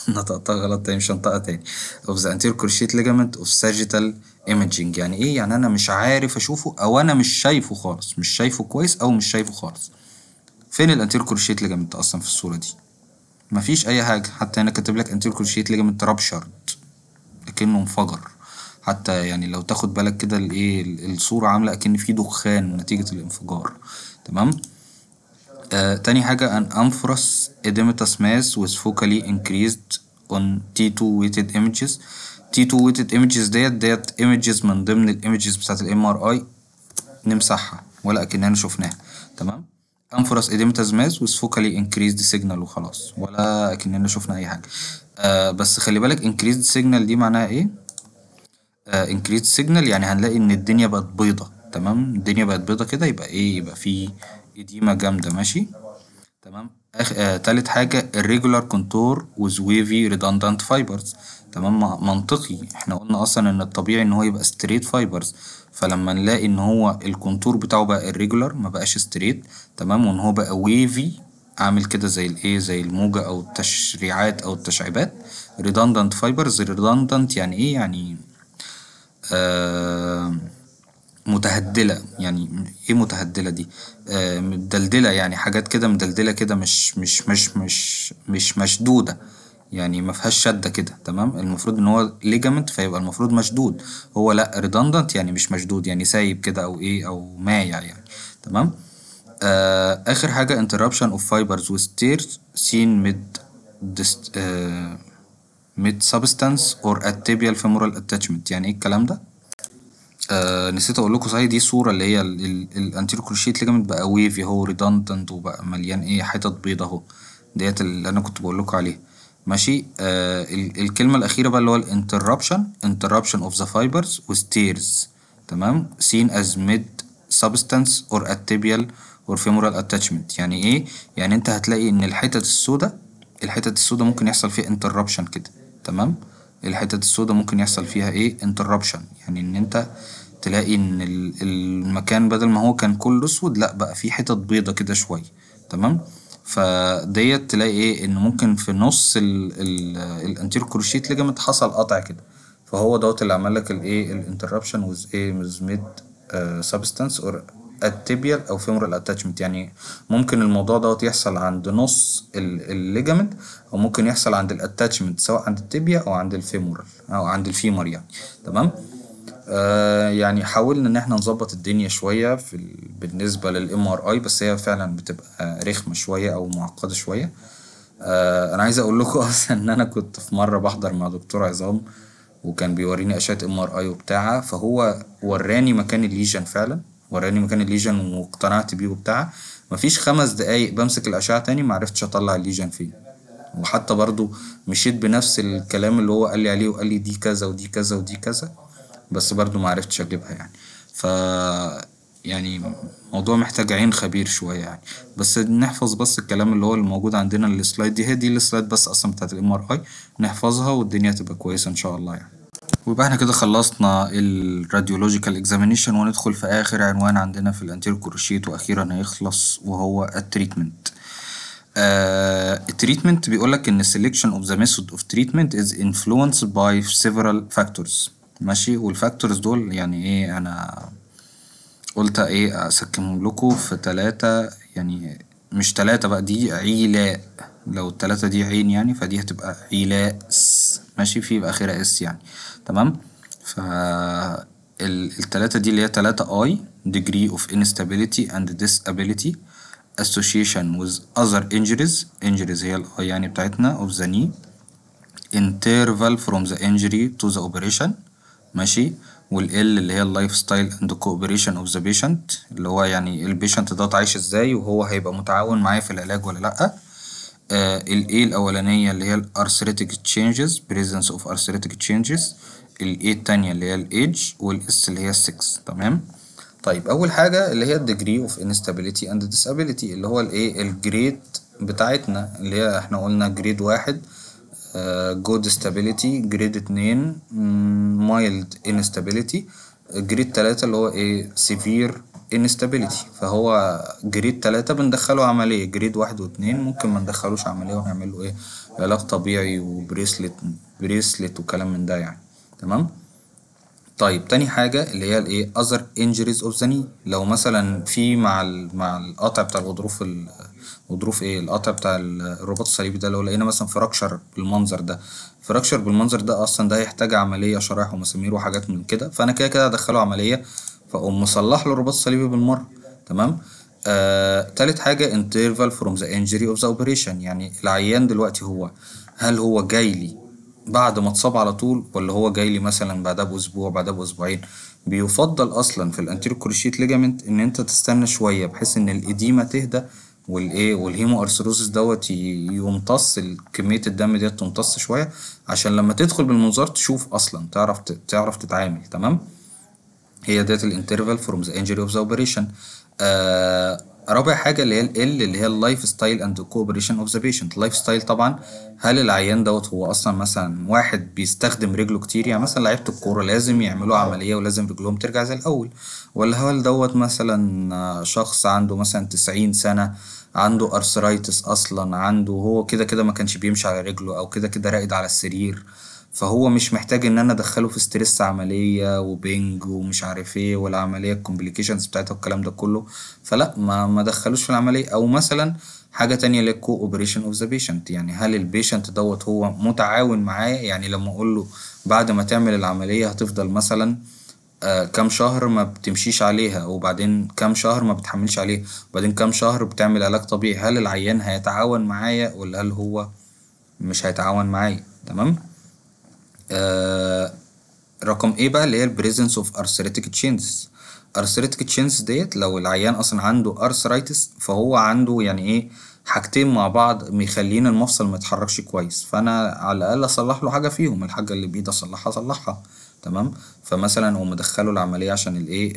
نطقتها غلط مش هنطقها تاني اوف ذا انتير كروشيت ليجامنت اوف ساجيتال ايمجينج يعني ايه يعني انا مش عارف اشوفه او انا مش شايفه خالص مش شايفه كويس او مش شايفه خالص فين الانتير كروشيت ليجامنت اصلا في الصوره دي مفيش أي حاجة حتى هنا كاتب لك anterior cruciate ligament ruptured أكنه انفجر حتى يعني لو تاخد بالك كده الايه الصورة عاملة أكن في دخان نتيجة الانفجار تمام آه تاني حاجة an انفرس edematous mass with focally increased on T2 weighted images T2 weighted images ديت ديت images من ضمن الايمجز بتاعت الام ار اي نمسحها ولا اكننا شفناها تمام اديمتاز ماز وسفوكالي انكريزد سيجنال وخلاص ولا كأننا شفنا أي حاجة آه بس خلي بالك انكريزد سيجنال دي معناها إيه؟ آه سيجنال يعني هنلاقي إن الدنيا بقت بيضة تمام الدنيا بقت بيضة كده يبقى إيه يبقى في إديمة جامدة ماشي تمام آه تالت حاجة الريجولار كونتور وذ ويفي ريدندنت فايبرز تمام منطقي احنا قلنا أصلا إن الطبيعي إن هو يبقى ستريت فايبرز فلما نلاقي ان هو الكونتور بتاعه بقى الريجولر ما بقاش ستريت تمام وان هو بقى ويفي اعمل كده زي الايه زي الموجه او التشريعات او التشعيبات redundant fibers redundant يعني ايه يعني آه متهدله يعني ايه متهدله دي آه مدلدله يعني حاجات كده مدلدله كده مش مش مش مش مش مشدوده يعني ما فيهاش شده كده تمام المفروض ان هو ليجامنت فيبقى المفروض مشدود هو لا ريدندنت يعني مش مشدود يعني سايب كده او ايه او مايع يعني تمام آه اخر حاجه انتربشن اوف فايبرز وستيرز سين ميد ميد سبستانس اور اتيبيال فيمورال اتاتشمنت يعني ايه الكلام ده آه نسيت اقول لكم صحيح دي صوره اللي هي الانتيرو كروشيت ليجامنت بقى ويفي هو ريدندنت وبقى مليان ايه حتت بيضه اهو ديت اللي انا كنت بقول لكم عليها ماشي آه الكلمة الأخيرة بقى اللي هو الانتربشن interruption of the fibers وستيرز تمام seen as mid substance or tibial or femoral attachment يعني إيه؟ يعني أنت هتلاقي إن الحتت السوداء الحتت السوداء ممكن يحصل فيها انتربشن كده تمام الحتت السوداء ممكن يحصل فيها إيه؟ انتربشن يعني إن أنت تلاقي إن المكان بدل ما هو كان كله أسود لأ بقى فيه حتت بيضة كده شوية تمام؟ فديت تلاقي ايه ان ممكن في نص الانتير كروشيت ليجامنت حصل قطع كده فهو دوت اللي عمل لك الايه الانتربشن وز ايه ويز ميد سبستانس اور التيبيال او فيمورال اتاتشمنت يعني ممكن الموضوع دوت يحصل عند نص الليجامنت او ممكن يحصل عند الاتاتشمنت سواء عند التيبيا او عند الفيمورال او عند الفيمر يعني تمام آه، يعني حاولنا ان احنا نظبط الدنيا شويه في ال... بالنسبه للام ار اي بس هي فعلا بتبقى رخمه شويه او معقده شويه آه، انا عايز اقول لكم اصلا ان انا كنت في مره بحضر مع دكتور عظام وكان بيوريني اشعه ام ار اي وبتاعها فهو وراني مكان الليجن فعلا وراني مكان الليجن واقتنعت بيه وبتاع مفيش خمس دقايق بمسك الاشعه تاني معرفتش اطلع الليجن فين وحتى برضو مشيت بنفس الكلام اللي هو قال لي عليه وقال لي دي كذا ودي كذا ودي كذا بس برضو ما عرفتش اجيبها يعني ف يعني موضوع محتاج عين خبير شوية يعني بس نحفظ بس الكلام اللي هو الموجود عندنا السلايد دي هي دي السلايد بس اصلا بتاعت الام ار اي نحفظها والدنيا تبقى كويسة ان شاء الله يعني ويبقى احنا كده خلصنا الراديولوجيكال اكزامينيشن وندخل في اخر عنوان عندنا في الانتير كروشيت واخيرا هيخلص وهو التريتمنت التريتمنت آه، بيقولك ان selection of the method of treatment is influenced by several factors ماشي والفاكتورز دول يعني ايه انا قلت ايه اسكنهم لكم في تلاتة يعني مش تلاتة بقى دي عيلاء لو التلاتة دي عين يعني فدي هتبقى عيلاء ماشي في بآخرة اخرها اس يعني تمام ف التلاتة دي اللي هي تلاتة اي degree of instability and disability association with other injuries injuries هي الاي يعني بتاعتنا of the knee interval from the injury to the operation ماشي والال اللي هي اللايف ستايل اند كوبريشن اوف ذا بيشنت اللي هو يعني البيشنت ده عايش ازاي وهو هيبقى متعاون معايا في العلاج ولا لا آه، ال A الاولانيه اللي هي الارثريتيك تشينجز بريزنس اوف ارثريتيك تشينجز A الثانيه اللي هي ال وال S اللي هي ال6 تمام طيب اول حاجه اللي هي الديجري اوف انستابيليتي اند ديسابيليتي اللي هو الايه الجريد بتاعتنا اللي هي احنا قلنا جريد واحد جود ستابيليتي جريد اتنين مايلد انستابيليتي جريد تلاتة اللي هو ايه سيفير انستابيليتي فهو جريد تلاتة بندخله عملية جريد واحد واتنين ممكن ما ندخلوش عملية ونعمل له ايه علاج طبيعي وبريسلت بريسلت وكلام من ده يعني تمام طيب تاني حاجة اللي هي الايه other injuries of the knee لو مثلا في مع ال مع القطع بتاع الغضروف وظروف ايه القطع بتاع الرباط الصليبي ده لو لقينا مثلا فراكشر بالمنظر ده فراكشر بالمنظر ده اصلا ده هيحتاج عمليه شرايح ومسامير وحاجات من كده فانا كده كده هدخله عمليه فاقوم مصلح له الرباط الصليبي بالمره تمام آه، تالت حاجة interval from the injury of the operation يعني العيان دلوقتي هو هل هو جاي لي بعد ما اتصاب على طول ولا هو جاي لي مثلا بعدها بأسبوع بعدها بأسبوعين بيفضل أصلا في الانتيريو كروشيت ليجامنت إن أنت تستنى شوية بحيث إن الإديمة تهدى والايه والهيمو ارثروزس دوت يمتص كميه الدم ديت تمتص شويه عشان لما تدخل بالمنظار تشوف اصلا تعرف تعرف تتعامل تمام هي ديت الانترفال فروم ذا انجري اوف ذا اوبريشن رابع حاجه اللي هي ال اللي هي اللايف ستايل اند كوبريشن اوف ذا بيشنت اللايف ستايل طبعا هل العيان دوت هو اصلا مثلا واحد بيستخدم رجله كتير يعني مثلا لعيبه الكوره لازم يعملوا عمليه ولازم رجلهم ترجع زي الاول ولا هل دوت مثلا شخص عنده مثلا 90 سنه عنده أرثرايتس أصلا عنده هو كده كده ما كانش بيمشي على رجله أو كده كده راقد على السرير فهو مش محتاج إن أنا أدخله في ستريس عملية وبنج ومش عارف إيه والعملية الكومبليكيشنز بتاعتها والكلام ده كله فلا ما ما دخلوش في العملية أو مثلا حاجة تانية اللي كو اوبريشن اوف ذا بيشنت يعني هل البيشنت دوت هو متعاون معايا يعني لما أقول له بعد ما تعمل العملية هتفضل مثلا آه، كام شهر ما بتمشيش عليها وبعدين كام شهر ما بتحملش عليها وبعدين كام شهر بتعمل علاج طبيعي هل العيان هيتعاون معايا ولا هل هو مش هيتعاون معايا تمام آه رقم ايه بقى اللي هي البريزنس اوف ارثريتيك تشينز ارثريتيك تشينز ديت لو العيان اصلا عنده ارثرايتس فهو عنده يعني ايه حاجتين مع بعض مخلين المفصل ما يتحركش كويس فانا على الاقل اصلح له حاجه فيهم الحاجه اللي بايدي اصلحها اصلحها تمام فمثلا هم دخلوا العمليه عشان الايه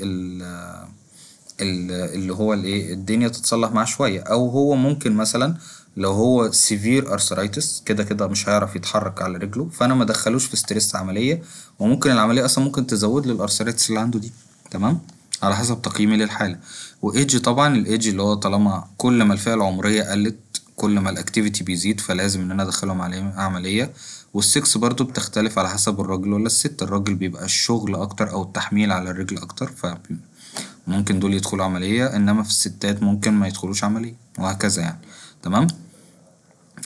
اللي هو الايه الدنيا تتصلح معاه شويه او هو ممكن مثلا لو هو سيفير ارثرايتس كده كده مش هيعرف يتحرك على رجله فانا ما دخلوش في ستريس عمليه وممكن العمليه اصلا ممكن تزود لي الارثرايتس اللي عنده دي تمام على حسب تقييمي للحاله وايدج طبعا الايدج اللي هو طالما كل ما الفئه العمريه قلت كل ما الاكتيفيتي بيزيد فلازم ان انا ادخلهم عمليه والسكس برضو بتختلف على حسب الراجل ولا الست الراجل بيبقى الشغل أكتر أو التحميل على الرجل أكتر فممكن دول يدخلوا عملية إنما في الستات ممكن ما يدخلوش عملية وهكذا يعني تمام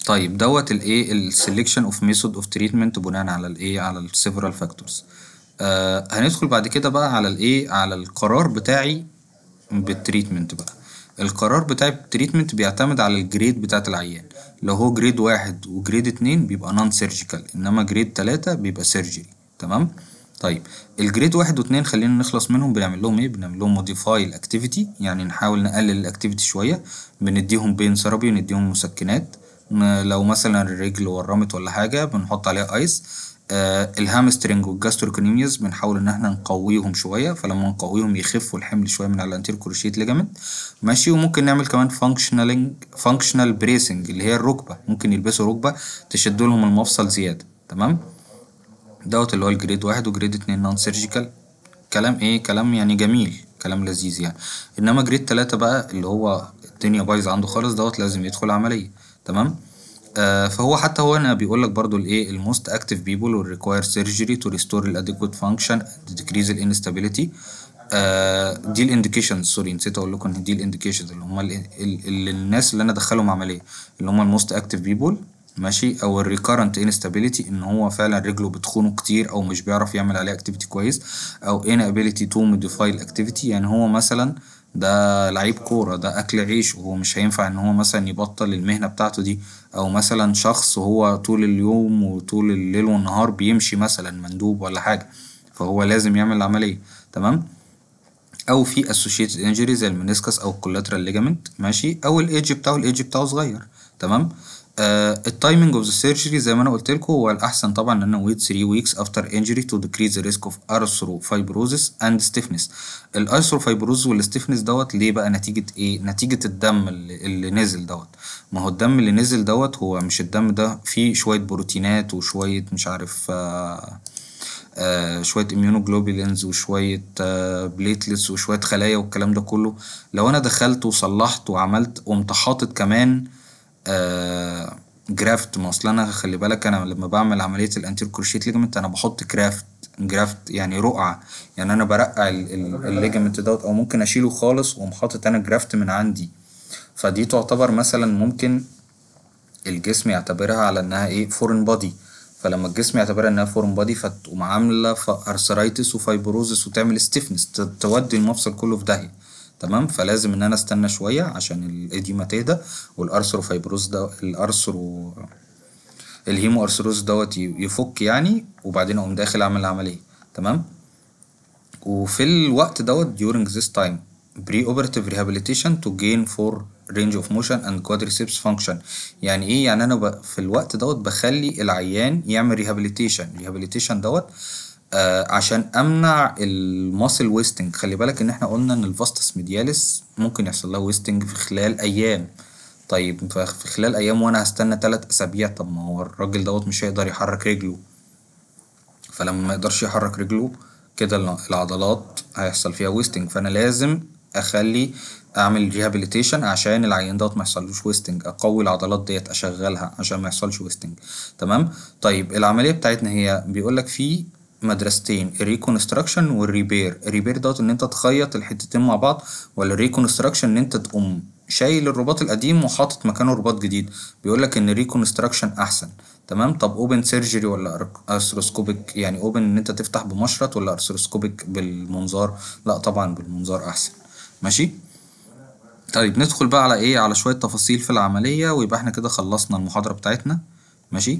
طيب دوت الايه السلكشن اوف ميثود اوف تريتمنت بناء على الايه على السيفرال فاكتورز آه هندخل بعد كده بقى على الايه على القرار بتاعي بالتريتمنت بقى القرار بتاع التريتمنت بيعتمد على الجريد بتاعة العيان لو هو جريد واحد وجريد اتنين بيبقى نون سيرجيكال إنما جريد تلاتة بيبقى سيرجري تمام؟ طيب الجريد واحد واتنين خلينا نخلص منهم بنعمل لهم ايه؟ بنعمل لهم موديفاي الاكتيفيتي يعني نحاول نقلل الاكتيفيتي شوية بنديهم بين ثيرابي ونديهم مسكنات لو مثلا الرجل ورمت ولا حاجة بنحط عليها ايس آه الهامسترنج والجاستروكنيميز بنحاول ان احنا نقويهم شويه فلما نقويهم يخفوا الحمل شويه من على الانتير كروشيت ليجامنت ماشي وممكن نعمل كمان فانكشنالنج فانكشنال بريسنج اللي هي الركبه ممكن يلبسوا ركبه تشد لهم المفصل زياده تمام دوت اللي هو الجريد واحد وجريد اتنين نون سيرجيكال كلام ايه كلام يعني جميل كلام لذيذ يعني انما جريد تلاتة بقى اللي هو الدنيا بايظه عنده خالص دوت لازم يدخل عمليه تمام آه فهو حتى هو هنا بيقول لك برضو الايه الموست اكتف بيبول will require surgery to restore فانكشن function الانستابيليتي decrease دي الانديكيشنز سوري نسيت اقول لكم ان دي الانديكيشنز اللي هم اللي الناس اللي انا دخلهم عمليه اللي هم الموست اكتف بيبول ماشي او الريكارنت انستابيليتي ان هو فعلا رجله بتخونه كتير او مش بيعرف يعمل عليه اكتيفيتي كويس او انابيليتي تو موديفاي الاكتيفيتي يعني هو مثلا آه ده لعيب كورة ده أكل عيشه هو مش هينفع إن هو مثلا يبطل المهنة بتاعته دي أو مثلا شخص هو طول اليوم وطول الليل والنهار بيمشي مثلا مندوب ولا حاجة فهو لازم يعمل العملية تمام أو في associated injuries زي المنسكس أو الكولاترال ليجامنت ماشي أو الإيدج بتاعه الإيدج بتاعه صغير تمام التايمنج اوف ذا سيرجري زي ما انا قلت لكم هو الاحسن طبعا ان انا ويت 3 ويكس افتر انجري تو ديكريز ريسك اوف فايبروزس اند ستيفنس الارثروفايبروزس والستيفنس دوت ليه بقى نتيجه ايه نتيجه الدم اللي, اللي نزل دوت ما هو الدم اللي نزل دوت هو مش الدم ده فيه شويه بروتينات وشويه مش عارف آه آه شويه اميونوجلوبولينز وشويه آه بليتلتس وشويه خلايا والكلام ده كله لو انا دخلت وصلحت وعملت قمت حاطط كمان آه جرافت ما اصل انا خلي بالك انا لما بعمل عمليه الانتير كروشيت ليجمنت انا بحط كرافت جرافت يعني رقعه يعني انا برقع الليجمنت دوت او ممكن اشيله خالص واقوم حاطط انا جرافت من عندي فدي تعتبر مثلا ممكن الجسم يعتبرها على انها ايه فورن بودي فلما الجسم يعتبرها انها فورن بودي فتقوم عامله ارثرايتس وفايبروزس وتعمل ستيفنس تودي المفصل كله في داهيه تمام فلازم ان انا استنى شويه عشان الايديما تهدى والارثروفايبروز ده الارثرو الهيمو ارثروز دوت يفك يعني وبعدين اقوم داخل اعمل العمليه تمام وفي الوقت دوت during this time preoperative rehabilitation to gain for range of motion and quadriceps function يعني ايه يعني انا في الوقت دوت بخلي العيان يعمل rehabilitation rehabilitation دوت آه عشان امنع الماسل ويستنج خلي بالك ان احنا قلنا ان الفاستس ميدياليس ممكن يحصل لها ويستنج في خلال ايام طيب في خلال ايام وانا هستنى تلات اسابيع طب ما هو الراجل دوت مش هيقدر يحرك رجله فلما ما يقدرش يحرك رجله كده العضلات هيحصل فيها ويستنج فانا لازم اخلي اعمل ريهابيليتيشن عشان العيان دوت ما يحصلوش ويستنج اقوي العضلات ديت اشغلها عشان ما يحصلش ويستنج تمام طيب العمليه بتاعتنا هي بيقول لك في مدرستين الريكونستراكشن والريبير الريبير دوت ان انت تخيط الحتتين مع بعض ولا الريكونستراكشن ان انت تقوم شايل الرباط القديم وحاطط مكانه رباط جديد بيقول لك ان ريكونستراكشن احسن تمام طب اوبن سيرجري ولا ارثروسكوبيك يعني اوبن ان انت تفتح بمشرط ولا ارثروسكوبيك بالمنظار لا طبعا بالمنظار احسن ماشي طيب ندخل بقى على ايه على شويه تفاصيل في العمليه ويبقى احنا كده خلصنا المحاضره بتاعتنا ماشي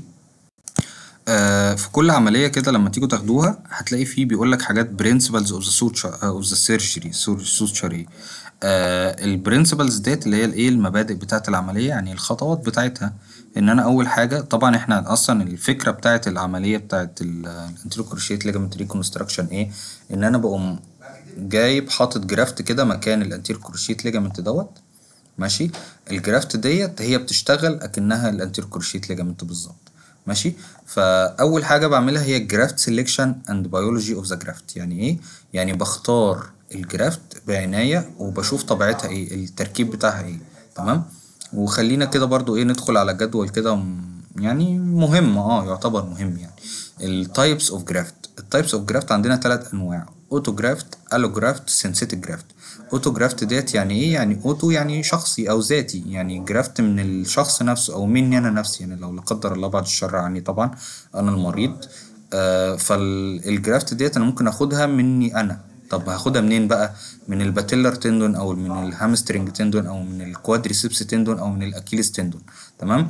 آه، في كل عمليه كده لما تيجوا تاخدوها هتلاقي فيه بيقول لك حاجات برنسبلز اوف ذا اوف ذا سيرجري سيرجري البرنسبلز ديت اللي هي الايه المبادئ بتاعه العمليه يعني الخطوات بتاعتها ان انا اول حاجه طبعا احنا اصلا الفكره بتاعه العمليه بتاعه الانتروكروشيت ليجامنت ريكونستراكشن ايه ان انا بقوم جايب حاطط جرافت كده مكان كروشيت ليجامنت دوت ماشي الجرافت ديت هي بتشتغل اكنها كروشيت ليجامنت بالظبط ماشي فاول حاجه بعملها هي جرافت سيلكشن اند بيولوجي اوف ذا جرافت يعني ايه يعني بختار الجرافت بعنايه وبشوف طبيعتها ايه التركيب بتاعها ايه تمام وخلينا كده برضو ايه ندخل على جدول كده يعني مهم اه يعتبر مهم يعني التايبس اوف جرافت التايبس اوف جرافت عندنا ثلاث انواع اوتوجرافت الوجرافت سينسيتيك جرافت اوتو جرافت ديت يعني ايه يعني اوتو يعني شخصي او ذاتي يعني جرافت من الشخص نفسه او مني انا نفسي يعني لو لا قدر الله بعد الشر عني طبعا انا المريض آه فالجرافت ديت انا ممكن اخدها مني انا طب هاخدها منين بقى من الباتيلر تندون او من الهامسترنج تندون او من الكوادريسبس تندون او من الاكيليس تندون تمام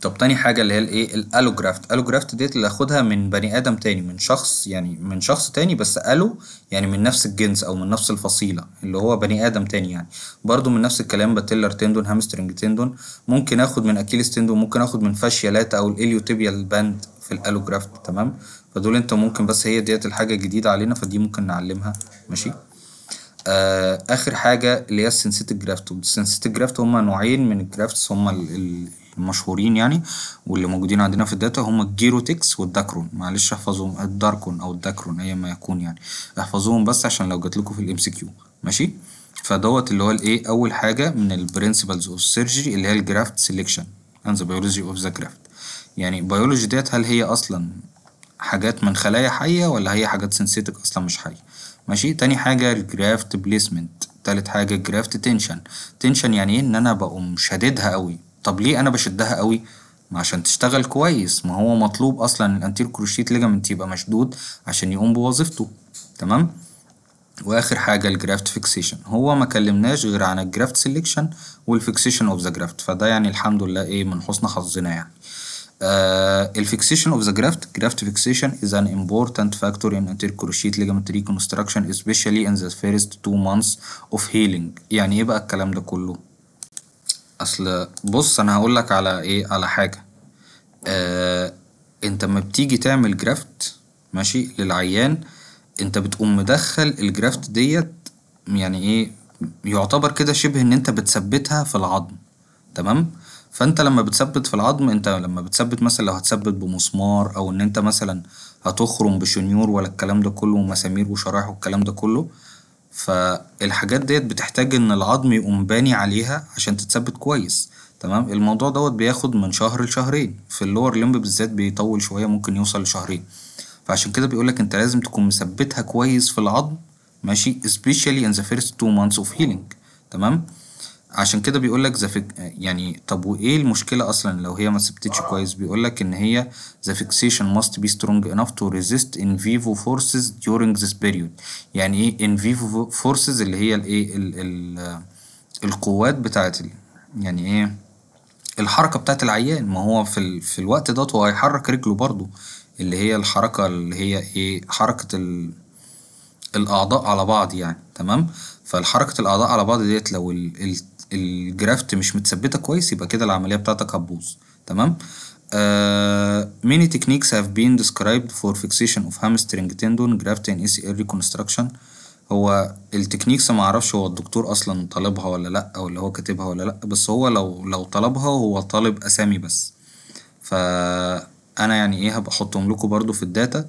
طب تاني حاجة اللي هي الايه الالوجرافت الالوجرافت ديت اللي اخدها من بني ادم تاني من شخص يعني من شخص تاني بس الو يعني من نفس الجنس او من نفس الفصيلة اللي هو بني ادم تاني يعني برضو من نفس الكلام باتيلر تندون هامسترنج تندون ممكن اخد من اكيليس تندون ممكن اخد من فاشيا لاتا او الاليوتيبيال باند في الالوجرافت تمام فدول انت ممكن بس هي ديت الحاجة الجديدة علينا فدي ممكن نعلمها ماشي آه اخر حاجه اللي هي السنسيتك جرافت والسنسيتك جرافت هما نوعين من الجرافتس هما المشهورين يعني واللي موجودين عندنا في الداتا هما الجيروتكس والداكرون معلش احفظهم الداركون او الداكرون ايا ما يكون يعني احفظوهم بس عشان لو جات لكم في الام سي كيو ماشي فدوت اللي هو الايه اول حاجه من البرنسبلز اوف سيرجري اللي هي الجرافت سيلكشن اند ذا بيولوجي اوف ذا جرافت يعني بيولوجي ديت هل هي اصلا حاجات من خلايا حيه ولا هي حاجات سنسيتك اصلا مش حيه ماشي تاني حاجة الجرافت بليسمنت تالت حاجة الجرافت تنشن تنشن يعني ايه ان انا بقوم شاددها قوي طب ليه انا بشدها قوي ما عشان تشتغل كويس ما هو مطلوب اصلا الانتير كروشيت ليجامنت يبقى مشدود عشان يقوم بوظيفته تمام واخر حاجه الجرافت فيكسيشن هو ما كلمناش غير عن الجرافت سيلكشن والفيكسيشن اوف ذا جرافت فده يعني الحمد لله ايه من حسن حظنا يعني Uh, آه، fixation of the graft graft fixation is an important factor in intercruciate ligament reconstruction especially in the first two months of healing يعني ايه بقى الكلام ده كله اصل بص انا هقول لك على ايه على حاجه آه انت لما بتيجي تعمل جرافت ماشي للعيان انت بتقوم مدخل الجرافت ديت يعني ايه يعتبر كده شبه ان انت بتثبتها في العظم تمام فانت لما بتثبت في العظم انت لما بتثبت مثلا لو هتثبت بمسمار او ان انت مثلا هتخرم بشنيور ولا الكلام ده كله ومسامير وشرايح والكلام ده كله فالحاجات ديت بتحتاج ان العظم يقوم باني عليها عشان تتثبت كويس تمام الموضوع دوت بياخد من شهر لشهرين في اللور لمب بالذات بيطول شويه ممكن يوصل لشهرين فعشان كده بيقولك انت لازم تكون مثبتها كويس في العظم ماشي especially in the first two months of healing تمام عشان كده بيقول لك يعني طب وايه المشكله اصلا لو هي ما ثبتتش كويس بيقول لك ان هي ذا فيكسيشن must be strong enough to resist in vivo forces during this period يعني ايه in vivo forces اللي هي الايه القوات بتاعت يعني ايه الحركه بتاعت العيان ما هو في ال... في الوقت دوت هو هيحرك رجله برضه اللي هي الحركه اللي هي ايه حركه ال... الاعضاء على بعض يعني تمام فالحركه الاعضاء على بعض ديت لو ال... الجرافت مش متثبته كويس يبقى كده العمليه بتاعتك هتبوظ تمام Uh, many techniques have been described for fixation of hamstring tendon graft and ACL reconstruction هو التكنيكس ما اعرفش هو الدكتور اصلا طالبها ولا لا او اللي هو كاتبها ولا لا بس هو لو لو طلبها هو طالب اسامي بس فانا يعني ايه هبقى احطهم لكم برضو في الداتا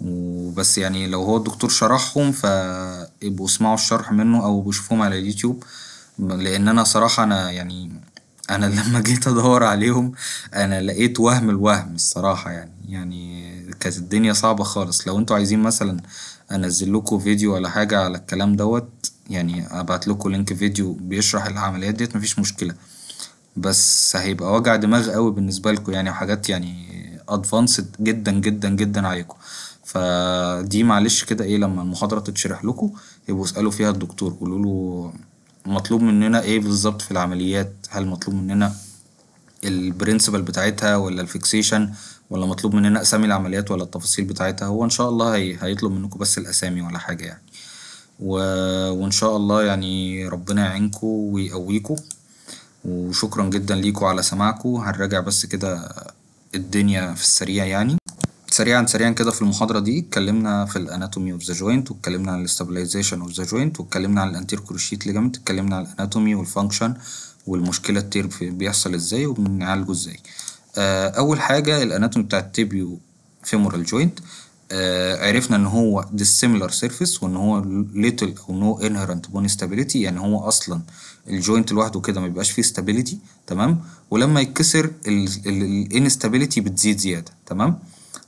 وبس يعني لو هو الدكتور شرحهم فابقوا اسمعوا الشرح منه او بشوفهم على اليوتيوب لان انا صراحه انا يعني انا لما جيت ادور عليهم انا لقيت وهم الوهم الصراحه يعني يعني كانت الدنيا صعبه خالص لو انتوا عايزين مثلا انزل لكم فيديو ولا حاجه على الكلام دوت يعني ابعت لكم لينك فيديو بيشرح العمليات ديت مفيش مشكله بس هيبقى وجع دماغ قوي بالنسبه لكم يعني وحاجات يعني ادفانسد جدا جدا جدا عليكم فدي معلش كده ايه لما المحاضره تتشرح لكم يبقوا اسالوا فيها الدكتور قولوا له مطلوب مننا ايه بالظبط في العمليات هل مطلوب مننا البرنسبل بتاعتها ولا الفيكسيشن ولا مطلوب مننا اسامي العمليات ولا التفاصيل بتاعتها هو ان شاء الله هي هيطلب منكم بس الاسامي ولا حاجه يعني و... وان شاء الله يعني ربنا يعينكم ويقويكم وشكرا جدا ليكم على سماعكم هنراجع بس كده الدنيا في السريع يعني سريعا سريعا كده في المحاضرة دي اتكلمنا في الاناتومي اوف ذا جوينت واتكلمنا عن الاستابلايزيشن اوف ذا جوينت واتكلمنا عن الانتير كروشيت ليجامنت اتكلمنا عن الاناتومي والفانكشن والمشكلة التير بيحصل ازاي وبنعالجه ازاي آه، اول حاجة الاناتومي بتاع التيبيو فيمورال جوينت آه عرفنا ان هو dissimilar surface وان هو little او no inherent bone stability يعني هو اصلا الجوينت لوحده كده ما بيبقاش فيه stability تمام ولما يتكسر الانستابيليتي بتزيد زياده تمام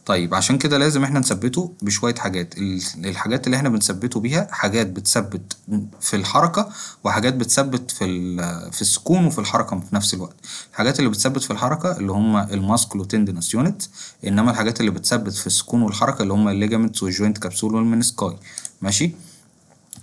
طيب عشان كده لازم احنا نثبته بشوية حاجات الحاجات اللي احنا بنثبته بيها حاجات بتثبت في الحركة وحاجات بتثبت في في السكون وفي الحركة في نفس الوقت الحاجات اللي بتثبت في الحركة اللي هم الماسكلو تندنس يونت انما الحاجات اللي بتثبت في السكون والحركة اللي هم الليجامنتس والجوينت كابسول والمنسكاي ماشي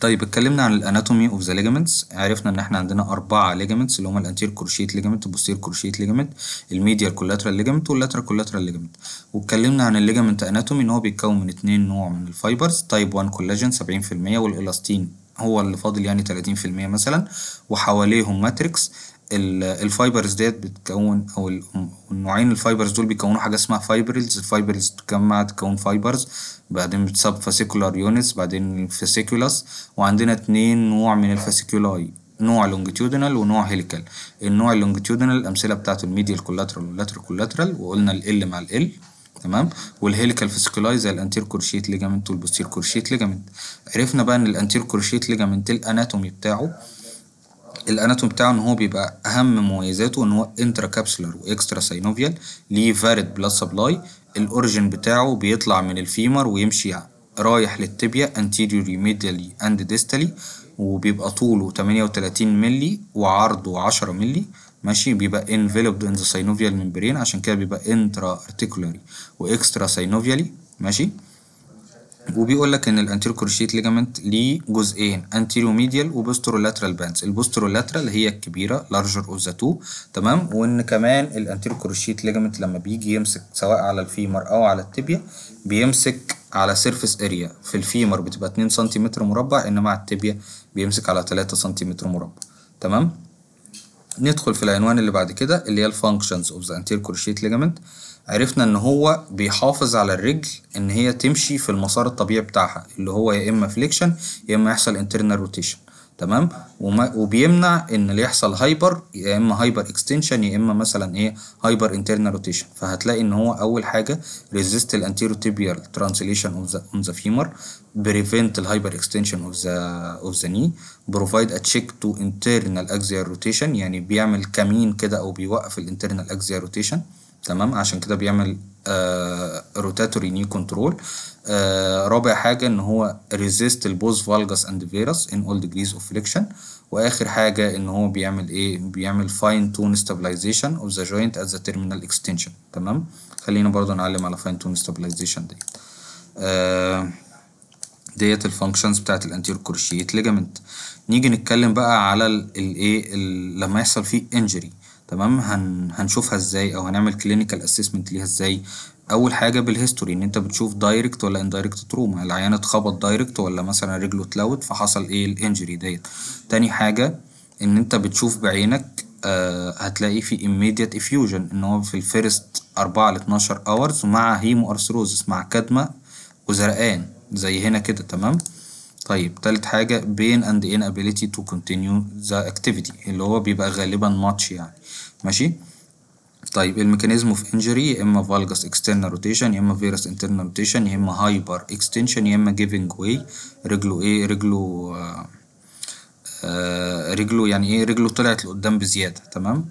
طيب اتكلمنا عن الاناتومي اوف ذا ليجامنتس عرفنا ان احنا عندنا اربعه ليجامنتس اللي هما الانتير كروشيت ليجامنت البوستير كروشيت ليجامنت الميديا كولاترال ليجامنت واللاترال كولاترال ليجامنت واتكلمنا عن الليجامنت اناتومي ان هو بيتكون من اتنين نوع من الفايبرز تايب 1 كولاجين 70% والالاستين هو اللي فاضل يعني 30% مثلا وحواليهم ماتريكس الفايبرز ديت بتكون او النوعين الفايبرز دول بيكونوا حاجه اسمها فايبرلز الفايبرلز بتتجمع تكون فايبرز بعدين سب فاسيكولار يونتس بعدين فاسيكولاس وعندنا اتنين نوع من الفاسيكولاي نوع لونجيتيودينال ونوع هيليكال النوع اللونجيتيودينال الامثله بتاعته الميديال كولاترال واللاترال كولاترال وقلنا ال مع ال تمام والهيليكال فاسيكولاي زي الانتير كورشيت ليجامنت والبوستير كورشيت ليجامنت عرفنا بقى ان الانتير كورشيت ليجامنت الاناتومي بتاعه الاناتوم بتاعه ان هو بيبقى اهم مميزاته ان هو انترا كابسولار واكسترا ساينوفيال ليه فارد بلاد سبلاي الاورجن بتاعه بيطلع من الفيمر ويمشي رايح للتبيا anterior medially and distally وبيبقى طوله 38 مللي وعرضه 10 مللي ماشي بيبقى enveloped in the synovial membrane عشان كده بيبقى انترا ارتيكولاري واكسترا ساينوفيالي ماشي وبيقول لك ان الانتيرو كروشيت ليجامنت ليه جزئين انتيرو ميديال وبوسترو لاترال باندز البوسترو لاترال هي الكبيره لارجر اوف ذا تو تمام وان كمان الانتيرو كروشيت ليجامنت لما بيجي يمسك سواء على الفيمر او على التبيا بيمسك على سيرفيس اريا في الفيمر بتبقى 2 سم مربع انما على التبيا بيمسك على 3 سم مربع تمام ندخل في العنوان اللي بعد كده اللي هي الفانكشنز اوف ذا انتيرو كروشيت ليجامنت عرفنا ان هو بيحافظ على الرجل ان هي تمشي في المسار الطبيعي بتاعها اللي هو يا اما فليكشن يا اما يحصل انترنال روتيشن تمام وما وبيمنع ان اللي يحصل هايبر يا اما هايبر اكستنشن يا اما مثلا ايه هايبر انترنال روتيشن فهتلاقي ان هو اول حاجه ريزيست الانتيرو تيبيال ترانسليشن اوف ذا اون ذا فيمر بريفنت الهايبر اكستنشن اوف ذا اوف ذا ني بروفايد ا تشيك تو انترنال اكزيال روتيشن يعني بيعمل كمين كده او بيوقف الانترنال اكزيال روتيشن تمام عشان كده بيعمل روتاتوري نيو كنترول رابع حاجة إن هو ريزيست البوز فالجس أند فيروس إن أول ديجريز أوف فليكشن وآخر حاجة إن هو بيعمل إيه بيعمل فاين تون ستابلايزيشن أوف ذا جوينت أت ذا تيرمينال إكستنشن تمام خلينا برضه نعلم على فاين تون ستابلايزيشن ديت ديت الفانكشنز بتاعت الانتير كورشيت ليجامنت نيجي نتكلم بقى على الايه لما يحصل فيه انجري تمام هن هنشوفها ازاي او هنعمل كلينيكال اسسمنت ليها ازاي اول حاجه بالهيستوري ان انت بتشوف دايركت ولا اندايركت تروما العيان اتخبط دايركت ولا مثلا رجله اتلوت فحصل ايه الانجري ديت تاني حاجه ان انت بتشوف بعينك آه هتلاقي في immediate effusion ان هو في الفيرست 4 ل 12 اورز مع هيمو ارثروزس مع كدمه وزرقان زي هنا كده تمام طيب تالت حاجة اند ان inability to continue the activity اللي هو بيبقى غالبا ماتش يعني ماشي طيب الميكانيزم اوف انجري يا اما فالجاس اكسترنال روتيشن يا اما فيروس انترنال روتيشن يا اما هايبر اكستنشن يا اما جيفنج واي رجله ايه رجله آه آه رجله يعني ايه رجله طلعت لقدام بزياده تمام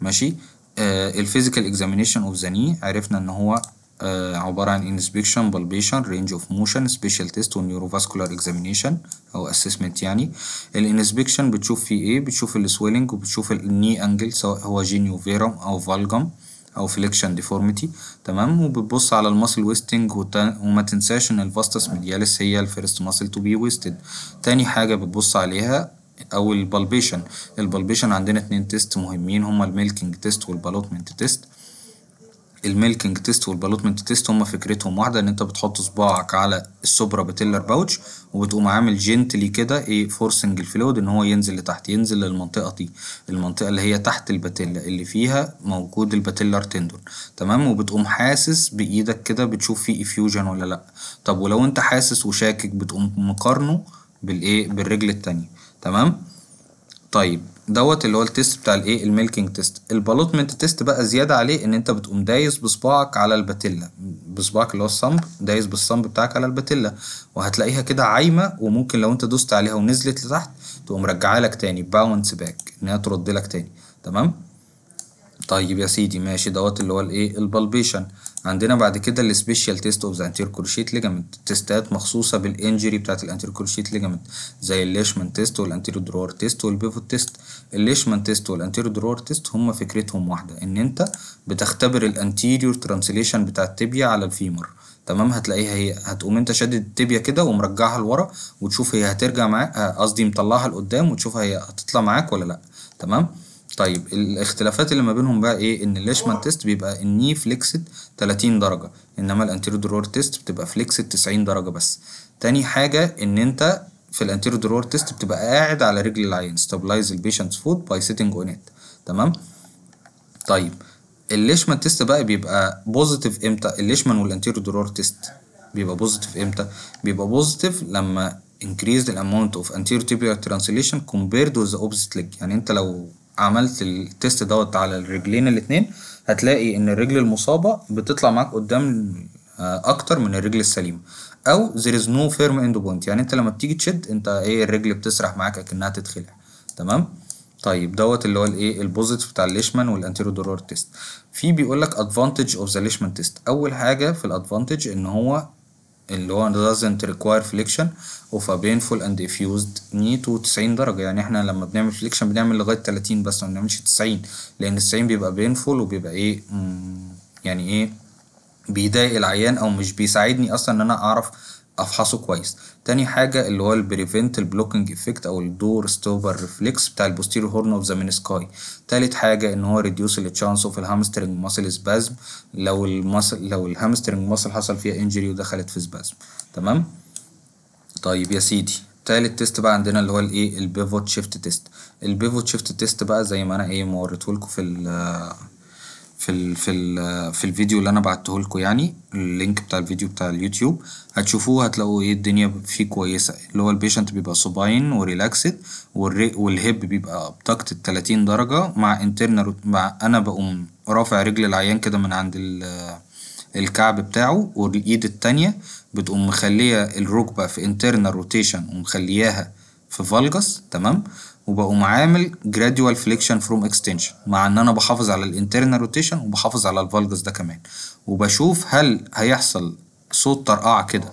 ماشي الفيزيكال اكزامينشن اوف ذا ني عرفنا ان هو آه، عبارة عن inspection palpation range of motion special test neurovascular examination أو assessment يعني ال inspection بتشوف فيه إيه بتشوف ال swelling وبتشوف ال knee angle سواء هو genio verum أو valgum أو flexion deformity تمام وبتبص على الماسل ويستنج وما تنساش إن ال vastus medialis هي ال first muscle to be wasted تاني حاجة بتبص عليها او البالبيشن البالبيشن عندنا اتنين تيست مهمين هما الميلكينج تيست والبالوتمنت تيست الميلكنج تيست والبالوتمنت تيست هما فكرتهم واحده ان انت بتحط صباعك على السوبرا بتيلر باوتش وبتقوم عامل جنتلي كده ايه فورسنج الفلويد ان هو ينزل لتحت ينزل للمنطقه دي المنطقه اللي هي تحت الباتيلا اللي فيها موجود الباتيلر تندون تمام وبتقوم حاسس بايدك كده بتشوف في افيوجن ولا لا طب ولو انت حاسس وشاكك بتقوم مقارنه بالايه بالرجل التانية تمام طيب دوت اللي هو التيست بتاع الايه الميلكينج تيست البالوتمنت تيست بقى زياده عليه ان انت بتقوم دايس بصباعك على الباتيلا بصباعك اللي هو الصمب دايس بالصمب بتاعك على الباتيلا وهتلاقيها كده عايمه وممكن لو انت دوست عليها ونزلت لتحت تقوم رجعها لك تاني باونس باك ان هي ترد لك تاني تمام طيب يا سيدي ماشي دوت اللي هو الايه البالبيشن عندنا بعد كده السبيشال تيست اوف ذا انتير كروشيت ليجامنت تيستات مخصوصه بالانجري بتاعه الانتير كروشيت ليجامنت زي الليشمان تيست والانتير درور تيست والبيفوت تيست الليشمان تيست والانتير درور تيست هما فكرتهم واحده ان انت بتختبر الانتيريور ترانسليشن بتاع التيبيا على الفيمر تمام هتلاقيها هي هتقوم انت شادد التيبيا كده ومرجعها لورا وتشوف هي هترجع معاك آه، قصدي مطلعها لقدام وتشوفها هي هتطلع معاك ولا لا تمام طيب الاختلافات اللي ما بينهم بقى ايه ان الليشمان تيست بيبقى الني فليكسد 30 درجه انما الانتيرو درور تيست بتبقى فليكسد 90 درجه بس تاني حاجه ان انت في الانتيرو درور تيست بتبقى قاعد على رجل العين ستابلايز البيشنتس فود باي سيتنج اون ات تمام طيب الليشمان تيست بقى بيبقى بوزيتيف امتى الليشمان والانتيرو درور تيست بيبقى بوزيتيف امتى بيبقى بوزيتيف لما increase the amount of anterior tibial translation compared with the opposite leg يعني انت لو عملت التيست دوت على الرجلين الاتنين هتلاقي ان الرجل المصابة بتطلع معاك قدام آه، اكتر من الرجل السليمة او there is no firm end point يعني انت لما بتيجي تشد انت ايه الرجل بتسرح معاك اكنها تتخلع تمام طيب دوت اللي هو الايه البوزيتيف بتاع الليشمان والانتيرو دورور تيست في بيقول لك ادفانتج اوف ذا ليشمان تيست اول حاجه في الادفانتج ان هو اللي هو doesn't require flexion of a painful and diffused knee to 90 درجة يعني احنا لما بنعمل flexion بنعمل لغاية 30 بس ما بنعملش 90 لأن 90 بيبقى painful وبيبقى ايه يعني ايه بيضايق العيان أو مش بيساعدني أصلا إن أنا أعرف افحصه كويس تاني حاجة اللي هو البريفنت البلوكنج افكت او الدور ستوبر ريفلكس بتاع البوستيرو هورن اوف ذا مينسكاي تالت حاجة ان هو ريديوس التشانس اوف الهامسترنج ماسل سبازم لو المسل لو الهامسترنج ماسل حصل فيها انجري ودخلت في سبازم تمام طيب يا سيدي تالت تيست بقى عندنا اللي هو الايه البيفوت شيفت تيست البيفوت شيفت تيست بقى زي ما انا ايه موريتهولكوا في في ال في ال في الفيديو اللي انا بعته لكم يعني اللينك بتاع الفيديو بتاع اليوتيوب هتشوفوه هتلاقوا ايه الدنيا فيه كويسه اللي هو البيشنت بيبقى سوباين وريلاكسد والهيب بيبقى ابتكت 30 درجه مع انترنال مع انا بقوم رافع رجل العيان كده من عند الكعب بتاعه والايد التانية بتقوم مخليه الركبه في انترنال روتيشن ومخلياها في فالجس تمام وبقوم عامل جراديوال فليكشن فروم اكستنشن مع ان انا بحافظ على الانترنال روتيشن وبحافظ على الفالجس ده كمان وبشوف هل هيحصل صوت طرقعه كده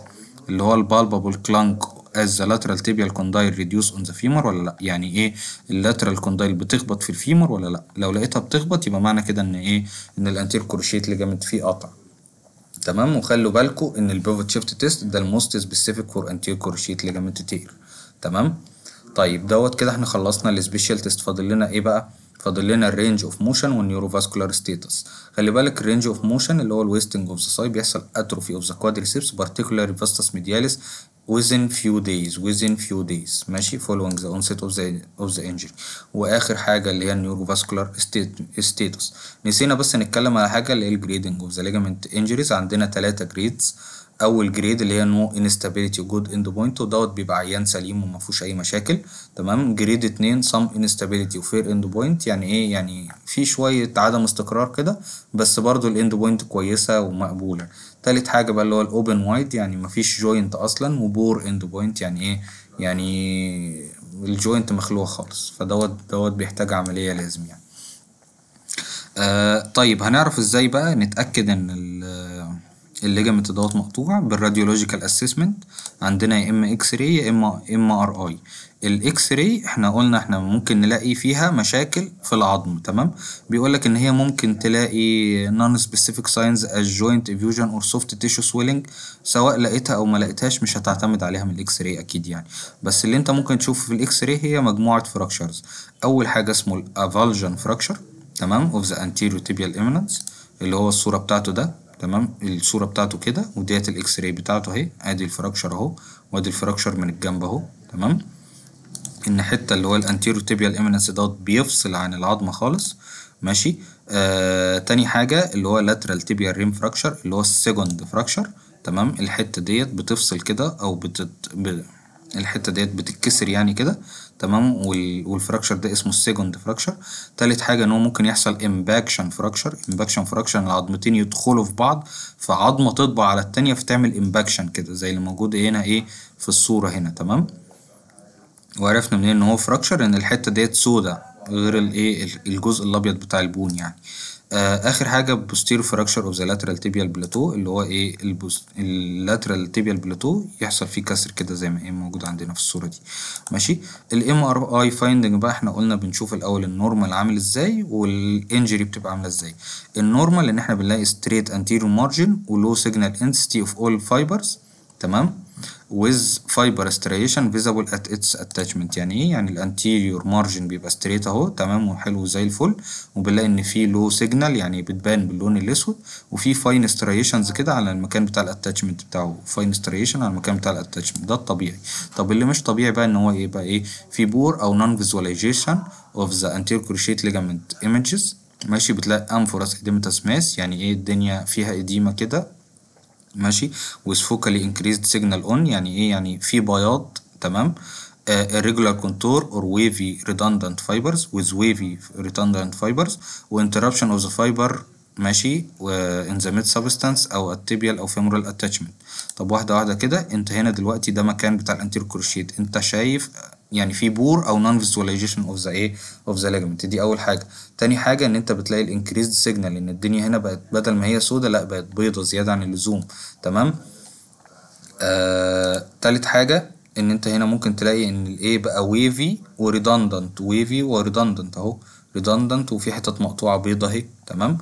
اللي هو البالبابل كلانك از ذا lateral tibial condyle reduce on the femur ولا لا يعني ايه اللاترال كوندايل بتخبط في الفيمر ولا لا لو لقيتها بتخبط يبقى معنى كده ان ايه ان الانتير كروشيت اللي جامد فيه قطع تمام وخلوا بالكم ان البيفوت شيفت تيست ده الموست سبيسيفيك فور انتير كروشيت جامد تير تمام طيب دوت كده احنا خلصنا السبيشال تيست فاضل لنا ايه بقى فاضل لنا الرينج اوف موشن والنيوروفاسكولار ستيتس خلي بالك الرينج اوف موشن اللي هو الويستنج اوف ذا ساي بيحصل اتروفي اوف ذا كوادريسبس بارتيكولار فاستس ميدياليس within few days within few days ماشي following the onset of the of the injury واخر حاجه اللي هي النيوروفاسكولار ستيتس نسينا بس نتكلم على حاجه اللي هي الجريدنج اوف ذا ليجامنت انجريز عندنا 3 جريدز اول جريد اللي هي نو انستابيليتي جود اند بوينت ودوت بيبقى عيان سليم وما فيهوش اي مشاكل تمام جريد اتنين سم انستابيليتي وفير اند بوينت يعني ايه يعني في شويه عدم استقرار كده بس برضو الاند بوينت كويسه ومقبوله تالت حاجه بقى اللي هو الاوبن وايد يعني ما فيش جوينت اصلا وبور اند بوينت يعني ايه يعني الجوينت مخلوع خالص فدوت دوت بيحتاج عمليه لازم يعني آه طيب هنعرف ازاي بقى نتاكد ان الليجامنت دوت مقطوع بالراديولوجيكال اسسمنت عندنا يا اما اكس راي يا اما ام ار اي الاكس راي احنا قلنا احنا ممكن نلاقي فيها مشاكل في العظم تمام بيقول لك ان هي ممكن تلاقي نون سبيسيفيك ساينز از جوينت افيوجن اور سوفت تيشو سويلنج سواء لقيتها او ما لقيتهاش مش هتعتمد عليها من الاكس راي اكيد يعني بس اللي انت ممكن تشوفه في الاكس راي هي مجموعه فراكشرز اول حاجه اسمه الافالجن فراكشر تمام اوف ذا انتيريو تيبيال ايمننس اللي هو الصوره بتاعته ده تمام الصورة بتاعته كده وديت الاكس راي بتاعته اهي ادي الفراكشر اهو وادي الفراكشر من الجنب اهو تمام ان حتة اللي هو الانتيرو تيبيال امنس دوت بيفصل عن العظمة خالص ماشي آه تاني حاجة اللي هو لاترال تيبيال ريم فراكشر اللي هو السيكوند فراكشر تمام الحتة ديت بتفصل كده او بتت... ب... الحتة ديت بتتكسر يعني كده تمام والفراكشر ده اسمه السيجوند فراكشر تالت حاجه ان هو ممكن يحصل امباكشن فراكشر امباكشن فراكشر العظمتين يدخلوا في بعض فعظمه تطبع على الثانيه فتعمل امباكشن كده زي اللي موجود هنا ايه في الصوره هنا تمام وعرفنا منين ان هو فراكشر ان الحته ديت سودا غير الايه الجزء الابيض بتاع البون يعني آه اخر حاجه بوستيرو فراكشر اوف ذا لاترال تيبيال بلاتو اللي هو ايه البوست اللاترال تيبيال بلاتو يحصل فيه كسر كده زي ما ايه موجود عندنا في الصوره دي ماشي الام ار اي فايندنج بقى احنا قلنا بنشوف الاول النورمال عامل ازاي والانجري بتبقى عامله ازاي النورمال ان احنا بنلاقي ستريت انتيريور مارجن ولو سيجنال انستي اوف اول فايبرز تمام with fiber striation visible at its attachment يعني ايه يعني الانتيريور مارجن بيبقى ستريت اهو تمام وحلو زي الفل وبنلاقي ان في لو سيجنال يعني بتبان باللون الاسود وفي فاين ستريشنز كده على المكان بتاع الاتاتشمنت بتاعه فاين ستريشن على المكان بتاع الاتاتشمنت ده الطبيعي طب اللي مش طبيعي بقى ان هو ايه بقى ايه في بور او نون فيزواليزيشن اوف ذا anterior كروشيت ligament images ماشي بتلاقي amphorous اديمتاس ماس يعني ايه الدنيا فيها اديمه كده ماشي with focally increased signal on يعني ايه يعني في بياض تمام irregular contour or wavy redundant fibers with wavy redundant fibers و interruption of the fiber ماشي in the mid substance او التبيال او femoral attachment طب واحده واحده كده انت هنا دلوقتي ده مكان بتاع الانتير كروشيت انت شايف يعني في بور او نون فيزواليزيشن اوف ذا ايه اوف ذا ليجمنت دي اول حاجه تاني حاجه ان انت بتلاقي الانكريزد سيجنال ان الدنيا هنا بقت بدل ما هي سودة لا بقت بيضة زياده عن اللزوم تمام آه تالت حاجه ان انت هنا ممكن تلاقي ان الايه بقى ويفي وريدندنت ويفي وريدندنت اهو ريدندنت وفي حتت مقطوعه بيضه اهي تمام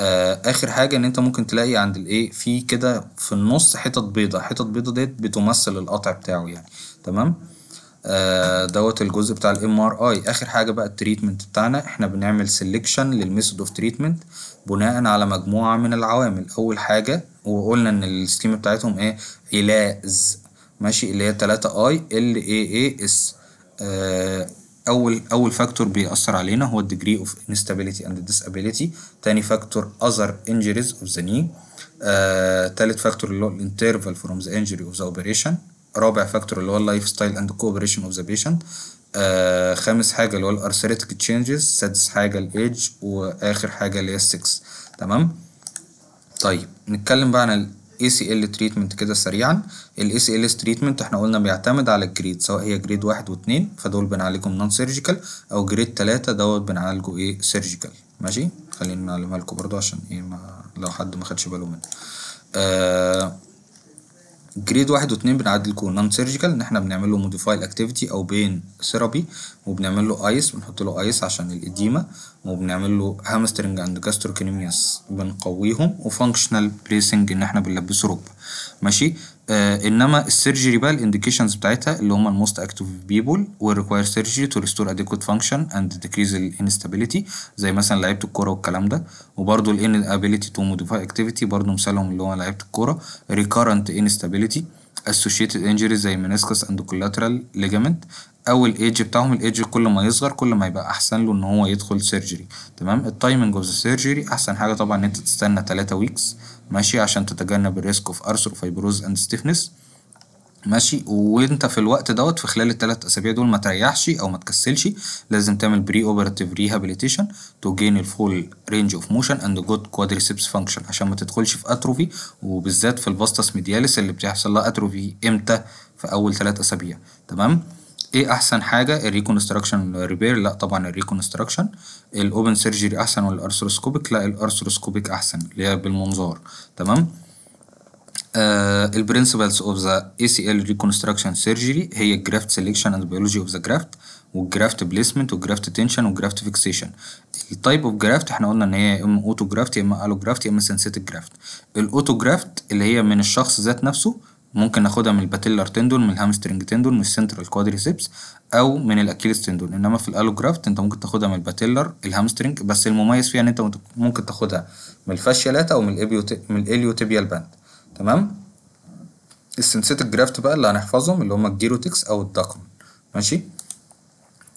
آه اخر حاجه ان انت ممكن تلاقي عند الايه في كده في النص حتت بيضه حتت بيضه ديت بتمثل القطع بتاعه يعني تمام آه، دوت الجزء بتاع ال MRI اخر حاجه بقى التريتمنت بتاعنا احنا بنعمل سيلكشن للميثود اوف تريتمنت بناء على مجموعه من العوامل اول حاجه وقلنا ان السكيم بتاعتهم ايه إلاز ماشي اللي هي 3 اي ال اي اي اس اول اول فاكتور بيأثر علينا هو الديجري اوف انستابيليتي اند ديسابيليتي تاني فاكتور اذر انجريز اوف ذا ني تالت فاكتور اللي هو الانترفال فروم ذا انجري اوف ذا اوبريشن رابع فاكتور اللي هو اللايف ستايل اند كوبريشن ذا بيشنت خامس حاجه اللي هو الارثريتك تشينجز سادس حاجه الايدج واخر حاجه اللي هي السكس تمام طيب نتكلم بقى عن الاي سي ال تريتمنت كده سريعا الاي سي ال تريتمنت احنا قلنا بيعتمد على الجريد سواء هي جريد واحد واتنين فدول بنعالجهم نون سيرجيكال او جريد تلاتة دوت بنعالجه ايه سيرجيكال ماشي خلينا نعلمها لكم برضو عشان ايه ما لو حد ما خدش باله منها آه جريد واحد واتنين بنعدل يكون نون سيرجيكال ان احنا بنعمل له موديفاي الاكتيفيتي او بين ثيرابي وبنعمل له ايس بنحط له ايس عشان الاديمة وبنعمل له هامسترنج اند جاستروكينيمياس بنقويهم وفانكشنال بريسنج ان احنا بنلبسه روب ماشي آه انما السيرجري بقى الانديكيشنز بتاعتها اللي هم الموست اكتف بيبول والريكوير سيرجري تو ريستور اديكوت فانكشن اند ديكريز الانستابيليتي زي مثلا لعيبه الكوره والكلام ده وبرده الان ابيليتي تو موديفاي اكتيفيتي برده مثالهم اللي هو لعيبه الكوره ريكارنت انستابيليتي associated injuries زي meniscus and collateral ligament او الايدج بتاعهم الايدج كل ما يصغر كل ما يبقى احسن له ان هو يدخل سيرجري تمام التايمنج اوف ذا سيرجري احسن حاجه طبعا ان انت تستنى 3 ويكس ماشي عشان تتجنب الريسك اوف ارثر فيبروز اند ستيفنس ماشي وانت في الوقت دوت في خلال الثلاث اسابيع دول ما تريحش او ما تكسلش لازم تعمل بري اوبراتيف ريهابيليتيشن تو جين الفول رينج اوف موشن اند جود كوادريسبس فانكشن عشان ما تدخلش في اتروفي وبالذات في الباستس ميدياليس اللي بتحصل لها اتروفي امتى في اول ثلاث اسابيع تمام ايه احسن حاجه الريكونستراكشن ريبير لا طبعا الريكونستراكشن الاوبن سيرجري احسن ولا الارثروسكوبيك لا الارثروسكوبيك احسن اللي هي بالمنظار تمام آه، البرنسبلز اوف ذا اي سي ال ريكونستراكشن سيرجري هي الجرافت سيليكشن اند بيولوجي اوف ذا جرافت والجرافت بليسمنت والجرافت تنشن والجرافت فيكسيشن التايب اوف جرافت احنا قلنا ان هي يا اما اوتو جرافت يا اما الو جرافت يا اما سنسيتيك جرافت الاوتو جرافت اللي هي من الشخص ذات نفسه ممكن ناخدها من الباتيلر تندون من الهامسترنج تندون من السنترال كوادريسبس او من الاكيلس تندون انما في الالوجرافت انت ممكن تاخدها من الباتيلر الهامسترنج بس المميز فيها ان انت ممكن تاخدها من الفاشيا لاتا او من الابيوت من الاليوتيبيال باند تمام السنسيتك جرافت بقى اللي هنحفظهم اللي هما الجيروتكس او الداكم ماشي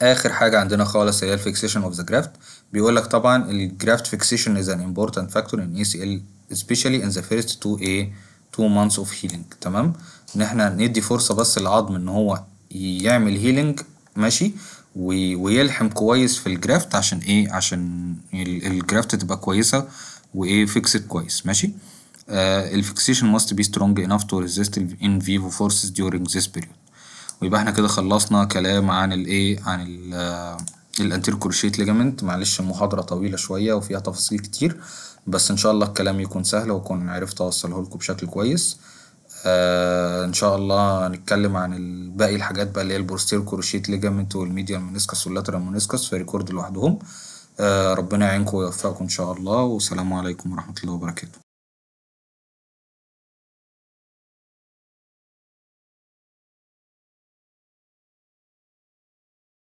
اخر حاجه عندنا خالص هي الفيكسيشن اوف ذا جرافت بيقول لك طبعا الجرافت فيكسيشن از ان امبورتنت فاكتور ان اي سي ال especially in the first two a تو مانس اوف هيلينج تمام ان احنا ندي فرصه بس للعظم ان هو يعمل هيلينج ماشي ويلحم كويس في الجرافت عشان ايه عشان الجرافت تبقى كويسه وايه فيكسد كويس ماشي آه الفيكسيشن must be strong enough to resist in vivo forces during this period ويبقى احنا كده خلصنا كلام عن الايه عن ال الانتير كروشيت ليجامنت معلش المحاضره طويله شويه وفيها تفاصيل كتير بس ان شاء الله الكلام يكون سهل واكون عرفت اوصله لكم بشكل كويس آه ان شاء الله هنتكلم عن باقي الحاجات بقى اللي هي البروستير كروشيت ليجامنت والميديال مينيسكس واللاترال مينيسكس في ريكورد لوحدهم آه ربنا يعينكم ويوفقكم ان شاء الله والسلام عليكم ورحمه الله وبركاته